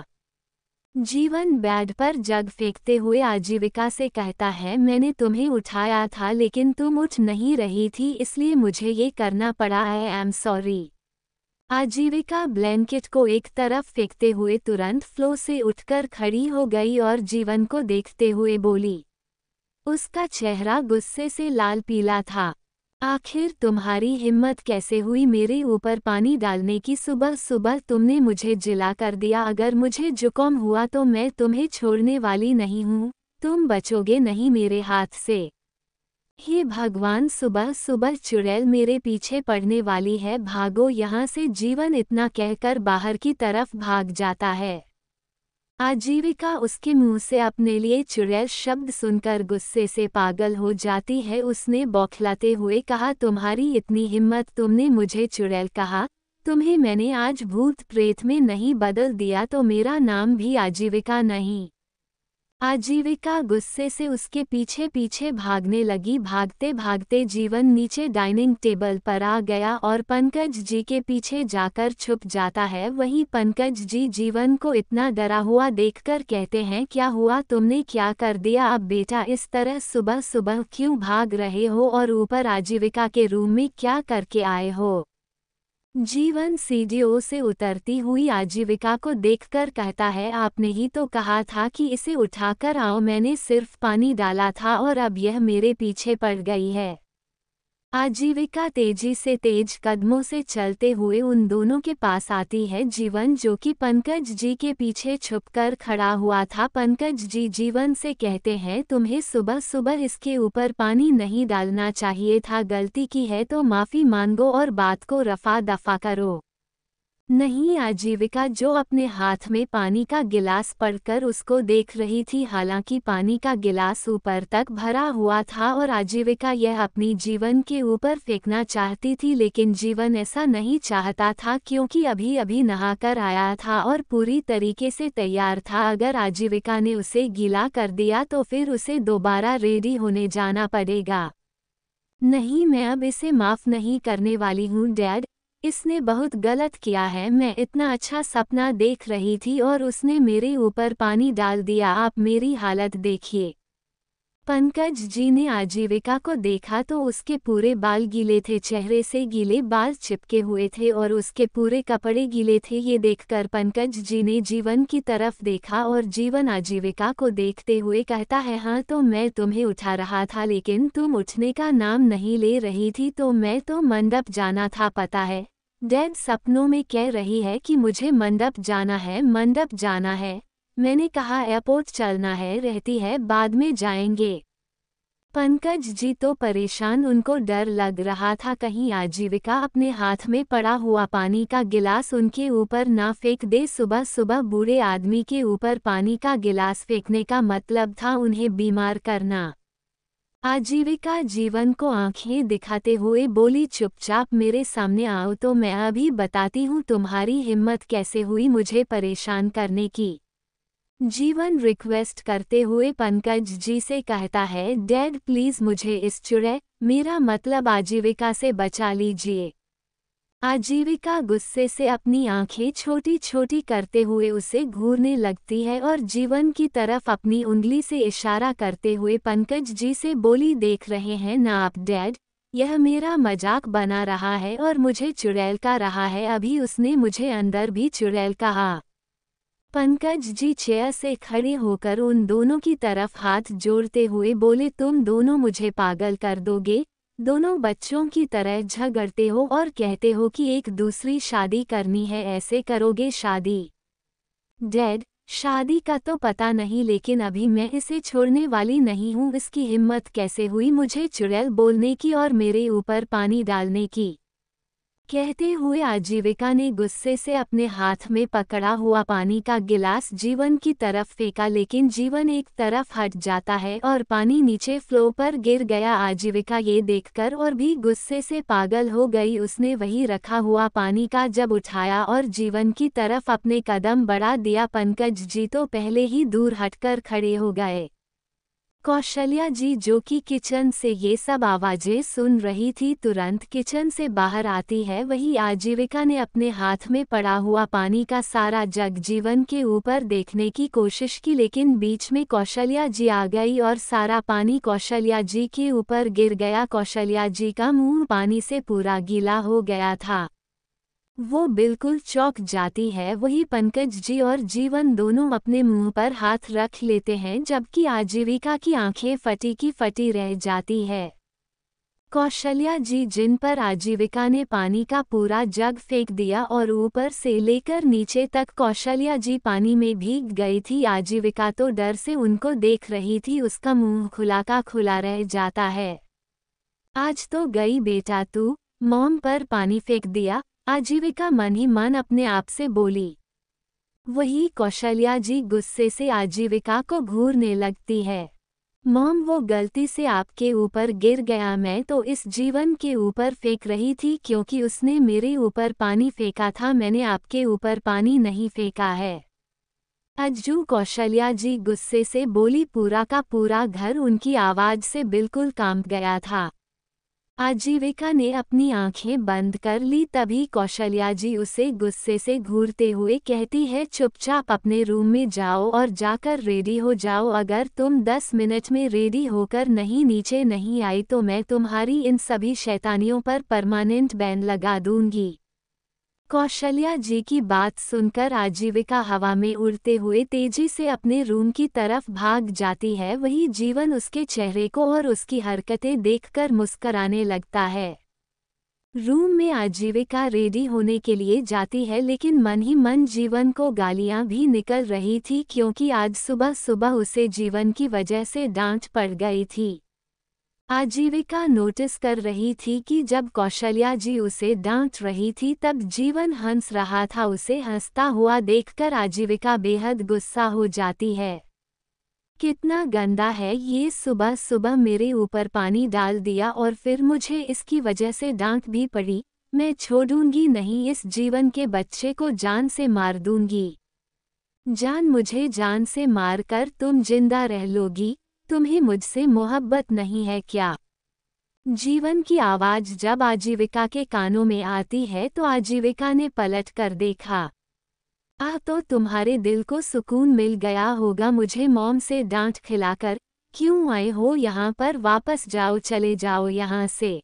जीवन बैड पर जग फेंकते हुए आजीविका से कहता है मैंने तुम्हें उठाया था लेकिन तुम उठ नहीं रही थी इसलिए मुझे ये करना पड़ा है I am sorry Aajeevika blanket को एक तरफ फेंकते हुए तुरंत फ्लो से उठकर खड़ी हो गई और जीवन को देखते हुए बोली उसका चेहरा गुस्से से लाल पीला था आखिर तुम्हारी हिम्मत कैसे हुई मेरे ऊपर पानी डालने की सुबह सुबह तुमने मुझे जिला कर दिया अगर मुझे जुकाम हुआ तो मैं तुम्हें छोड़ने वाली नहीं हूँ तुम बचोगे नहीं मेरे हाथ से हे भगवान सुबह सुबह चुड़ैल मेरे पीछे पड़ने वाली है भागो यहाँ से जीवन इतना कहकर बाहर की तरफ भाग जाता है आजीविका उसके मुंह से अपने लिए चुड़ैल शब्द सुनकर गुस्से से पागल हो जाती है उसने बौखलाते हुए कहा तुम्हारी इतनी हिम्मत तुमने मुझे चुड़ैल कहा तुम्हें मैंने आज भूत प्रेत में नहीं बदल दिया तो मेरा नाम भी आजीविका नहीं आजीविका गुस्से से उसके पीछे पीछे भागने लगी भागते भागते जीवन नीचे डाइनिंग टेबल पर आ गया और पंकज जी के पीछे जाकर छुप जाता है वहीं पंकज जी जीवन को इतना डरा हुआ देखकर कहते हैं क्या हुआ तुमने क्या कर दिया अब बेटा इस तरह सुबह सुबह क्यों भाग रहे हो और ऊपर आजीविका के रूम में क्या करके आए हो जीवन सीडीओ से उतरती हुई आजीविका को देखकर कहता है आपने ही तो कहा था कि इसे उठाकर आओ मैंने सिर्फ पानी डाला था और अब यह मेरे पीछे पड़ गई है आजीविका तेजी से तेज कदमों से चलते हुए उन दोनों के पास आती है जीवन जो कि पंकज जी के पीछे छुपकर खड़ा हुआ था पंकज जी जीवन से कहते हैं तुम्हें सुबह सुबह इसके ऊपर पानी नहीं डालना चाहिए था गलती की है तो माफ़ी मांगो और बात को रफा दफा करो नहीं आजीविका जो अपने हाथ में पानी का गिलास पड़कर उसको देख रही थी हालांकि पानी का गिलास ऊपर तक भरा हुआ था और आजीविका यह अपनी जीवन के ऊपर फेंकना चाहती थी लेकिन जीवन ऐसा नहीं चाहता था क्योंकि अभी अभी नहाकर आया था और पूरी तरीके से तैयार था अगर आजीविका ने उसे गीला कर दिया तो फिर उसे दोबारा रेडी होने जाना पड़ेगा नहीं मैं अब इसे माफ़ नहीं करने वाली हूँ डैड इसने बहुत गलत किया है मैं इतना अच्छा सपना देख रही थी और उसने मेरे ऊपर पानी डाल दिया आप मेरी हालत देखिए पंकज जी ने आजीविका को देखा तो उसके पूरे बाल गीले थे चेहरे से गीले बाल चिपके हुए थे और उसके पूरे कपड़े गीले थे ये देखकर पंकज जी ने जीवन की तरफ देखा और जीवन आजीविका को देखते हुए कहता है हाँ तो मैं तुम्हें उठा रहा था लेकिन तुम उठने का नाम नहीं ले रही थी तो मैं तो मंडप जाना था पता है डैड सपनों में कह रही है कि मुझे मंडप जाना है मंडप जाना है मैंने कहा एयरपोर्ट चलना है रहती है बाद में जाएंगे पंकज जी तो परेशान उनको डर लग रहा था कहीं आजीविका अपने हाथ में पड़ा हुआ पानी का गिलास उनके ऊपर ना फेंक दे सुबह सुबह बूढ़े आदमी के ऊपर पानी का गिलास फेंकने का मतलब था उन्हें बीमार करना आजीविका जीवन को आंखें दिखाते हुए बोली चुपचाप मेरे सामने आओ तो मैं अभी बताती हूँ तुम्हारी हिम्मत कैसे हुई मुझे परेशान करने की जीवन रिक्वेस्ट करते हुए पंकज जी से कहता है डैड प्लीज मुझे इस चुड़े मेरा मतलब आजीविका से बचा लीजिए आजीविका गुस्से से अपनी आंखें छोटी छोटी करते हुए उसे घूरने लगती है और जीवन की तरफ अपनी उंगली से इशारा करते हुए पंकज जी से बोली देख रहे हैं ना आप डैड यह मेरा मजाक बना रहा है और मुझे चुड़ैल का रहा है अभी उसने मुझे अंदर भी चुड़ैल कहा पंकज जी चेयर से खड़े होकर उन दोनों की तरफ हाथ जोड़ते हुए बोले तुम दोनों मुझे पागल कर दोगे दोनों बच्चों की तरह झगड़ते हो और कहते हो कि एक दूसरी शादी करनी है ऐसे करोगे शादी डैड शादी का तो पता नहीं लेकिन अभी मैं इसे छोड़ने वाली नहीं हूँ इसकी हिम्मत कैसे हुई मुझे चुड़ैल बोलने की और मेरे ऊपर पानी डालने की कहते हुए आजीविका ने गुस्से से अपने हाथ में पकड़ा हुआ पानी का गिलास जीवन की तरफ फेंका लेकिन जीवन एक तरफ हट जाता है और पानी नीचे फ्लो पर गिर गया आजीविका ये देखकर और भी गुस्से से पागल हो गई उसने वही रखा हुआ पानी का जब उठाया और जीवन की तरफ अपने कदम बढ़ा दिया पंकज जी तो पहले ही दूर हटकर खड़े हो गए कौशल्या जी जो कि किचन से ये सब आवाज़ें सुन रही थी तुरंत किचन से बाहर आती है वही आजीविका ने अपने हाथ में पड़ा हुआ पानी का सारा जग जीवन के ऊपर देखने की कोशिश की लेकिन बीच में कौशल्या जी आ गई और सारा पानी कौशल्या जी के ऊपर गिर गया कौशल्या जी का मुंह पानी से पूरा गीला हो गया था वो बिल्कुल चौक जाती है वही पंकज जी और जीवन दोनों अपने मुंह पर हाथ रख लेते हैं जबकि आजीविका की आंखें फटी की फटी रह जाती है कौशल्या जी जिन पर आजीविका ने पानी का पूरा जग फेंक दिया और ऊपर से लेकर नीचे तक कौशल्या जी पानी में भीग गई थी आजीविका तो डर से उनको देख रही थी उसका मुंह खुला का खुला रह जाता है आज तो गई बेटा तू मोम पर पानी फेंक दिया आजीविका मन ही मन अपने आप से बोली वही कौशल्या जी गुस्से से आजीविका को घूरने लगती है मॉम वो गलती से आपके ऊपर गिर गया मैं तो इस जीवन के ऊपर फेंक रही थी क्योंकि उसने मेरे ऊपर पानी फेंका था मैंने आपके ऊपर पानी नहीं फेंका है अज्जू कौशल्या जी गुस्से से बोली पूरा का पूरा घर उनकी आवाज से बिल्कुल कांप गया था आजीविका ने अपनी आंखें बंद कर ली तभी कौशल्या जी उसे गुस्से से घूरते हुए कहती है चुपचाप अपने रूम में जाओ और जाकर रेडी हो जाओ अगर तुम दस मिनट में रेडी होकर नहीं नीचे नहीं आई तो मैं तुम्हारी इन सभी शैतानियों पर परमानेंट बैन लगा दूंगी कौशल्या जी की बात सुनकर आजीविका हवा में उड़ते हुए तेजी से अपने रूम की तरफ भाग जाती है वही जीवन उसके चेहरे को और उसकी हरकतें देखकर मुस्कराने लगता है रूम में आजीविका रेडी होने के लिए जाती है लेकिन मन ही मन जीवन को गालियां भी निकल रही थी क्योंकि आज सुबह सुबह उसे जीवन की वजह से डांट पड़ गई थी आजीविका नोटिस कर रही थी कि जब कौशल्या जी उसे डांट रही थी तब जीवन हंस रहा था उसे हंसता हुआ देखकर आजीविका बेहद गुस्सा हो जाती है कितना गंदा है ये सुबह सुबह मेरे ऊपर पानी डाल दिया और फिर मुझे इसकी वजह से डांट भी पड़ी मैं छोड़ूंगी नहीं इस जीवन के बच्चे को जान से मार दूंगी जान मुझे जान से मार कर तुम जिंदा रह लोगी तुम्हें मुझसे मोहब्बत नहीं है क्या जीवन की आवाज जब आजीविका के कानों में आती है तो आजीविका ने पलट कर देखा आ तो तुम्हारे दिल को सुकून मिल गया होगा मुझे मॉम से डांट खिलाकर क्यों आए हो यहाँ पर वापस जाओ चले जाओ यहाँ से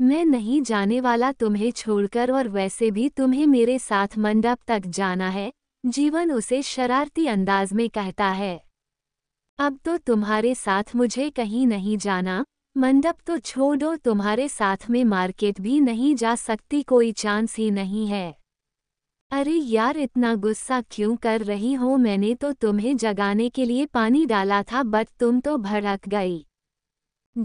मैं नहीं जाने वाला तुम्हें छोड़कर और वैसे भी तुम्हें मेरे साथ मंडप तक जाना है जीवन उसे शरारती अंदाज में कहता है अब तो तुम्हारे साथ मुझे कहीं नहीं जाना मंडप तो छोड़ो तुम्हारे साथ में मार्केट भी नहीं जा सकती कोई चांस ही नहीं है अरे यार इतना गुस्सा क्यों कर रही हो मैंने तो तुम्हें जगाने के लिए पानी डाला था बट तुम तो भड़क गई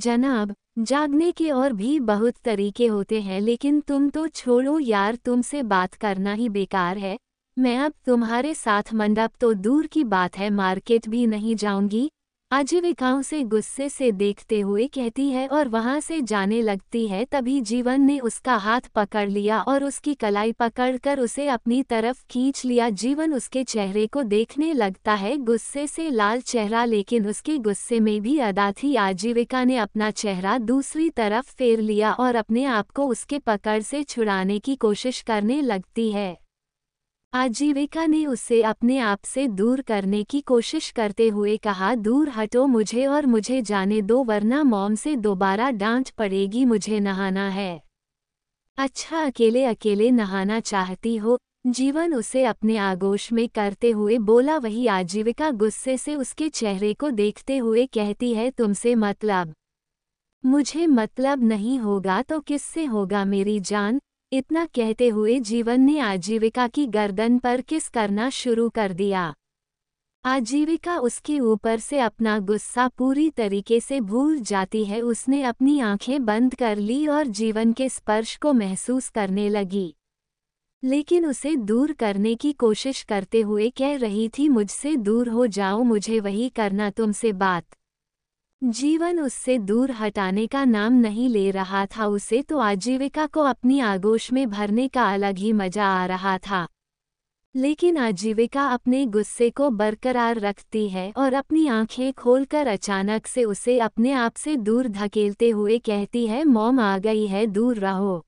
जनाब जागने के और भी बहुत तरीके होते हैं लेकिन तुम तो छोड़ो यार तुमसे बात करना ही बेकार है मैं अब तुम्हारे साथ मंडप तो दूर की बात है मार्केट भी नहीं जाऊंगी आजीविकाओं से गुस्से से देखते हुए कहती है और वहां से जाने लगती है तभी जीवन ने उसका हाथ पकड़ लिया और उसकी कलाई पकड़कर उसे अपनी तरफ खींच लिया जीवन उसके चेहरे को देखने लगता है गुस्से से लाल चेहरा लेकिन उसके गुस्से में भी अदा थी आजीविका ने अपना चेहरा दूसरी तरफ फेर लिया और अपने आप को उसके पकड़ से छुड़ाने की कोशिश करने लगती है आजीविका ने उसे अपने आप से दूर करने की कोशिश करते हुए कहा दूर हटो मुझे और मुझे जाने दो वरना मॉम से दोबारा डांट पड़ेगी मुझे नहाना है अच्छा अकेले अकेले नहाना चाहती हो जीवन उसे अपने आगोश में करते हुए बोला वही आजीविका गुस्से से उसके चेहरे को देखते हुए कहती है तुमसे मतलब मुझे मतलब नहीं होगा तो किससे होगा मेरी जान इतना कहते हुए जीवन ने आजीविका की गर्दन पर किस करना शुरू कर दिया आजीविका उसके ऊपर से अपना गुस्सा पूरी तरीके से भूल जाती है उसने अपनी आंखें बंद कर ली और जीवन के स्पर्श को महसूस करने लगी लेकिन उसे दूर करने की कोशिश करते हुए कह रही थी मुझसे दूर हो जाओ मुझे वही करना तुमसे बात जीवन उससे दूर हटाने का नाम नहीं ले रहा था उसे तो आजीविका को अपनी आगोश में भरने का अलग ही मजा आ रहा था लेकिन आजीविका अपने गुस्से को बरकरार रखती है और अपनी आंखें खोलकर अचानक से उसे अपने आप से दूर धकेलते हुए कहती है मॉम आ गई है दूर रहो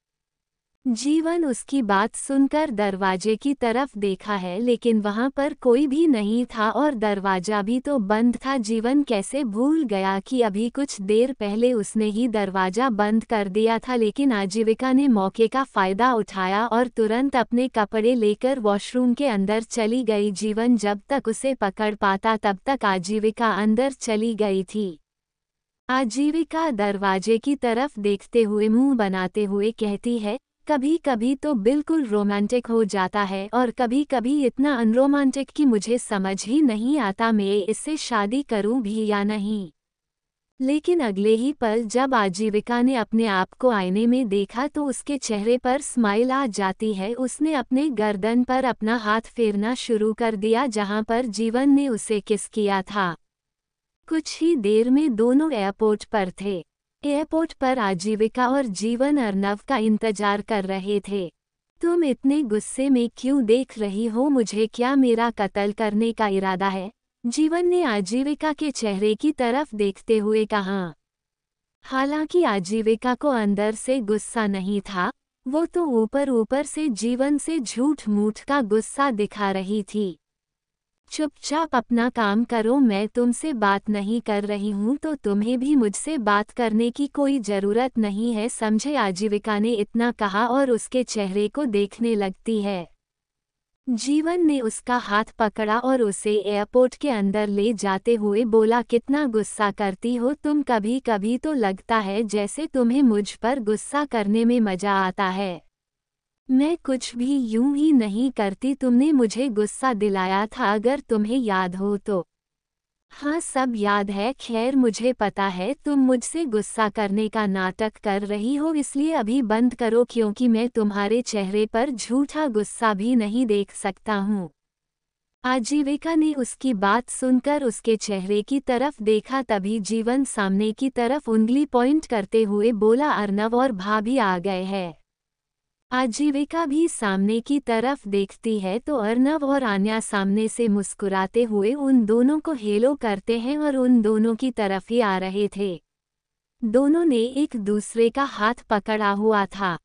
जीवन उसकी बात सुनकर दरवाजे की तरफ देखा है लेकिन वहां पर कोई भी नहीं था और दरवाजा भी तो बंद था जीवन कैसे भूल गया कि अभी कुछ देर पहले उसने ही दरवाजा बंद कर दिया था लेकिन आजीविका ने मौके का फायदा उठाया और तुरंत अपने कपड़े लेकर वॉशरूम के अंदर चली गई जीवन जब तक उसे पकड़ पाता तब तक आजीविका अंदर चली गई थी आजीविका दरवाजे की तरफ देखते हुए मुंह बनाते हुए कहती है कभी कभी तो बिल्कुल रोमांटिक हो जाता है और कभी कभी इतना अनरोमांटिक कि मुझे समझ ही नहीं आता मैं इससे शादी करूं भी या नहीं लेकिन अगले ही पल जब आजीविका ने अपने आप को आईने में देखा तो उसके चेहरे पर स्माइल आ जाती है उसने अपने गर्दन पर अपना हाथ फेरना शुरू कर दिया जहां पर जीवन ने उसे किस किया था कुछ ही देर में दोनों एयरपोर्ट पर थे एयरपोर्ट पर आजीविका और जीवन अर्नव का इंतजार कर रहे थे तुम इतने गुस्से में क्यों देख रही हो मुझे क्या मेरा कत्ल करने का इरादा है जीवन ने आजीविका के चेहरे की तरफ देखते हुए कहा हालांकि आजीविका को अंदर से गुस्सा नहीं था वो तो ऊपर ऊपर से जीवन से झूठ मूठ का गुस्सा दिखा रही थी चुपचाप अपना काम करो मैं तुमसे बात नहीं कर रही हूँ तो तुम्हें भी मुझसे बात करने की कोई ज़रूरत नहीं है समझे आजीविका ने इतना कहा और उसके चेहरे को देखने लगती है जीवन ने उसका हाथ पकड़ा और उसे एयरपोर्ट के अंदर ले जाते हुए बोला कितना गुस्सा करती हो तुम कभी कभी तो लगता है जैसे तुम्हें मुझ पर गुस्सा करने में मजा आता है मैं कुछ भी यूं ही नहीं करती तुमने मुझे गुस्सा दिलाया था अगर तुम्हें याद हो तो हाँ सब याद है खैर मुझे पता है तुम मुझसे गुस्सा करने का नाटक कर रही हो इसलिए अभी बंद करो क्योंकि मैं तुम्हारे चेहरे पर झूठा गुस्सा भी नहीं देख सकता हूँ आजीविका ने उसकी बात सुनकर उसके चेहरे की तरफ देखा तभी जीवन सामने की तरफ उंगली पॉइंट करते हुए बोला अर्नव और भाभी आ गए हैं आजीविका भी सामने की तरफ देखती है तो अर्नव और आन्या सामने से मुस्कुराते हुए उन दोनों को हेलो करते हैं और उन दोनों की तरफ ही आ रहे थे दोनों ने एक दूसरे का हाथ पकड़ा हुआ था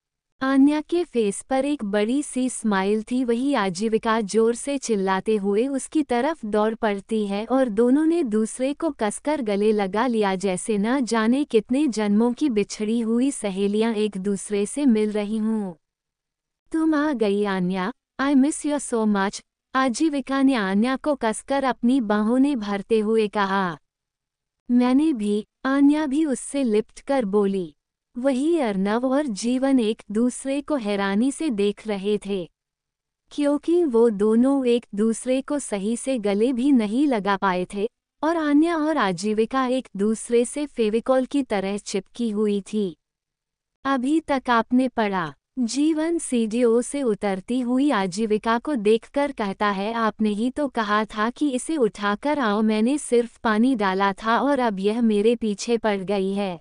आन्या के फेस पर एक बड़ी सी स्माइल थी वही आजीविका जोर से चिल्लाते हुए उसकी तरफ दौड़ पड़ती है और दोनों ने दूसरे को कसकर गले लगा लिया जैसे न जाने कितने जन्मों की बिछड़ी हुई सहेलियां एक दूसरे से मिल रही हूँ तुम आ गई Anya I miss you so much Aajeevika ने आन्या को कसकर अपनी बाहों ने भरते हुए कहा मैंने भी आन्या भी उससे लिपट कर बोली वही अर्नव और जीवन एक दूसरे को हैरानी से देख रहे थे क्योंकि वो दोनों एक दूसरे को सही से गले भी नहीं लगा पाए थे और आन्या और आजीविका एक दूसरे से फेविकॉल की तरह चिपकी हुई थी अभी तक आपने पढ़ा जीवन सीडीओ से उतरती हुई आजीविका को देखकर कहता है आपने ही तो कहा था कि इसे उठाकर आओ मैंने सिर्फ पानी डाला था और अब यह मेरे पीछे पड़ गई है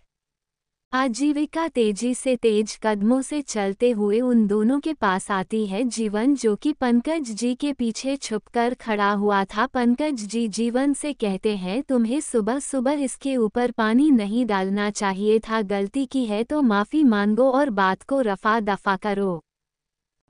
आजीविका तेजी से तेज कदमों से चलते हुए उन दोनों के पास आती है जीवन जो कि पंकज जी के पीछे छुपकर खड़ा हुआ था पंकज जी जीवन से कहते हैं तुम्हें सुबह सुबह इसके ऊपर पानी नहीं डालना चाहिए था गलती की है तो माफ़ी मांगो और बात को रफा दफा करो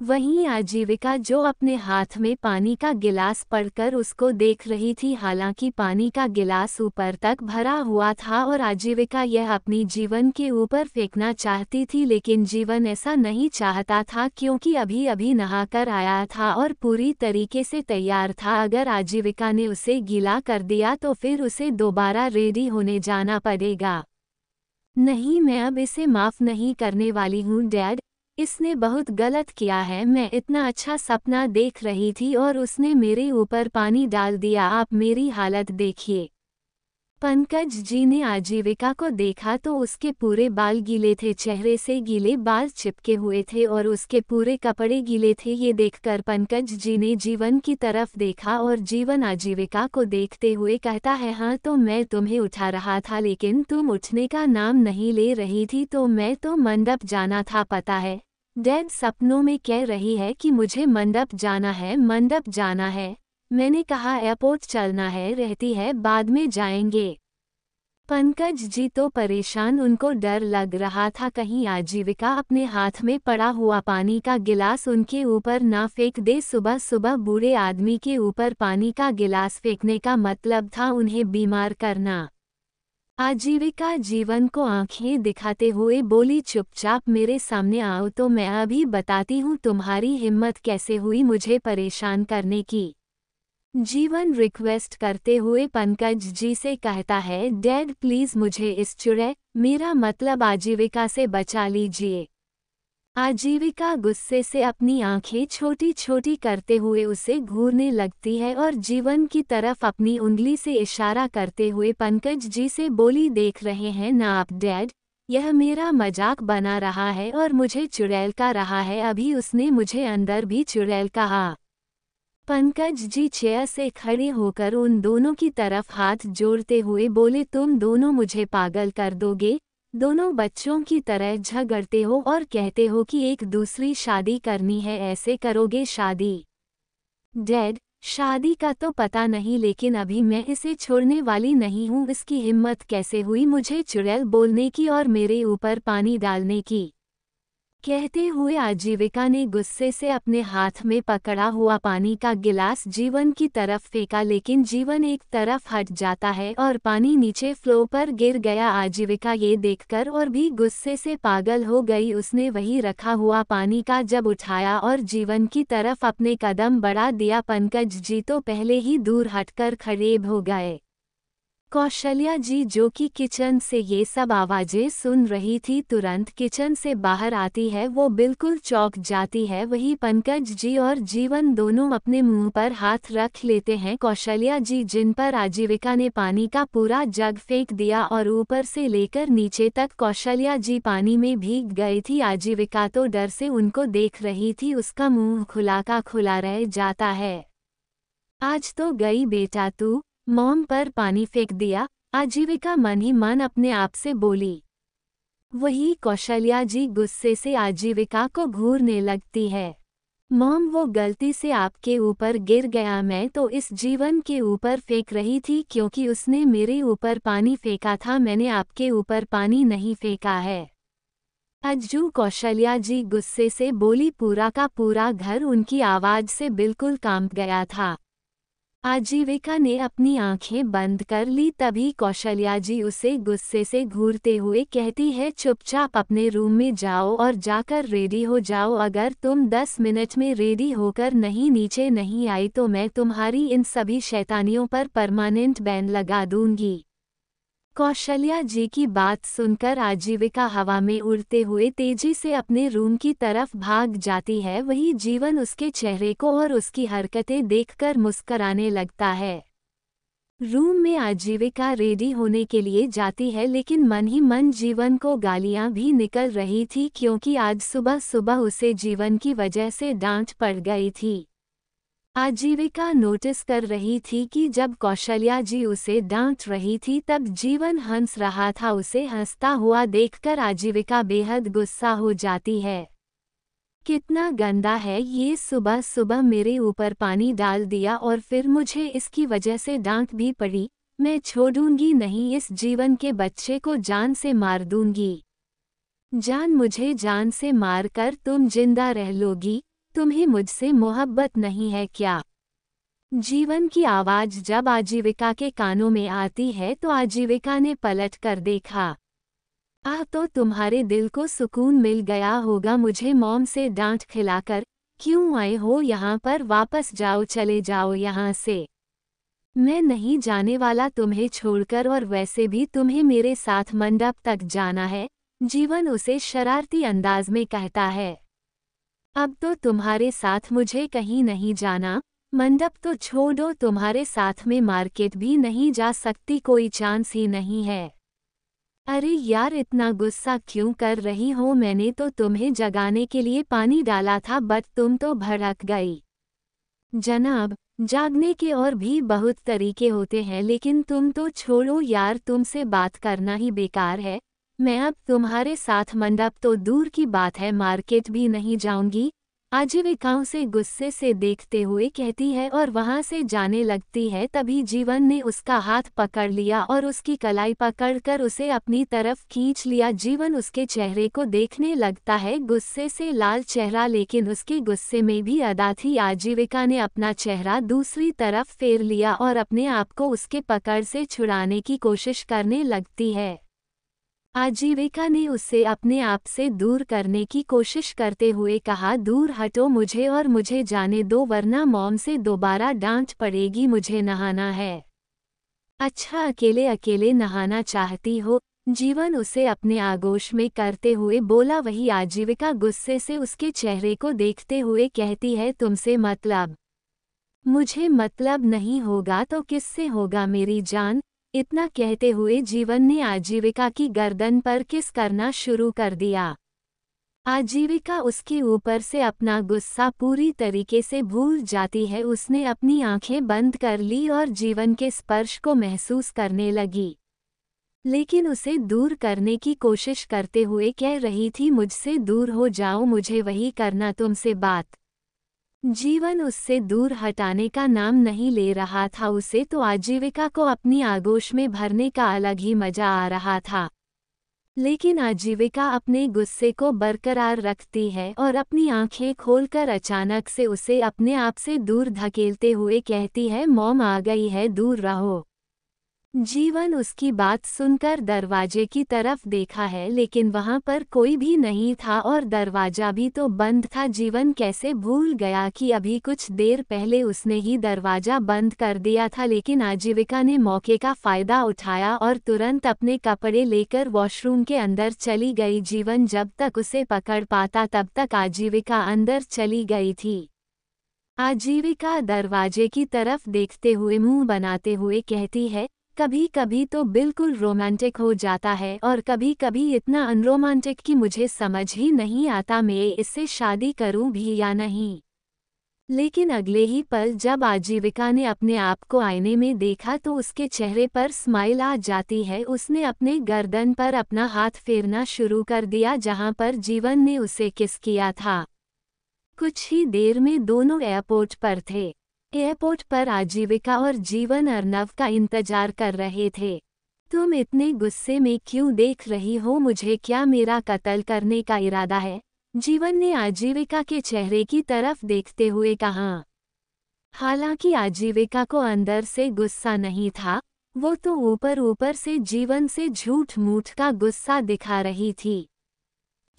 वहीं आजीविका जो अपने हाथ में पानी का गिलास पड़कर उसको देख रही थी हालांकि पानी का गिलास ऊपर तक भरा हुआ था और आजीविका यह अपनी जीवन के ऊपर फेंकना चाहती थी लेकिन जीवन ऐसा नहीं चाहता था क्योंकि अभी अभी नहाकर आया था और पूरी तरीके से तैयार था अगर आजीविका ने उसे गीला कर दिया तो फिर उसे दोबारा रेडी होने जाना पड़ेगा नहीं मैं अब इसे माफ़ नहीं करने वाली हूँ डैड इसने बहुत गलत किया है मैं इतना अच्छा सपना देख रही थी और उसने मेरे ऊपर पानी डाल दिया आप मेरी हालत देखिए पंकज जी ने आजीविका को देखा तो उसके पूरे बाल गीले थे चेहरे से गीले बाल चिपके हुए थे और उसके पूरे कपड़े गीले थे ये देखकर पंकज जी ने जीवन की तरफ देखा और जीवन आजीविका को देखते हुए कहता है हाँ तो मैं तुम्हें उठा रहा था लेकिन तुम उठने का नाम नहीं ले रही थी तो मैं तो मंडप जाना था पता है डैड सपनों में कह रही है कि मुझे मंडप जाना है मंडप जाना है मैंने कहा एयरपोर्ट चलना है रहती है बाद में जाएंगे पंकज जी तो परेशान उनको डर लग रहा था कहीं आजीविका अपने हाथ में पड़ा हुआ पानी का गिलास उनके ऊपर ना फेंक दे सुबह सुबह बूढ़े आदमी के ऊपर पानी का गिलास फेंकने का मतलब था उन्हें बीमार करना आजीविका जीवन को आंखें दिखाते हुए बोली चुपचाप मेरे सामने आओ तो मैं अभी बताती हूँ तुम्हारी हिम्मत कैसे हुई मुझे परेशान करने की जीवन रिक्वेस्ट करते हुए पंकज जी से कहता है डैड प्लीज मुझे इस चुड़ै मेरा मतलब आजीविका से बचा लीजिए आजीविका गुस्से से अपनी आंखें छोटी छोटी करते हुए उसे घूरने लगती है और जीवन की तरफ अपनी उंगली से इशारा करते हुए पंकज जी से बोली देख रहे हैं ना आप डैड यह मेरा मजाक बना रहा है और मुझे चुड़ैल का रहा है अभी उसने मुझे अंदर भी चुड़ैल कहा पंकज जी चेयर से खड़े होकर उन दोनों की तरफ हाथ जोड़ते हुए बोले तुम दोनों मुझे पागल कर दोगे दोनों बच्चों की तरह झगड़ते हो और कहते हो कि एक दूसरी शादी करनी है ऐसे करोगे शादी डैड शादी का तो पता नहीं लेकिन अभी मैं इसे छोड़ने वाली नहीं हूँ इसकी हिम्मत कैसे हुई मुझे चुड़ैल बोलने की और मेरे ऊपर पानी डालने की कहते हुए आजीविका ने गुस्से से अपने हाथ में पकड़ा हुआ पानी का गिलास जीवन की तरफ फेंका लेकिन जीवन एक तरफ हट जाता है और पानी नीचे फ्लो पर गिर गया आजीविका ये देखकर और भी गुस्से से पागल हो गई उसने वही रखा हुआ पानी का जब उठाया और जीवन की तरफ अपने कदम बढ़ा दिया पंकज जी तो पहले ही दूर हटकर खड़ेब हो गए कौशल्या जी जो कि किचन से ये सब आवाज़ें सुन रही थी तुरंत किचन से बाहर आती है वो बिल्कुल चौक जाती है वही पंकज जी और जीवन दोनों अपने मुंह पर हाथ रख लेते हैं कौशल्या जी जिन पर आजीविका ने पानी का पूरा जग फेंक दिया और ऊपर से लेकर नीचे तक कौशल्या जी पानी में भीग गई थी आजीविका तो डर से उनको देख रही थी उसका मुँह खुला का खुला रह जाता है आज तो गई बेटा तू मोम पर पानी फेंक दिया आजीविका मन ही मन अपने आप से बोली वही कौशल्या जी गुस्से से आजीविका को घूरने लगती है मोम वो गलती से आपके ऊपर गिर गया मैं तो इस जीवन के ऊपर फेंक रही थी क्योंकि उसने मेरे ऊपर पानी फेंका था मैंने आपके ऊपर पानी नहीं फेंका है अज्जू कौशल्या जी गुस्से से बोली पूरा का पूरा घर उनकी आवाज से बिल्कुल कांप गया था आजीविका ने अपनी आंखें बंद कर ली तभी कौशल्या जी उसे गुस्से से घूरते हुए कहती है चुपचाप अपने रूम में जाओ और जाकर रेडी हो जाओ अगर तुम दस मिनट में रेडी होकर नहीं नीचे नहीं आई तो मैं तुम्हारी इन सभी शैतानियों पर परमानेंट बैन लगा दूंगी कौशल्या जी की बात सुनकर आजीविका हवा में उड़ते हुए तेजी से अपने रूम की तरफ भाग जाती है वही जीवन उसके चेहरे को और उसकी हरकतें देखकर मुस्कराने लगता है रूम में आजीविका रेडी होने के लिए जाती है लेकिन मन ही मन जीवन को गालियां भी निकल रही थी क्योंकि आज सुबह सुबह उसे जीवन की वजह से डांट पड़ गई थी आजीविका नोटिस कर रही थी कि जब कौशल्या जी उसे डांट रही थी तब जीवन हंस रहा था उसे हंसता हुआ देखकर आजीविका बेहद गुस्सा हो जाती है कितना गंदा है ये सुबह सुबह मेरे ऊपर पानी डाल दिया और फिर मुझे इसकी वजह से डांट भी पड़ी मैं छोड़ूंगी नहीं इस जीवन के बच्चे को जान से मार दूंगी जान मुझे जान से मार कर तुम जिंदा रह लोगी तुम्हें मुझसे मोहब्बत नहीं है क्या जीवन की आवाज जब आजीविका के कानों में आती है तो आजीविका ने पलट कर देखा आह तो तुम्हारे दिल को सुकून मिल गया होगा मुझे मॉम से डांट खिलाकर क्यों आए हो यहाँ पर वापस जाओ चले जाओ यहाँ से मैं नहीं जाने वाला तुम्हें छोड़कर और वैसे भी तुम्हें मेरे साथ मंडप तक जाना है जीवन उसे शरारती अंदाज में कहता है अब तो तुम्हारे साथ मुझे कहीं नहीं जाना मंडप तो छोड़ो तुम्हारे साथ में मार्केट भी नहीं जा सकती कोई चांस ही नहीं है अरे यार इतना गुस्सा क्यों कर रही हो मैंने तो तुम्हें जगाने के लिए पानी डाला था बट तुम तो भड़क गई जनाब जागने के और भी बहुत तरीके होते हैं लेकिन तुम तो छोड़ो यार तुमसे बात करना ही बेकार है मैं अब तुम्हारे साथ मंडप तो दूर की बात है मार्केट भी नहीं जाऊंगी आजीविकाओं से गुस्से से देखते हुए कहती है और वहां से जाने लगती है तभी जीवन ने उसका हाथ पकड़ लिया और उसकी कलाई पकड़कर उसे अपनी तरफ खींच लिया जीवन उसके चेहरे को देखने लगता है गुस्से से लाल चेहरा लेकिन उसके गुस्से में भी अदा थी आजीविका ने अपना चेहरा दूसरी तरफ फेर लिया और अपने आप को उसके पकड़ से छुड़ाने की कोशिश करने लगती है आजीविका ने उसे अपने आप से दूर करने की कोशिश करते हुए कहा दूर हटो मुझे और मुझे जाने दो वरना मॉम से दोबारा डांट पड़ेगी मुझे नहाना है अच्छा अकेले अकेले नहाना चाहती हो जीवन उसे अपने आगोश में करते हुए बोला वही आजीविका गुस्से से उसके चेहरे को देखते हुए कहती है तुमसे मतलब मुझे मतलब नहीं होगा तो किससे होगा मेरी जान इतना कहते हुए जीवन ने आजीविका की गर्दन पर किस करना शुरू कर दिया आजीविका उसके ऊपर से अपना गुस्सा पूरी तरीके से भूल जाती है उसने अपनी आंखें बंद कर ली और जीवन के स्पर्श को महसूस करने लगी लेकिन उसे दूर करने की कोशिश करते हुए कह रही थी मुझसे दूर हो जाओ मुझे वही करना तुमसे बात जीवन उससे दूर हटाने का नाम नहीं ले रहा था उसे तो आजीविका को अपनी आगोश में भरने का अलग ही मजा आ रहा था लेकिन आजीविका अपने गुस्से को बरकरार रखती है और अपनी आंखें खोलकर अचानक से उसे अपने आप से दूर धकेलते हुए कहती है मॉम आ गई है दूर रहो जीवन उसकी बात सुनकर दरवाजे की तरफ देखा है लेकिन वहां पर कोई भी नहीं था और दरवाजा भी तो बंद था जीवन कैसे भूल गया कि अभी कुछ देर पहले उसने ही दरवाजा बंद कर दिया था लेकिन आजीविका ने मौके का फायदा उठाया और तुरंत अपने कपड़े लेकर वॉशरूम के अंदर चली गई जीवन जब तक उसे पकड़ पाता तब तक आजीविका अंदर चली गई थी आजीविका दरवाजे की तरफ देखते हुए मुंह बनाते हुए कहती है कभी कभी तो बिल्कुल रोमांटिक हो जाता है और कभी कभी इतना अनरोमांटिक कि मुझे समझ ही नहीं आता मैं इससे शादी करूं भी या नहीं लेकिन अगले ही पल जब आजीविका ने अपने आप को आईने में देखा तो उसके चेहरे पर स्माइल आ जाती है उसने अपने गर्दन पर अपना हाथ फेरना शुरू कर दिया जहां पर जीवन ने उसे किस किया था कुछ ही देर में दोनों एयरपोर्ट पर थे एयरपोर्ट पर आजीविका और जीवन अर्नव का इंतजार कर रहे थे तुम इतने गुस्से में क्यों देख रही हो मुझे क्या मेरा कत्ल करने का इरादा है जीवन ने आजीविका के चेहरे की तरफ देखते हुए कहा हालांकि आजीविका को अंदर से गुस्सा नहीं था वो तो ऊपर ऊपर से जीवन से झूठ मूठ का गुस्सा दिखा रही थी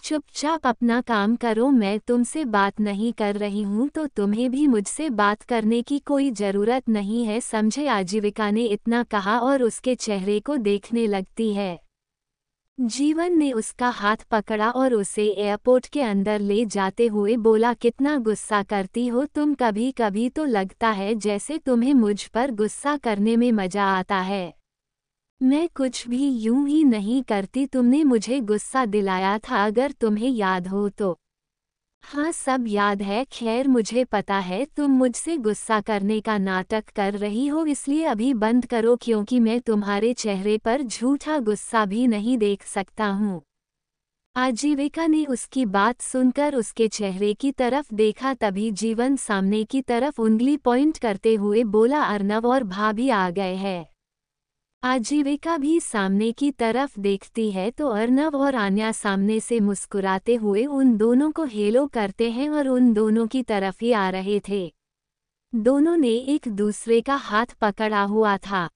चुपचाप अपना काम करो मैं तुमसे बात नहीं कर रही हूँ तो तुम्हें भी मुझसे बात करने की कोई ज़रूरत नहीं है समझे आजीविका ने इतना कहा और उसके चेहरे को देखने लगती है जीवन ने उसका हाथ पकड़ा और उसे एयरपोर्ट के अंदर ले जाते हुए बोला कितना गुस्सा करती हो तुम कभी कभी तो लगता है जैसे तुम्हें मुझ पर गुस्सा करने में मज़ा आता है मैं कुछ भी यूं ही नहीं करती तुमने मुझे गुस्सा दिलाया था अगर तुम्हें याद हो तो हाँ सब याद है खैर मुझे पता है तुम मुझसे गुस्सा करने का नाटक कर रही हो इसलिए अभी बंद करो क्योंकि मैं तुम्हारे चेहरे पर झूठा गुस्सा भी नहीं देख सकता हूँ आजीविका ने उसकी बात सुनकर उसके चेहरे की तरफ देखा तभी जीवन सामने की तरफ उंगली पॉइंट करते हुए बोला अर्नव और भाभी आ गए हैं आजीविका भी सामने की तरफ देखती है तो अर्नव और आन्या सामने से मुस्कुराते हुए उन दोनों को हेलो करते हैं और उन दोनों की तरफ ही आ रहे थे दोनों ने एक दूसरे का हाथ पकड़ा हुआ था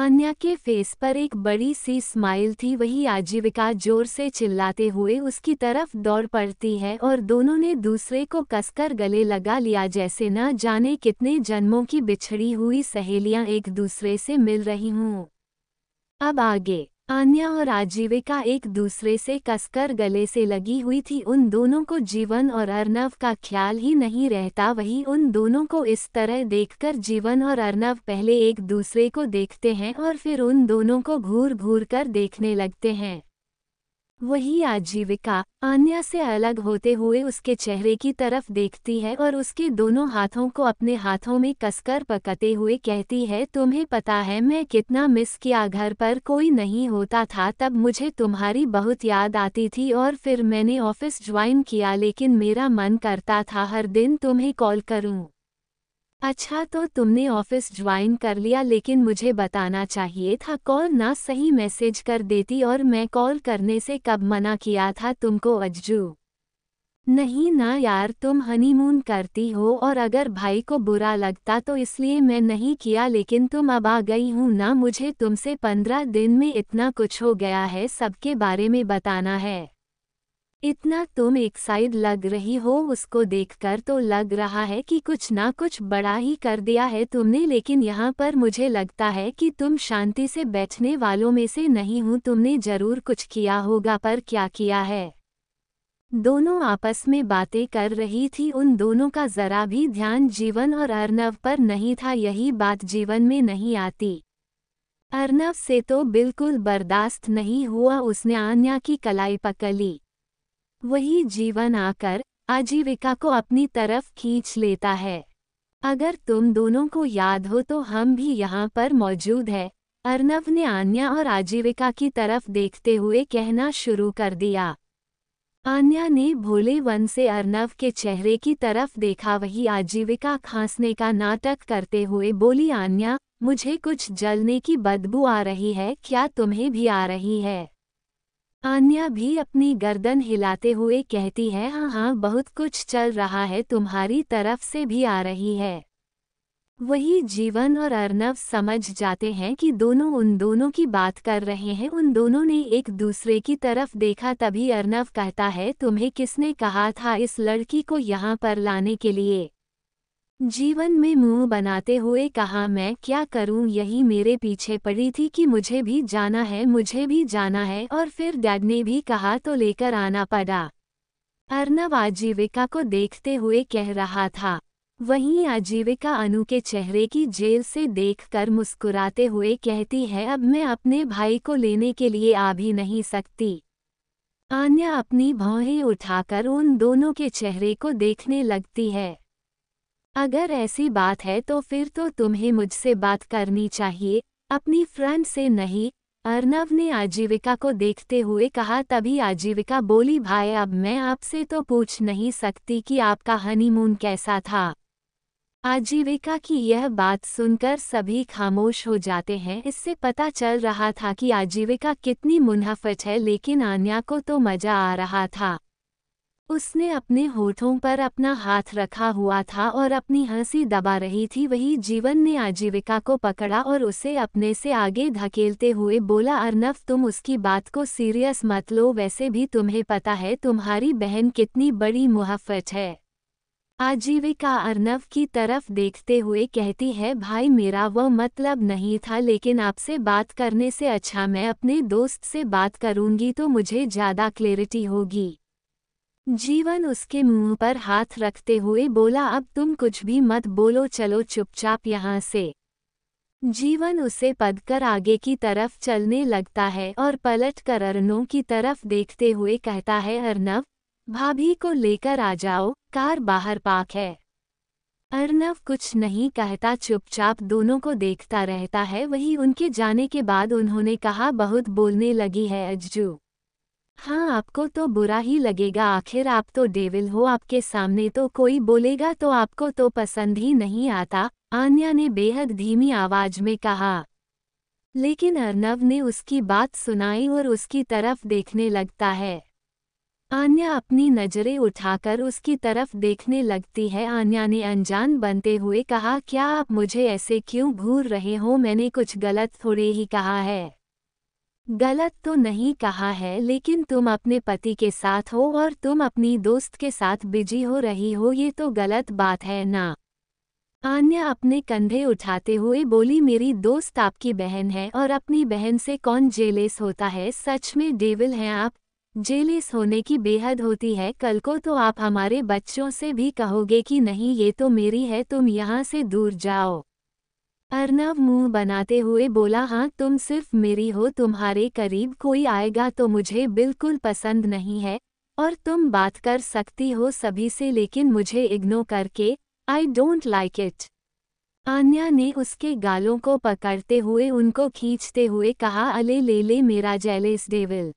आन्या के फेस पर एक बड़ी सी स्माइल थी वही आजीविका जोर से चिल्लाते हुए उसकी तरफ दौड़ पड़ती है और दोनों ने दूसरे को कसकर गले लगा लिया जैसे न जाने कितने जन्मों की बिछड़ी हुई सहेलियां एक दूसरे से मिल रही हूँ अब आगे आन्या और आजीविका एक दूसरे से कसकर गले से लगी हुई थी उन दोनों को जीवन और अर्नव का ख्याल ही नहीं रहता वही उन दोनों को इस तरह देखकर जीवन और अर्नव पहले एक दूसरे को देखते हैं और फिर उन दोनों को घूर घूर कर देखने लगते हैं वही आजीविका अन्य से अलग होते हुए उसके चेहरे की तरफ देखती है और उसके दोनों हाथों को अपने हाथों में कसकर पकते हुए कहती है तुम्हें पता है मैं कितना मिस किया घर पर कोई नहीं होता था तब मुझे तुम्हारी बहुत याद आती थी और फिर मैंने ऑफिस ज्वाइन किया लेकिन मेरा मन करता था हर दिन तुम्हें कॉल करूँ अच्छा तो तुमने ऑफिस ज्वाइन कर लिया लेकिन मुझे बताना चाहिए था कॉल ना सही मैसेज कर देती और मैं कॉल करने से कब मना किया था तुमको अज्जू नहीं ना यार तुम हनीमून करती हो और अगर भाई को बुरा लगता तो इसलिए मैं नहीं किया लेकिन तुम अब आ गई हूँ ना मुझे तुमसे पंद्रह दिन में इतना कुछ हो गया है सबके बारे में बताना है इतना तुम एक्साइड लग रही हो उसको देखकर तो लग रहा है कि कुछ ना कुछ बड़ा ही कर दिया है तुमने लेकिन यहाँ पर मुझे लगता है कि तुम शांति से बैठने वालों में से नहीं हूँ तुमने जरूर कुछ किया होगा पर क्या किया है दोनों आपस में बातें कर रही थी उन दोनों का जरा भी ध्यान जीवन और अर्नव पर नहीं था यही बात जीवन में नहीं आती अर्नव से तो बिल्कुल बर्दाश्त नहीं हुआ उसने आन्या की कलाई ली वही जीवन आकर आजीविका को अपनी तरफ खींच लेता है अगर तुम दोनों को याद हो तो हम भी यहाँ पर मौजूद है अर्नव ने आन्या और आजीविका की तरफ देखते हुए कहना शुरू कर दिया आन्या ने भोले वन से अर्नव के चेहरे की तरफ देखा वही आजीविका खांसने का नाटक करते हुए बोली आन्या मुझे कुछ जलने की बदबू आ रही है क्या तुम्हें भी आ रही है आन्या भी अपनी गर्दन हिलाते हुए कहती है हाँ हाँ बहुत कुछ चल रहा है तुम्हारी तरफ से भी आ रही है वही जीवन और अर्नव समझ जाते हैं कि दोनों उन दोनों की बात कर रहे हैं उन दोनों ने एक दूसरे की तरफ देखा तभी अर्नव कहता है तुम्हें किसने कहा था इस लड़की को यहाँ पर लाने के लिए जीवन में मुंह बनाते हुए कहा मैं क्या करूं यही मेरे पीछे पड़ी थी कि मुझे भी जाना है मुझे भी जाना है और फिर डैड ने भी कहा तो लेकर आना पड़ा अर्नब आजीविका को देखते हुए कह रहा था वहीं आजीविका अनु के चेहरे की जेल से देखकर मुस्कुराते हुए कहती है अब मैं अपने भाई को लेने के लिए आ भी नहीं सकती आन्या अपनी भौहें उठाकर उन दोनों के चेहरे को देखने लगती है अगर ऐसी बात है तो फिर तो तुम्हें मुझसे बात करनी चाहिए अपनी फ्रेंड से नहीं अर्नव ने आजीविका को देखते हुए कहा तभी आजीविका बोली भाई अब मैं आपसे तो पूछ नहीं सकती कि आपका हनीमून कैसा था आजीविका की यह बात सुनकर सभी खामोश हो जाते हैं इससे पता चल रहा था कि आजीविका कितनी मुनाफट है लेकिन आन्या को तो मज़ा आ रहा था उसने अपने होठों पर अपना हाथ रखा हुआ था और अपनी हंसी दबा रही थी वही जीवन ने आजीविका को पकड़ा और उसे अपने से आगे धकेलते हुए बोला अर्नव तुम उसकी बात को सीरियस मत लो वैसे भी तुम्हें पता है तुम्हारी बहन कितनी बड़ी मुहफ्फत है आजीविका अर्नव की तरफ देखते हुए कहती है भाई मेरा वह मतलब नहीं था लेकिन आपसे बात करने से अच्छा मैं अपने दोस्त से बात करूंगी तो मुझे ज़्यादा क्लेरिटी होगी जीवन उसके मुंह पर हाथ रखते हुए बोला अब तुम कुछ भी मत बोलो चलो चुपचाप यहाँ से जीवन उसे पदकर आगे की तरफ चलने लगता है और पलट कर अरनों की तरफ देखते हुए कहता है अर्नव भाभी को लेकर आ जाओ कार बाहर पाक है अर्नव कुछ नहीं कहता चुपचाप दोनों को देखता रहता है वही उनके जाने के बाद उन्होंने कहा बहुत बोलने लगी है अज्जू हाँ आपको तो बुरा ही लगेगा आखिर आप तो डेविल हो आपके सामने तो कोई बोलेगा तो आपको तो पसंद ही नहीं आता आन्या ने बेहद धीमी आवाज में कहा लेकिन अर्नव ने उसकी बात सुनाई और उसकी तरफ देखने लगता है आन्या अपनी नजरें उठाकर उसकी तरफ देखने लगती है आन्या ने अनजान बनते हुए कहा क्या आप मुझे ऐसे क्यों घूर रहे हो मैंने कुछ गलत थोड़े ही कहा है गलत तो नहीं कहा है लेकिन तुम अपने पति के साथ हो और तुम अपनी दोस्त के साथ बिजी हो रही हो ये तो गलत बात है ना आन्या अपने कंधे उठाते हुए बोली मेरी दोस्त आपकी बहन है और अपनी बहन से कौन जेलेस होता है सच में डेविल हैं आप जेलेस होने की बेहद होती है कल को तो आप हमारे बच्चों से भी कहोगे कि नहीं ये तो मेरी है तुम यहाँ से दूर जाओ अर्नव मुंह बनाते हुए बोला हाँ तुम सिर्फ मेरी हो तुम्हारे करीब कोई आएगा तो मुझे बिल्कुल पसंद नहीं है और तुम बात कर सकती हो सभी से लेकिन मुझे इग्नो करके I don't like it Anya ने उसके गालों को पकड़ते हुए उनको खींचते हुए कहा अले ले ले मेरा जेलेस डेविल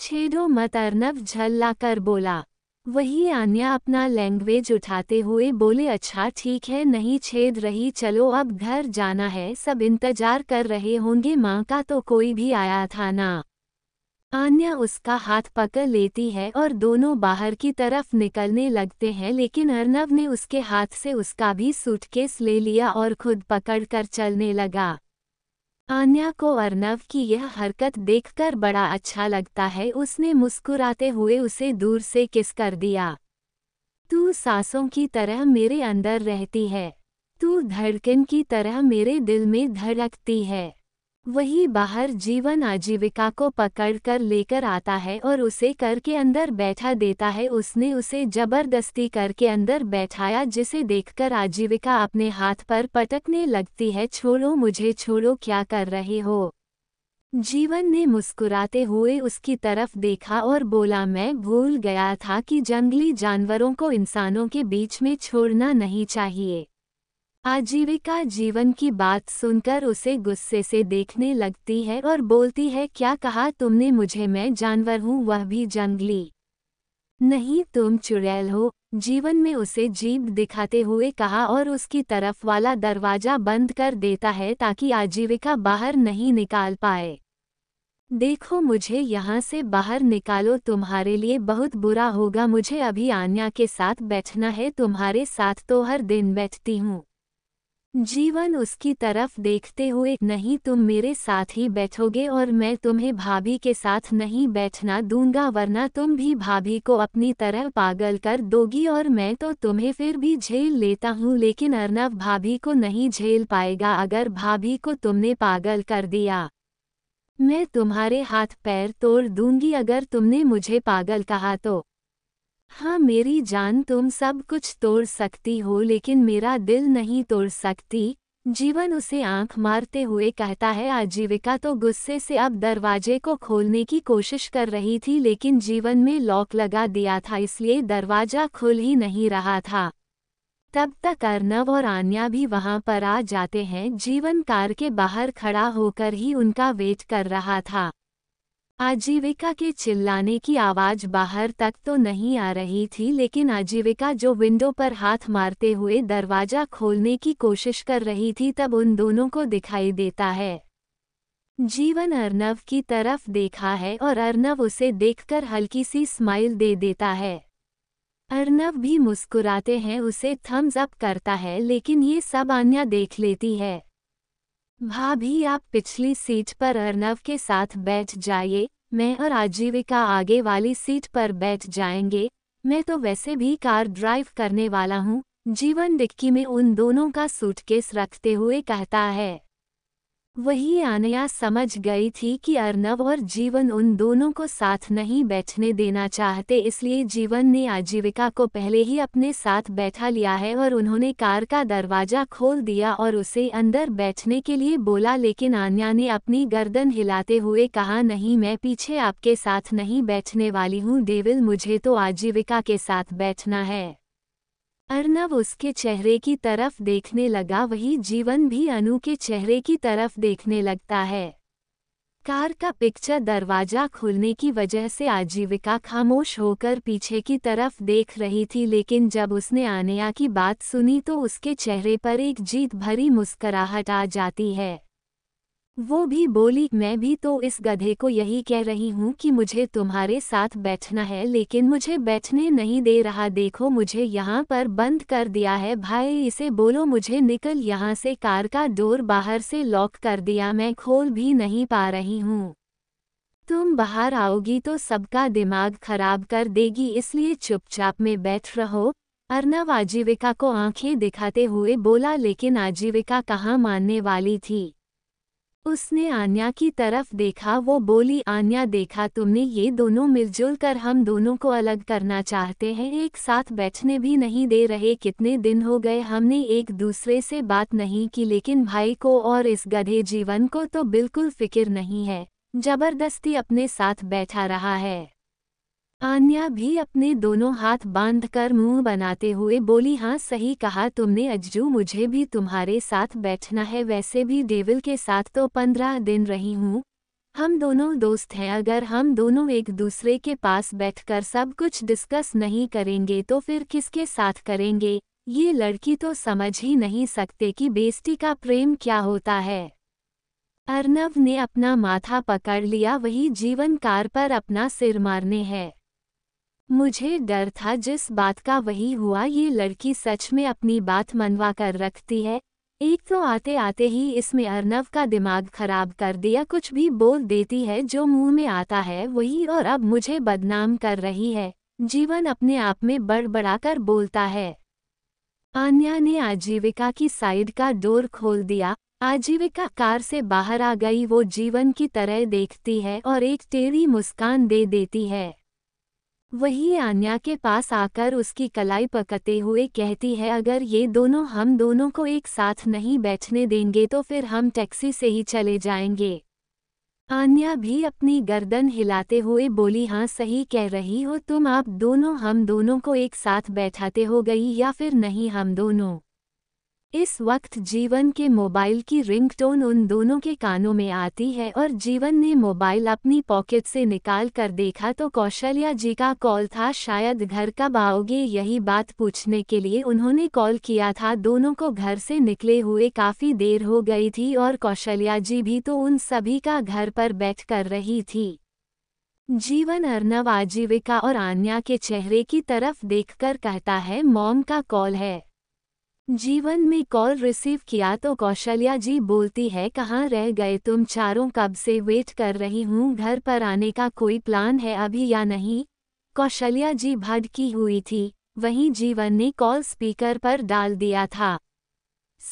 छेड़ो मत अर्नव झल्ला कर बोला वही आन्या अपना लैंग्वेज उठाते हुए बोले अच्छा ठीक है नहीं छेद रही चलो अब घर जाना है सब इंतजार कर रहे होंगे माँ का तो कोई भी आया था ना आन्या उसका हाथ पकड़ लेती है और दोनों बाहर की तरफ निकलने लगते हैं लेकिन अर्नव ने उसके हाथ से उसका भी सूटकेस ले लिया और खुद पकड़कर चलने लगा आन्या को अर्नव की यह हरकत देखकर बड़ा अच्छा लगता है उसने मुस्कुराते हुए उसे दूर से किस कर दिया तू सांसों की तरह मेरे अंदर रहती है तू धड़कन की तरह मेरे दिल में धड़कती है वही बाहर जीवन आजीविका को पकड़ कर लेकर आता है और उसे कर के अंदर बैठा देता है उसने उसे जबरदस्ती कर के अंदर बैठाया जिसे देखकर आजीविका अपने हाथ पर पटकने लगती है छोड़ो मुझे छोड़ो क्या कर रहे हो जीवन ने मुस्कुराते हुए उसकी तरफ देखा और बोला मैं भूल गया था कि जंगली जानवरों को इंसानों के बीच में छोड़ना नहीं चाहिए आजीविका जीवन की बात सुनकर उसे गुस्से से देखने लगती है और बोलती है क्या कहा तुमने मुझे मैं जानवर हूँ वह भी जंगली नहीं तुम चुड़ैल हो जीवन में उसे जीभ दिखाते हुए कहा और उसकी तरफ वाला दरवाजा बंद कर देता है ताकि आजीविका बाहर नहीं निकाल पाए देखो मुझे यहाँ से बाहर निकालो तुम्हारे लिए बहुत बुरा होगा मुझे अभी आन्या के साथ बैठना है तुम्हारे साथ तो हर दिन बैठती हूँ जीवन उसकी तरफ देखते हुए नहीं तुम मेरे साथ ही बैठोगे और मैं तुम्हें भाभी के साथ नहीं बैठना दूंगा वरना तुम भी भाभी को अपनी तरह पागल कर दोगी और मैं तो तुम्हें फिर भी झेल लेता हूँ लेकिन अर्नव भाभी को नहीं झेल पाएगा अगर भाभी को तुमने पागल कर दिया मैं तुम्हारे हाथ पैर तोड़ दूंगी अगर तुमने मुझे पागल कहा तो हाँ मेरी जान तुम सब कुछ तोड़ सकती हो लेकिन मेरा दिल नहीं तोड़ सकती जीवन उसे आंख मारते हुए कहता है आजीविका तो गुस्से से अब दरवाजे को खोलने की कोशिश कर रही थी लेकिन जीवन में लॉक लगा दिया था इसलिए दरवाजा खुल ही नहीं रहा था तब तक अर्नव और आन्या भी वहां पर आ जाते हैं जीवन कार के बाहर खड़ा होकर ही उनका वेट कर रहा था आजीविका के चिल्लाने की आवाज बाहर तक तो नहीं आ रही थी लेकिन आजीविका जो विंडो पर हाथ मारते हुए दरवाजा खोलने की कोशिश कर रही थी तब उन दोनों को दिखाई देता है जीवन अर्नव की तरफ देखा है और अर्नव उसे देखकर हल्की सी स्माइल दे देता है अर्नव भी मुस्कुराते हैं उसे थम्स अप करता है लेकिन ये सब आन्या देख लेती है भाभी आप पिछली सीट पर अर्नव के साथ बैठ जाइए मैं और आजीविका आगे वाली सीट पर बैठ जाएंगे मैं तो वैसे भी कार ड्राइव करने वाला हूँ जीवन डिक्की में उन दोनों का सूटकेस रखते हुए कहता है वही आनया समझ गई थी कि अर्नव और जीवन उन दोनों को साथ नहीं बैठने देना चाहते इसलिए जीवन ने आजीविका को पहले ही अपने साथ बैठा लिया है और उन्होंने कार का दरवाजा खोल दिया और उसे अंदर बैठने के लिए बोला लेकिन आनया ने अपनी गर्दन हिलाते हुए कहा नहीं मैं पीछे आपके साथ नहीं बैठने वाली हूँ देविल मुझे तो आजीविका के साथ बैठना है अर्नव उसके चेहरे की तरफ देखने लगा वही जीवन भी अनु के चेहरे की तरफ देखने लगता है कार का पिक्चर दरवाजा खुलने की वजह से आजीविका खामोश होकर पीछे की तरफ देख रही थी लेकिन जब उसने आनेया की बात सुनी तो उसके चेहरे पर एक जीत भरी मुस्कराहट आ जाती है वो भी बोली मैं भी तो इस गधे को यही कह रही हूँ कि मुझे तुम्हारे साथ बैठना है लेकिन मुझे बैठने नहीं दे रहा देखो मुझे यहाँ पर बंद कर दिया है भाई इसे बोलो मुझे निकल यहाँ से कार का डोर बाहर से लॉक कर दिया मैं खोल भी नहीं पा रही हूँ तुम बाहर आओगी तो सबका दिमाग खराब कर देगी इसलिए चुपचाप में बैठ रहो अर्नव आजीविका को आंखें दिखाते हुए बोला लेकिन आजीविका कहाँ मानने वाली थी उसने आन्या की तरफ देखा वो बोली आन्या देखा तुमने ये दोनों मिलजुल कर हम दोनों को अलग करना चाहते हैं एक साथ बैठने भी नहीं दे रहे कितने दिन हो गए हमने एक दूसरे से बात नहीं की लेकिन भाई को और इस गधे जीवन को तो बिल्कुल फिक्र नहीं है जबरदस्ती अपने साथ बैठा रहा है आन्या भी अपने दोनों हाथ बांधकर मुंह बनाते हुए बोली हाँ सही कहा तुमने अज्जू मुझे भी तुम्हारे साथ बैठना है वैसे भी डेविल के साथ तो पंद्रह दिन रही हूँ हम दोनों दोस्त हैं अगर हम दोनों एक दूसरे के पास बैठकर सब कुछ डिस्कस नहीं करेंगे तो फिर किसके साथ करेंगे ये लड़की तो समझ ही नहीं सकते कि बेस्टी का प्रेम क्या होता है अर्नव ने अपना माथा पकड़ लिया वही जीवन कार पर अपना सिर मारने है मुझे डर था जिस बात का वही हुआ ये लड़की सच में अपनी बात मनवा कर रखती है एक तो आते आते ही इसमें अर्नव का दिमाग खराब कर दिया कुछ भी बोल देती है जो मुंह में आता है वही और अब मुझे बदनाम कर रही है जीवन अपने आप में बड़बड़ाकर बोलता है आन्या ने आजीविका की साइड का डोर खोल दिया आजीविका कार से बाहर आ गई वो जीवन की तरह देखती है और एक टेढ़ी मुस्कान दे देती है वही आन्या के पास आकर उसकी कलाई पकते हुए कहती है अगर ये दोनों हम दोनों को एक साथ नहीं बैठने देंगे तो फिर हम टैक्सी से ही चले जाएंगे आन्या भी अपनी गर्दन हिलाते हुए बोली हाँ सही कह रही हो तुम आप दोनों हम दोनों को एक साथ बैठाते हो गई या फिर नहीं हम दोनों इस वक्त जीवन के मोबाइल की रिंगटोन उन दोनों के कानों में आती है और जीवन ने मोबाइल अपनी पॉकेट से निकाल कर देखा तो कौशल्या जी का कॉल था शायद घर कब आओगे यही बात पूछने के लिए उन्होंने कॉल किया था दोनों को घर से निकले हुए काफ़ी देर हो गई थी और कौशल्या जी भी तो उन सभी का घर पर बैठ कर रही थी जीवन अर्नव आजीविका और आन्या के चेहरे की तरफ देखकर कहता है मॉम का कॉल है जीवन में कॉल रिसीव किया तो कौशल्या जी बोलती है कहाँ रह गए तुम चारों कब से वेट कर रही हूँ घर पर आने का कोई प्लान है अभी या नहीं कौशल्या जी भड़की हुई थी वहीं जीवन ने कॉल स्पीकर पर डाल दिया था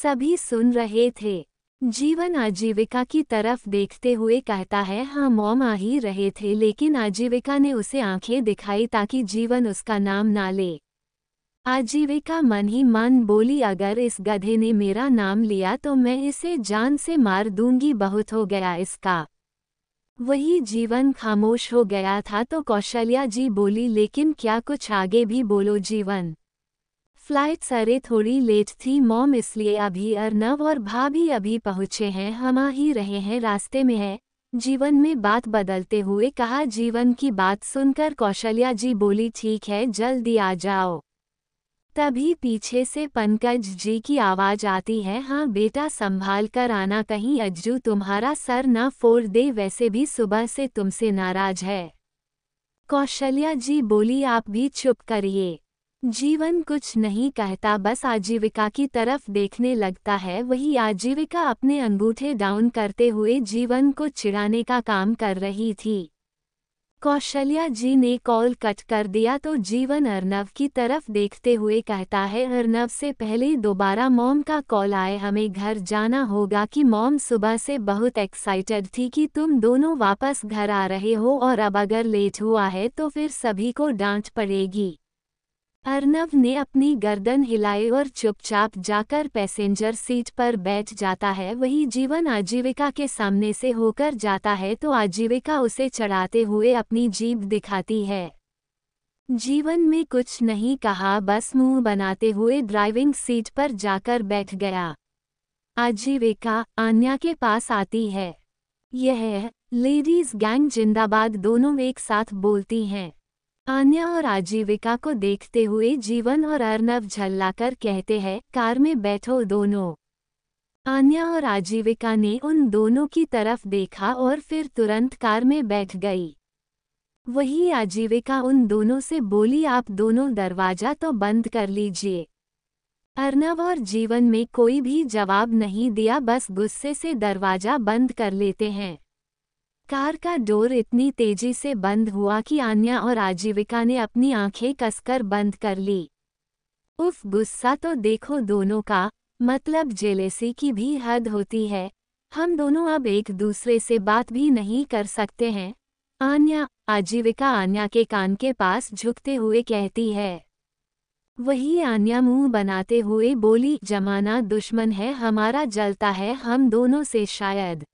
सभी सुन रहे थे जीवन आजीविका की तरफ देखते हुए कहता है हाँ मोम आ ही रहे थे लेकिन आजीविका ने उसे आंखें दिखाई ताकि जीवन उसका नाम ना ले आजीविका मन ही मन बोली अगर इस गधे ने मेरा नाम लिया तो मैं इसे जान से मार दूंगी बहुत हो गया इसका वही जीवन खामोश हो गया था तो कौशल्या जी बोली लेकिन क्या कुछ आगे भी बोलो जीवन फ्लाइट सरे थोड़ी लेट थी मॉम इसलिए अभी अर्नव और भाभी अभी पहुँचे हैं हम आ ही रहे हैं रास्ते में है जीवन में बात बदलते हुए कहा जीवन की बात सुनकर कौशल्या जी बोली ठीक है जल्दी आ जाओ तभी पीछे से पंकज जी की आवाज आती है हाँ बेटा संभाल कर आना कहीं अज्जू तुम्हारा सर न फोड़ दे वैसे भी सुबह से तुमसे नाराज है कौशल्या जी बोली आप भी चुप करिए जीवन कुछ नहीं कहता बस आजीविका की तरफ देखने लगता है वही आजीविका अपने अंगूठे डाउन करते हुए जीवन को चिढ़ाने का काम कर रही थी कौशल्या जी ने कॉल कट कर दिया तो जीवन अर्नव की तरफ देखते हुए कहता है अर्नव से पहले दोबारा मॉम का कॉल आए हमें घर जाना होगा कि मॉम सुबह से बहुत एक्साइटेड थी कि तुम दोनों वापस घर आ रहे हो और अब अगर लेट हुआ है तो फिर सभी को डांट पड़ेगी अर्नव ने अपनी गर्दन हिलाई और चुपचाप जाकर पैसेंजर सीट पर बैठ जाता है वही जीवन आजीविका के सामने से होकर जाता है तो आजीविका उसे चढ़ाते हुए अपनी जीभ दिखाती है जीवन में कुछ नहीं कहा बस मुंह बनाते हुए ड्राइविंग सीट पर जाकर बैठ गया आजीविका आन्या के पास आती है यह लेडीज गैंग जिंदाबाद दोनों एक साथ बोलती हैं अन्य और आजीविका को देखते हुए जीवन और अर्नव झल्लाकर कहते हैं कार में बैठो दोनों अन्य और आजीविका ने उन दोनों की तरफ देखा और फिर तुरंत कार में बैठ गई वही आजीविका उन दोनों से बोली आप दोनों दरवाजा तो बंद कर लीजिए अर्नव और जीवन में कोई भी जवाब नहीं दिया बस गुस्से से दरवाजा बंद कर लेते हैं कार का डोर इतनी तेजी से बंद हुआ कि आन्या और आजीविका ने अपनी आंखें कसकर बंद कर ली उफ गुस्सा तो देखो दोनों का मतलब जेलेसी की भी हद होती है हम दोनों अब एक दूसरे से बात भी नहीं कर सकते हैं आन्या आजीविका आन्या के कान के पास झुकते हुए कहती है वही आन्या मुंह बनाते हुए बोली जमाना दुश्मन है हमारा जलता है हम दोनों से शायद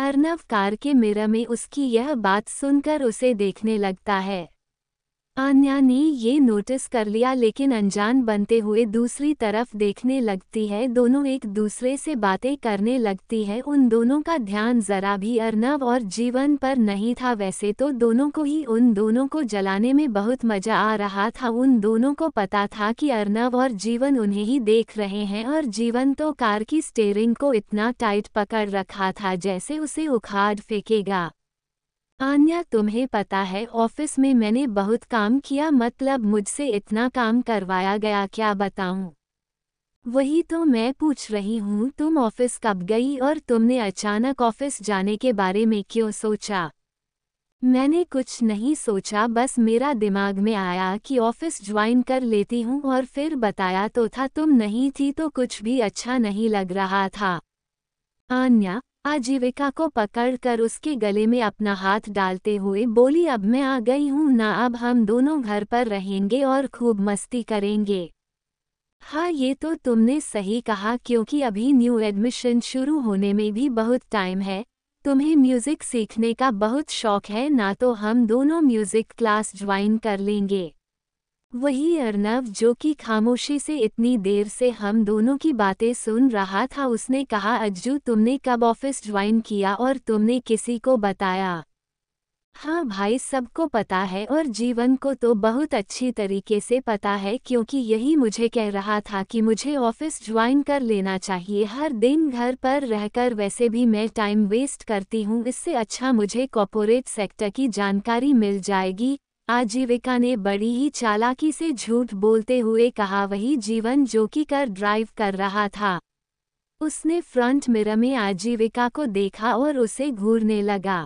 अर्नव कार के मिरर में उसकी यह बात सुनकर उसे देखने लगता है अन्या ने ये नोटिस कर लिया लेकिन अनजान बनते हुए दूसरी तरफ देखने लगती है दोनों एक दूसरे से बातें करने लगती है उन दोनों का ध्यान जरा भी अर्नव और जीवन पर नहीं था वैसे तो दोनों को ही उन दोनों को जलाने में बहुत मजा आ रहा था उन दोनों को पता था कि अर्नव और जीवन उन्हें ही देख रहे हैं और जीवन तो कार की स्टेयरिंग को इतना टाइट पकड़ रखा था जैसे उसे उखाड़ फेंकेगा आन्या तुम्हें पता है ऑफिस में मैंने बहुत काम किया मतलब मुझसे इतना काम करवाया गया क्या बताऊं? वही तो मैं पूछ रही हूँ तुम ऑफिस कब गई और तुमने अचानक ऑफिस जाने के बारे में क्यों सोचा मैंने कुछ नहीं सोचा बस मेरा दिमाग में आया कि ऑफिस ज्वाइन कर लेती हूँ और फिर बताया तो था तुम नहीं थी तो कुछ भी अच्छा नहीं लग रहा था आन्या आजीविका को पकड़कर उसके गले में अपना हाथ डालते हुए बोली अब मैं आ गई हूँ ना अब हम दोनों घर पर रहेंगे और खूब मस्ती करेंगे हाँ ये तो तुमने सही कहा क्योंकि अभी न्यू एडमिशन शुरू होने में भी बहुत टाइम है तुम्हें म्यूज़िक सीखने का बहुत शौक है ना तो हम दोनों म्यूज़िक क्लास ज्वाइन कर लेंगे वही अर्नव जो कि खामोशी से इतनी देर से हम दोनों की बातें सुन रहा था उसने कहा अज्जू तुमने कब ऑफिस ज्वाइन किया और तुमने किसी को बताया हाँ भाई सबको पता है और जीवन को तो बहुत अच्छी तरीके से पता है क्योंकि यही मुझे कह रहा था कि मुझे ऑफिस ज्वाइन कर लेना चाहिए हर दिन घर पर रहकर वैसे भी मैं टाइम वेस्ट करती हूँ इससे अच्छा मुझे कॉपोरेट सेक्टर की जानकारी मिल जाएगी आजीविका ने बड़ी ही चालाकी से झूठ बोलते हुए कहा वही जीवन जो कि कर ड्राइव कर रहा था उसने फ्रंट मिरर में आजीविका को देखा और उसे घूरने लगा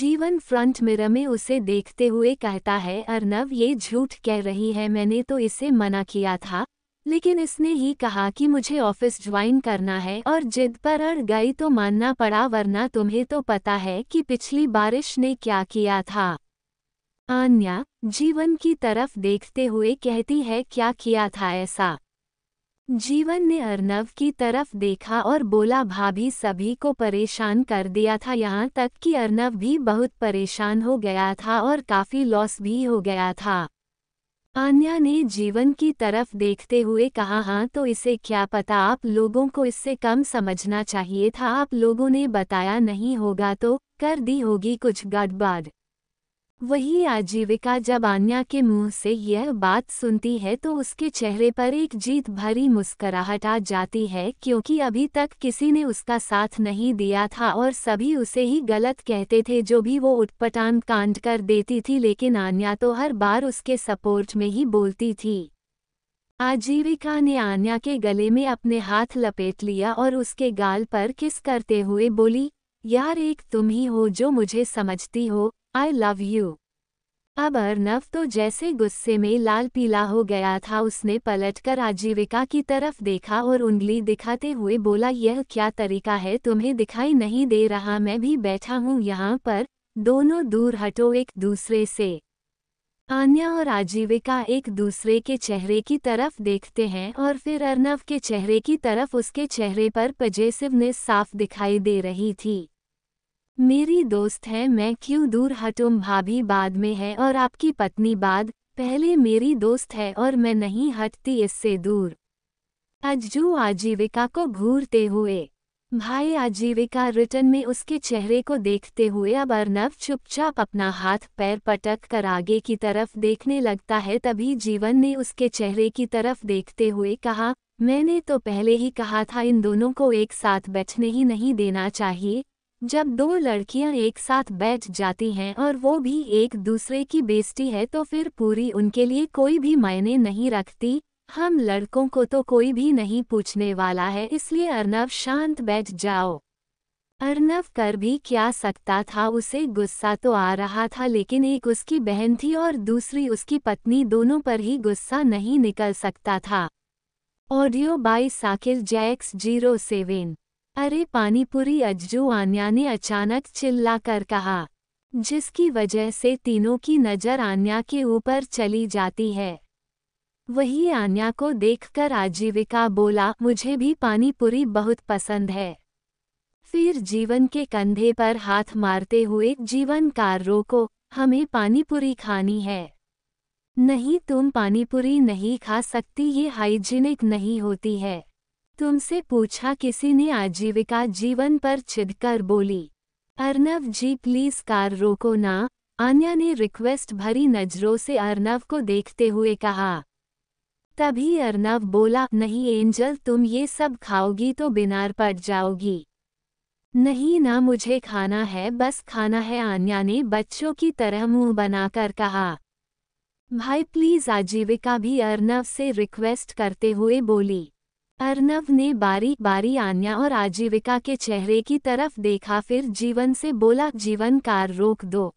जीवन फ्रंट मिरर में उसे देखते हुए कहता है अर्नव ये झूठ कह रही है मैंने तो इसे मना किया था लेकिन इसने ही कहा कि मुझे ऑफिस ज्वाइन करना है और जिद पर अड़ गई तो मानना पड़ा वरना तुम्हें तो पता है कि पिछली बारिश ने क्या किया था आन्या जीवन की तरफ देखते हुए कहती है क्या किया था ऐसा जीवन ने अर्नव की तरफ देखा और बोला भाभी सभी को परेशान कर दिया था यहाँ तक कि अर्नव भी बहुत परेशान हो गया था और काफ़ी लॉस भी हो गया था आन्या ने जीवन की तरफ देखते हुए कहा हाँ तो इसे क्या पता आप लोगों को इससे कम समझना चाहिए था आप लोगों ने बताया नहीं होगा तो कर दी होगी कुछ गड़बड़ वही आजीविका जब आन्या के मुंह से यह बात सुनती है तो उसके चेहरे पर एक जीत भरी मुस्कराहट आ जाती है क्योंकि अभी तक किसी ने उसका साथ नहीं दिया था और सभी उसे ही गलत कहते थे जो भी वो उटपटान कांड कर देती थी लेकिन आन्या तो हर बार उसके सपोर्ट में ही बोलती थी आजीविका ने आन्या के गले में अपने हाथ लपेट लिया और उसके गाल पर किस करते हुए बोली यार एक तुम ही हो जो मुझे समझती हो आई लव यू अब अर्नव तो जैसे गुस्से में लाल पीला हो गया था उसने पलटकर आजीविका की तरफ देखा और उंगली दिखाते हुए बोला यह क्या तरीका है तुम्हें दिखाई नहीं दे रहा मैं भी बैठा हूँ यहाँ पर दोनों दूर हटो एक दूसरे से आन्या और आजीविका एक दूसरे के चेहरे की तरफ देखते हैं और फिर अर्नव के चेहरे की तरफ उसके चेहरे पर पजेसिवनेस साफ दिखाई दे रही थी मेरी दोस्त है मैं क्यों दूर हटुम भाभी बाद में है और आपकी पत्नी बाद पहले मेरी दोस्त है और मैं नहीं हटती इससे दूर अज्जू आजीविका को घूरते हुए भाई आजीविका रिटर्न में उसके चेहरे को देखते हुए अब अर्नव चुपचाप अपना हाथ पैर पटक कर आगे की तरफ देखने लगता है तभी जीवन ने उसके चेहरे की तरफ देखते हुए कहा मैंने तो पहले ही कहा था इन दोनों को एक साथ बैठने ही नहीं देना चाहिए जब दो लड़कियां एक साथ बैठ जाती हैं और वो भी एक दूसरे की बेस्टी है तो फिर पूरी उनके लिए कोई भी मायने नहीं रखती हम लड़कों को तो कोई भी नहीं पूछने वाला है इसलिए अर्नव शांत बैठ जाओ अर्नव कर भी क्या सकता था उसे गुस्सा तो आ रहा था लेकिन एक उसकी बहन थी और दूसरी उसकी पत्नी दोनों पर ही गुस्सा नहीं निकल सकता था ऑडियो बाई साकिल जैक्स जीरो सेवेन अरे पानीपुरी अज्जू आन्या ने अचानक चिल्लाकर कहा जिसकी वजह से तीनों की नज़र आन्या के ऊपर चली जाती है वही आन्या को देखकर आजीविका बोला मुझे भी पानीपुरी बहुत पसंद है फिर जीवन के कंधे पर हाथ मारते हुए जीवन कार को हमें पानीपुरी खानी है नहीं तुम पानीपुरी नहीं खा सकती ये हाइजीनिक नहीं होती है तुमसे पूछा किसी ने आजीविका जीवन पर छिदकर बोली अर्नव जी प्लीज कार रोको ना आन्या ने रिक्वेस्ट भरी नजरों से अर्नव को देखते हुए कहा तभी अर्नव बोला नहीं एंजल तुम ये सब खाओगी तो बिनार पट जाओगी नहीं ना मुझे खाना है बस खाना है आन्या ने बच्चों की तरह मुंह बनाकर कहा भाई प्लीज आजीविका भी अर्नव से रिक्वेस्ट करते हुए बोली अर्नव ने बारी बारी आन्या और आजीविका के चेहरे की तरफ देखा फिर जीवन से बोला जीवन कार रोक दो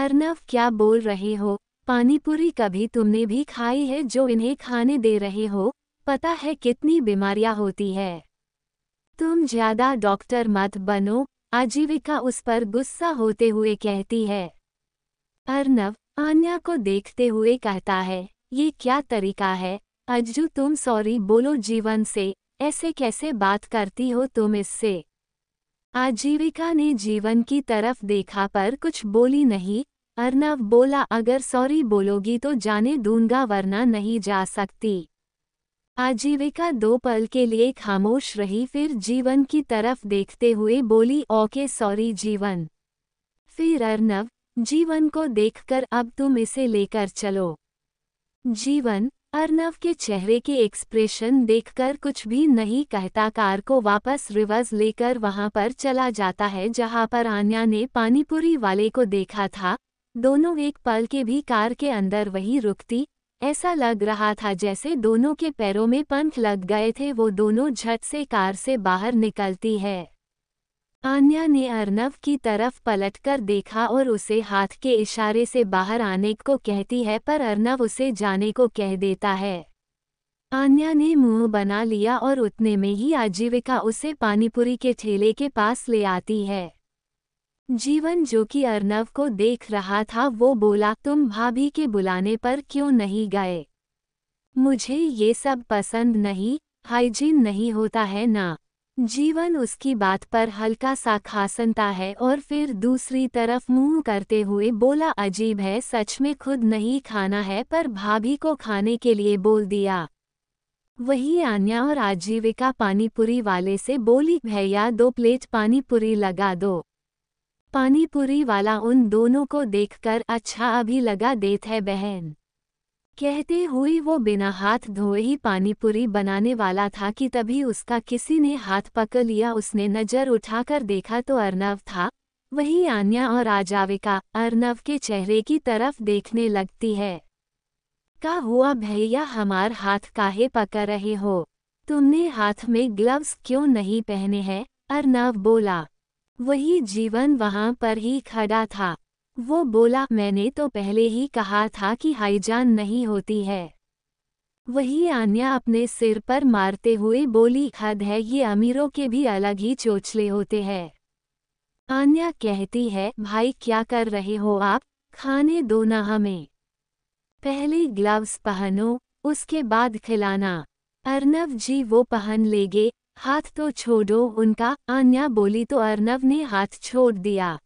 अर्नव क्या बोल रहे हो पानीपुरी कभी तुमने भी खाई है जो इन्हें खाने दे रहे हो पता है कितनी बीमारियां होती है तुम ज्यादा डॉक्टर मत बनो आजीविका उस पर गुस्सा होते हुए कहती है अर्नव आन्या को देखते हुए कहता है ये क्या तरीका है अज्जू तुम सॉरी बोलो जीवन से ऐसे कैसे बात करती हो तुम इससे आजीविका ने जीवन की तरफ देखा पर कुछ बोली नहीं अर्नव बोला अगर सॉरी बोलोगी तो जाने दूंगा वरना नहीं जा सकती आजीविका दो पल के लिए खामोश रही फिर जीवन की तरफ देखते हुए बोली ओके सॉरी जीवन फिर अर्नव जीवन को देखकर अब तुम इसे लेकर चलो जीवन अर्नव के चेहरे के एक्सप्रेशन देखकर कुछ भी नहीं कहता कार को वापस रिवर्स लेकर वहां पर चला जाता है जहां पर आन्या ने पानीपुरी वाले को देखा था दोनों एक पल के भी कार के अंदर वहीं रुकती ऐसा लग रहा था जैसे दोनों के पैरों में पंख लग गए थे वो दोनों झट से कार से बाहर निकलती है आन्या ने अर्नव की तरफ पलटकर देखा और उसे हाथ के इशारे से बाहर आने को कहती है पर अर्नव उसे जाने को कह देता है आन्या ने मुंह बना लिया और उतने में ही आजीविका उसे पानीपुरी के ठेले के पास ले आती है जीवन जो कि अर्नव को देख रहा था वो बोला तुम भाभी के बुलाने पर क्यों नहीं गए मुझे ये सब पसंद नहीं हाइजीन नहीं होता है ना जीवन उसकी बात पर हल्का सा खासनता है और फिर दूसरी तरफ मुंह करते हुए बोला अजीब है सच में खुद नहीं खाना है पर भाभी को खाने के लिए बोल दिया वही आन्या और आजीविका पानीपुरी वाले से बोली भैया दो प्लेट पानीपुरी लगा दो पानीपुरी वाला उन दोनों को देखकर अच्छा अभी लगा देत है बहन कहते हुए वो बिना हाथ धोए ही पानीपुरी बनाने वाला था कि तभी उसका किसी ने हाथ पकड़ लिया उसने नजर उठाकर देखा तो अर्नव था वही आन्या और आजाविका अर्नव के चेहरे की तरफ देखने लगती है का हुआ भैया हमार हाथ काहे पकड़ रहे हो तुमने हाथ में ग्लव्स क्यों नहीं पहने हैं अर्नव बोला वही जीवन वहाँ पर ही खड़ा था वो बोला मैंने तो पहले ही कहा था कि हाईजान नहीं होती है वही आन्या अपने सिर पर मारते हुए बोली हद है ये अमीरों के भी अलग ही चोचले होते हैं आन्या कहती है भाई क्या कर रहे हो आप खाने दो ना हमें पहले ग्लव्स पहनो उसके बाद खिलाना अर्नव जी वो पहन लेंगे हाथ तो छोड़ो उनका आन्या बोली तो अर्नव ने हाथ छोड़ दिया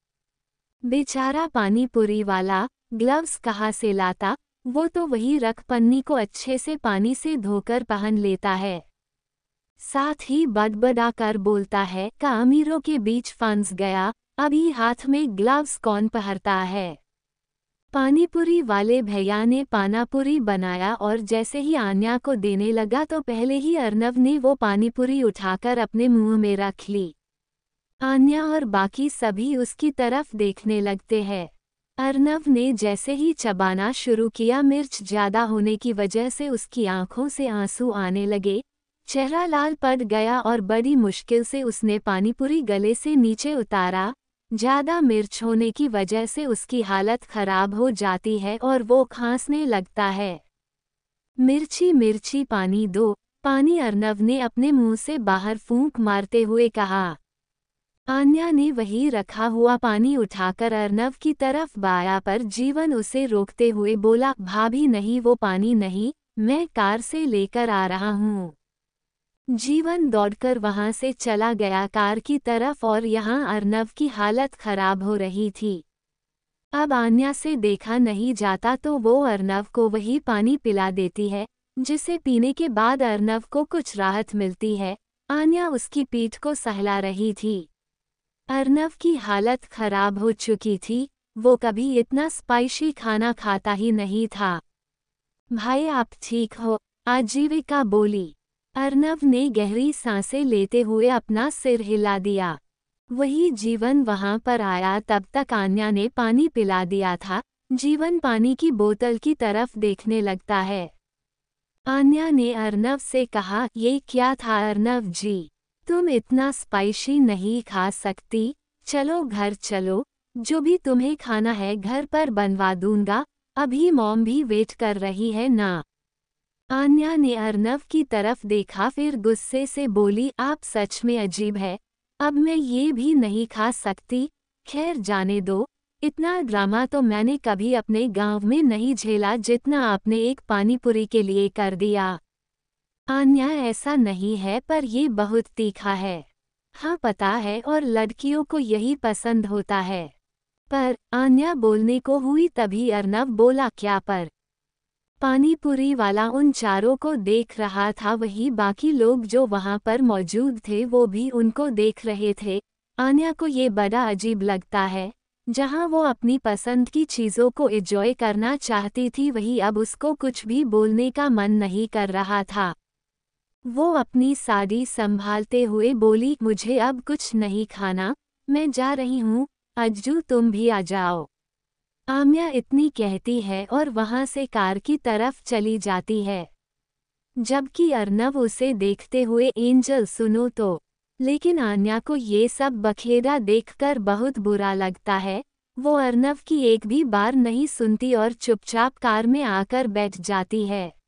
बेचारा पानीपुरी वाला ग्लव्स कहाँ से लाता वो तो वही रख पन्नी को अच्छे से पानी से धोकर पहन लेता है साथ ही बदबदा कर बोलता है का अमीरों के बीच फंस गया अभी हाथ में ग्लव्स कौन पहरता है पानीपुरी वाले भैया ने पानापुरी बनाया और जैसे ही आन्या को देने लगा तो पहले ही अर्नव ने वो पानीपुरी उठाकर अपने मुंह में रख ली आन्या और बाकी सभी उसकी तरफ देखने लगते हैं अर्नव ने जैसे ही चबाना शुरू किया मिर्च ज्यादा होने की वजह से उसकी आंखों से आंसू आने लगे चेहरा लाल पड़ गया और बड़ी मुश्किल से उसने पानीपुरी गले से नीचे उतारा ज्यादा मिर्च होने की वजह से उसकी हालत खराब हो जाती है और वो खांसने लगता है मिर्ची मिर्ची पानी दो पानी अर्नव ने अपने मुंह से बाहर फूंक मारते हुए कहा आन्या ने वही रखा हुआ पानी उठाकर अर्नव की तरफ बाया पर जीवन उसे रोकते हुए बोला भाभी नहीं वो पानी नहीं मैं कार से लेकर आ रहा हूँ जीवन दौड़कर वहां से चला गया कार की तरफ और यहां अर्नव की हालत खराब हो रही थी अब आन्या से देखा नहीं जाता तो वो अर्नव को वही पानी पिला देती है जिसे पीने के बाद अर्नव को कुछ राहत मिलती है आन्या उसकी पीठ को सहला रही थी अर्नव की हालत खराब हो चुकी थी वो कभी इतना स्पाइसी खाना खाता ही नहीं था भाई आप ठीक हो आजीविका बोली अर्नव ने गहरी सांसें लेते हुए अपना सिर हिला दिया वही जीवन वहां पर आया तब तक आन्या ने पानी पिला दिया था जीवन पानी की बोतल की तरफ देखने लगता है आन्या ने अर्नव से कहा ये क्या था अर्नव जी तुम इतना स्पाइसी नहीं खा सकती चलो घर चलो जो भी तुम्हें खाना है घर पर बनवा दूंगा अभी मॉम भी वेट कर रही है ना आन्या ने अर्नव की तरफ देखा फिर गुस्से से बोली आप सच में अजीब है अब मैं ये भी नहीं खा सकती खैर जाने दो इतना ड्रामा तो मैंने कभी अपने गांव में नहीं झेला जितना आपने एक पानीपुरी के लिए कर दिया अन्याय ऐसा नहीं है पर ये बहुत तीखा है हाँ पता है और लड़कियों को यही पसंद होता है पर आन्या बोलने को हुई तभी अर्नव बोला क्या पर पानीपुरी वाला उन चारों को देख रहा था वही बाकी लोग जो वहां पर मौजूद थे वो भी उनको देख रहे थे आन्या को ये बड़ा अजीब लगता है जहां वो अपनी पसंद की चीज़ों को एंजॉय करना चाहती थी वही अब उसको कुछ भी बोलने का मन नहीं कर रहा था वो अपनी साड़ी संभालते हुए बोली मुझे अब कुछ नहीं खाना मैं जा रही हूँ अज्जू तुम भी आ जाओ आम्या इतनी कहती है और वहाँ से कार की तरफ चली जाती है जबकि अर्नव उसे देखते हुए एंजल सुनो तो लेकिन आन्या को ये सब बखेरा देखकर बहुत बुरा लगता है वो अर्नव की एक भी बार नहीं सुनती और चुपचाप कार में आकर बैठ जाती है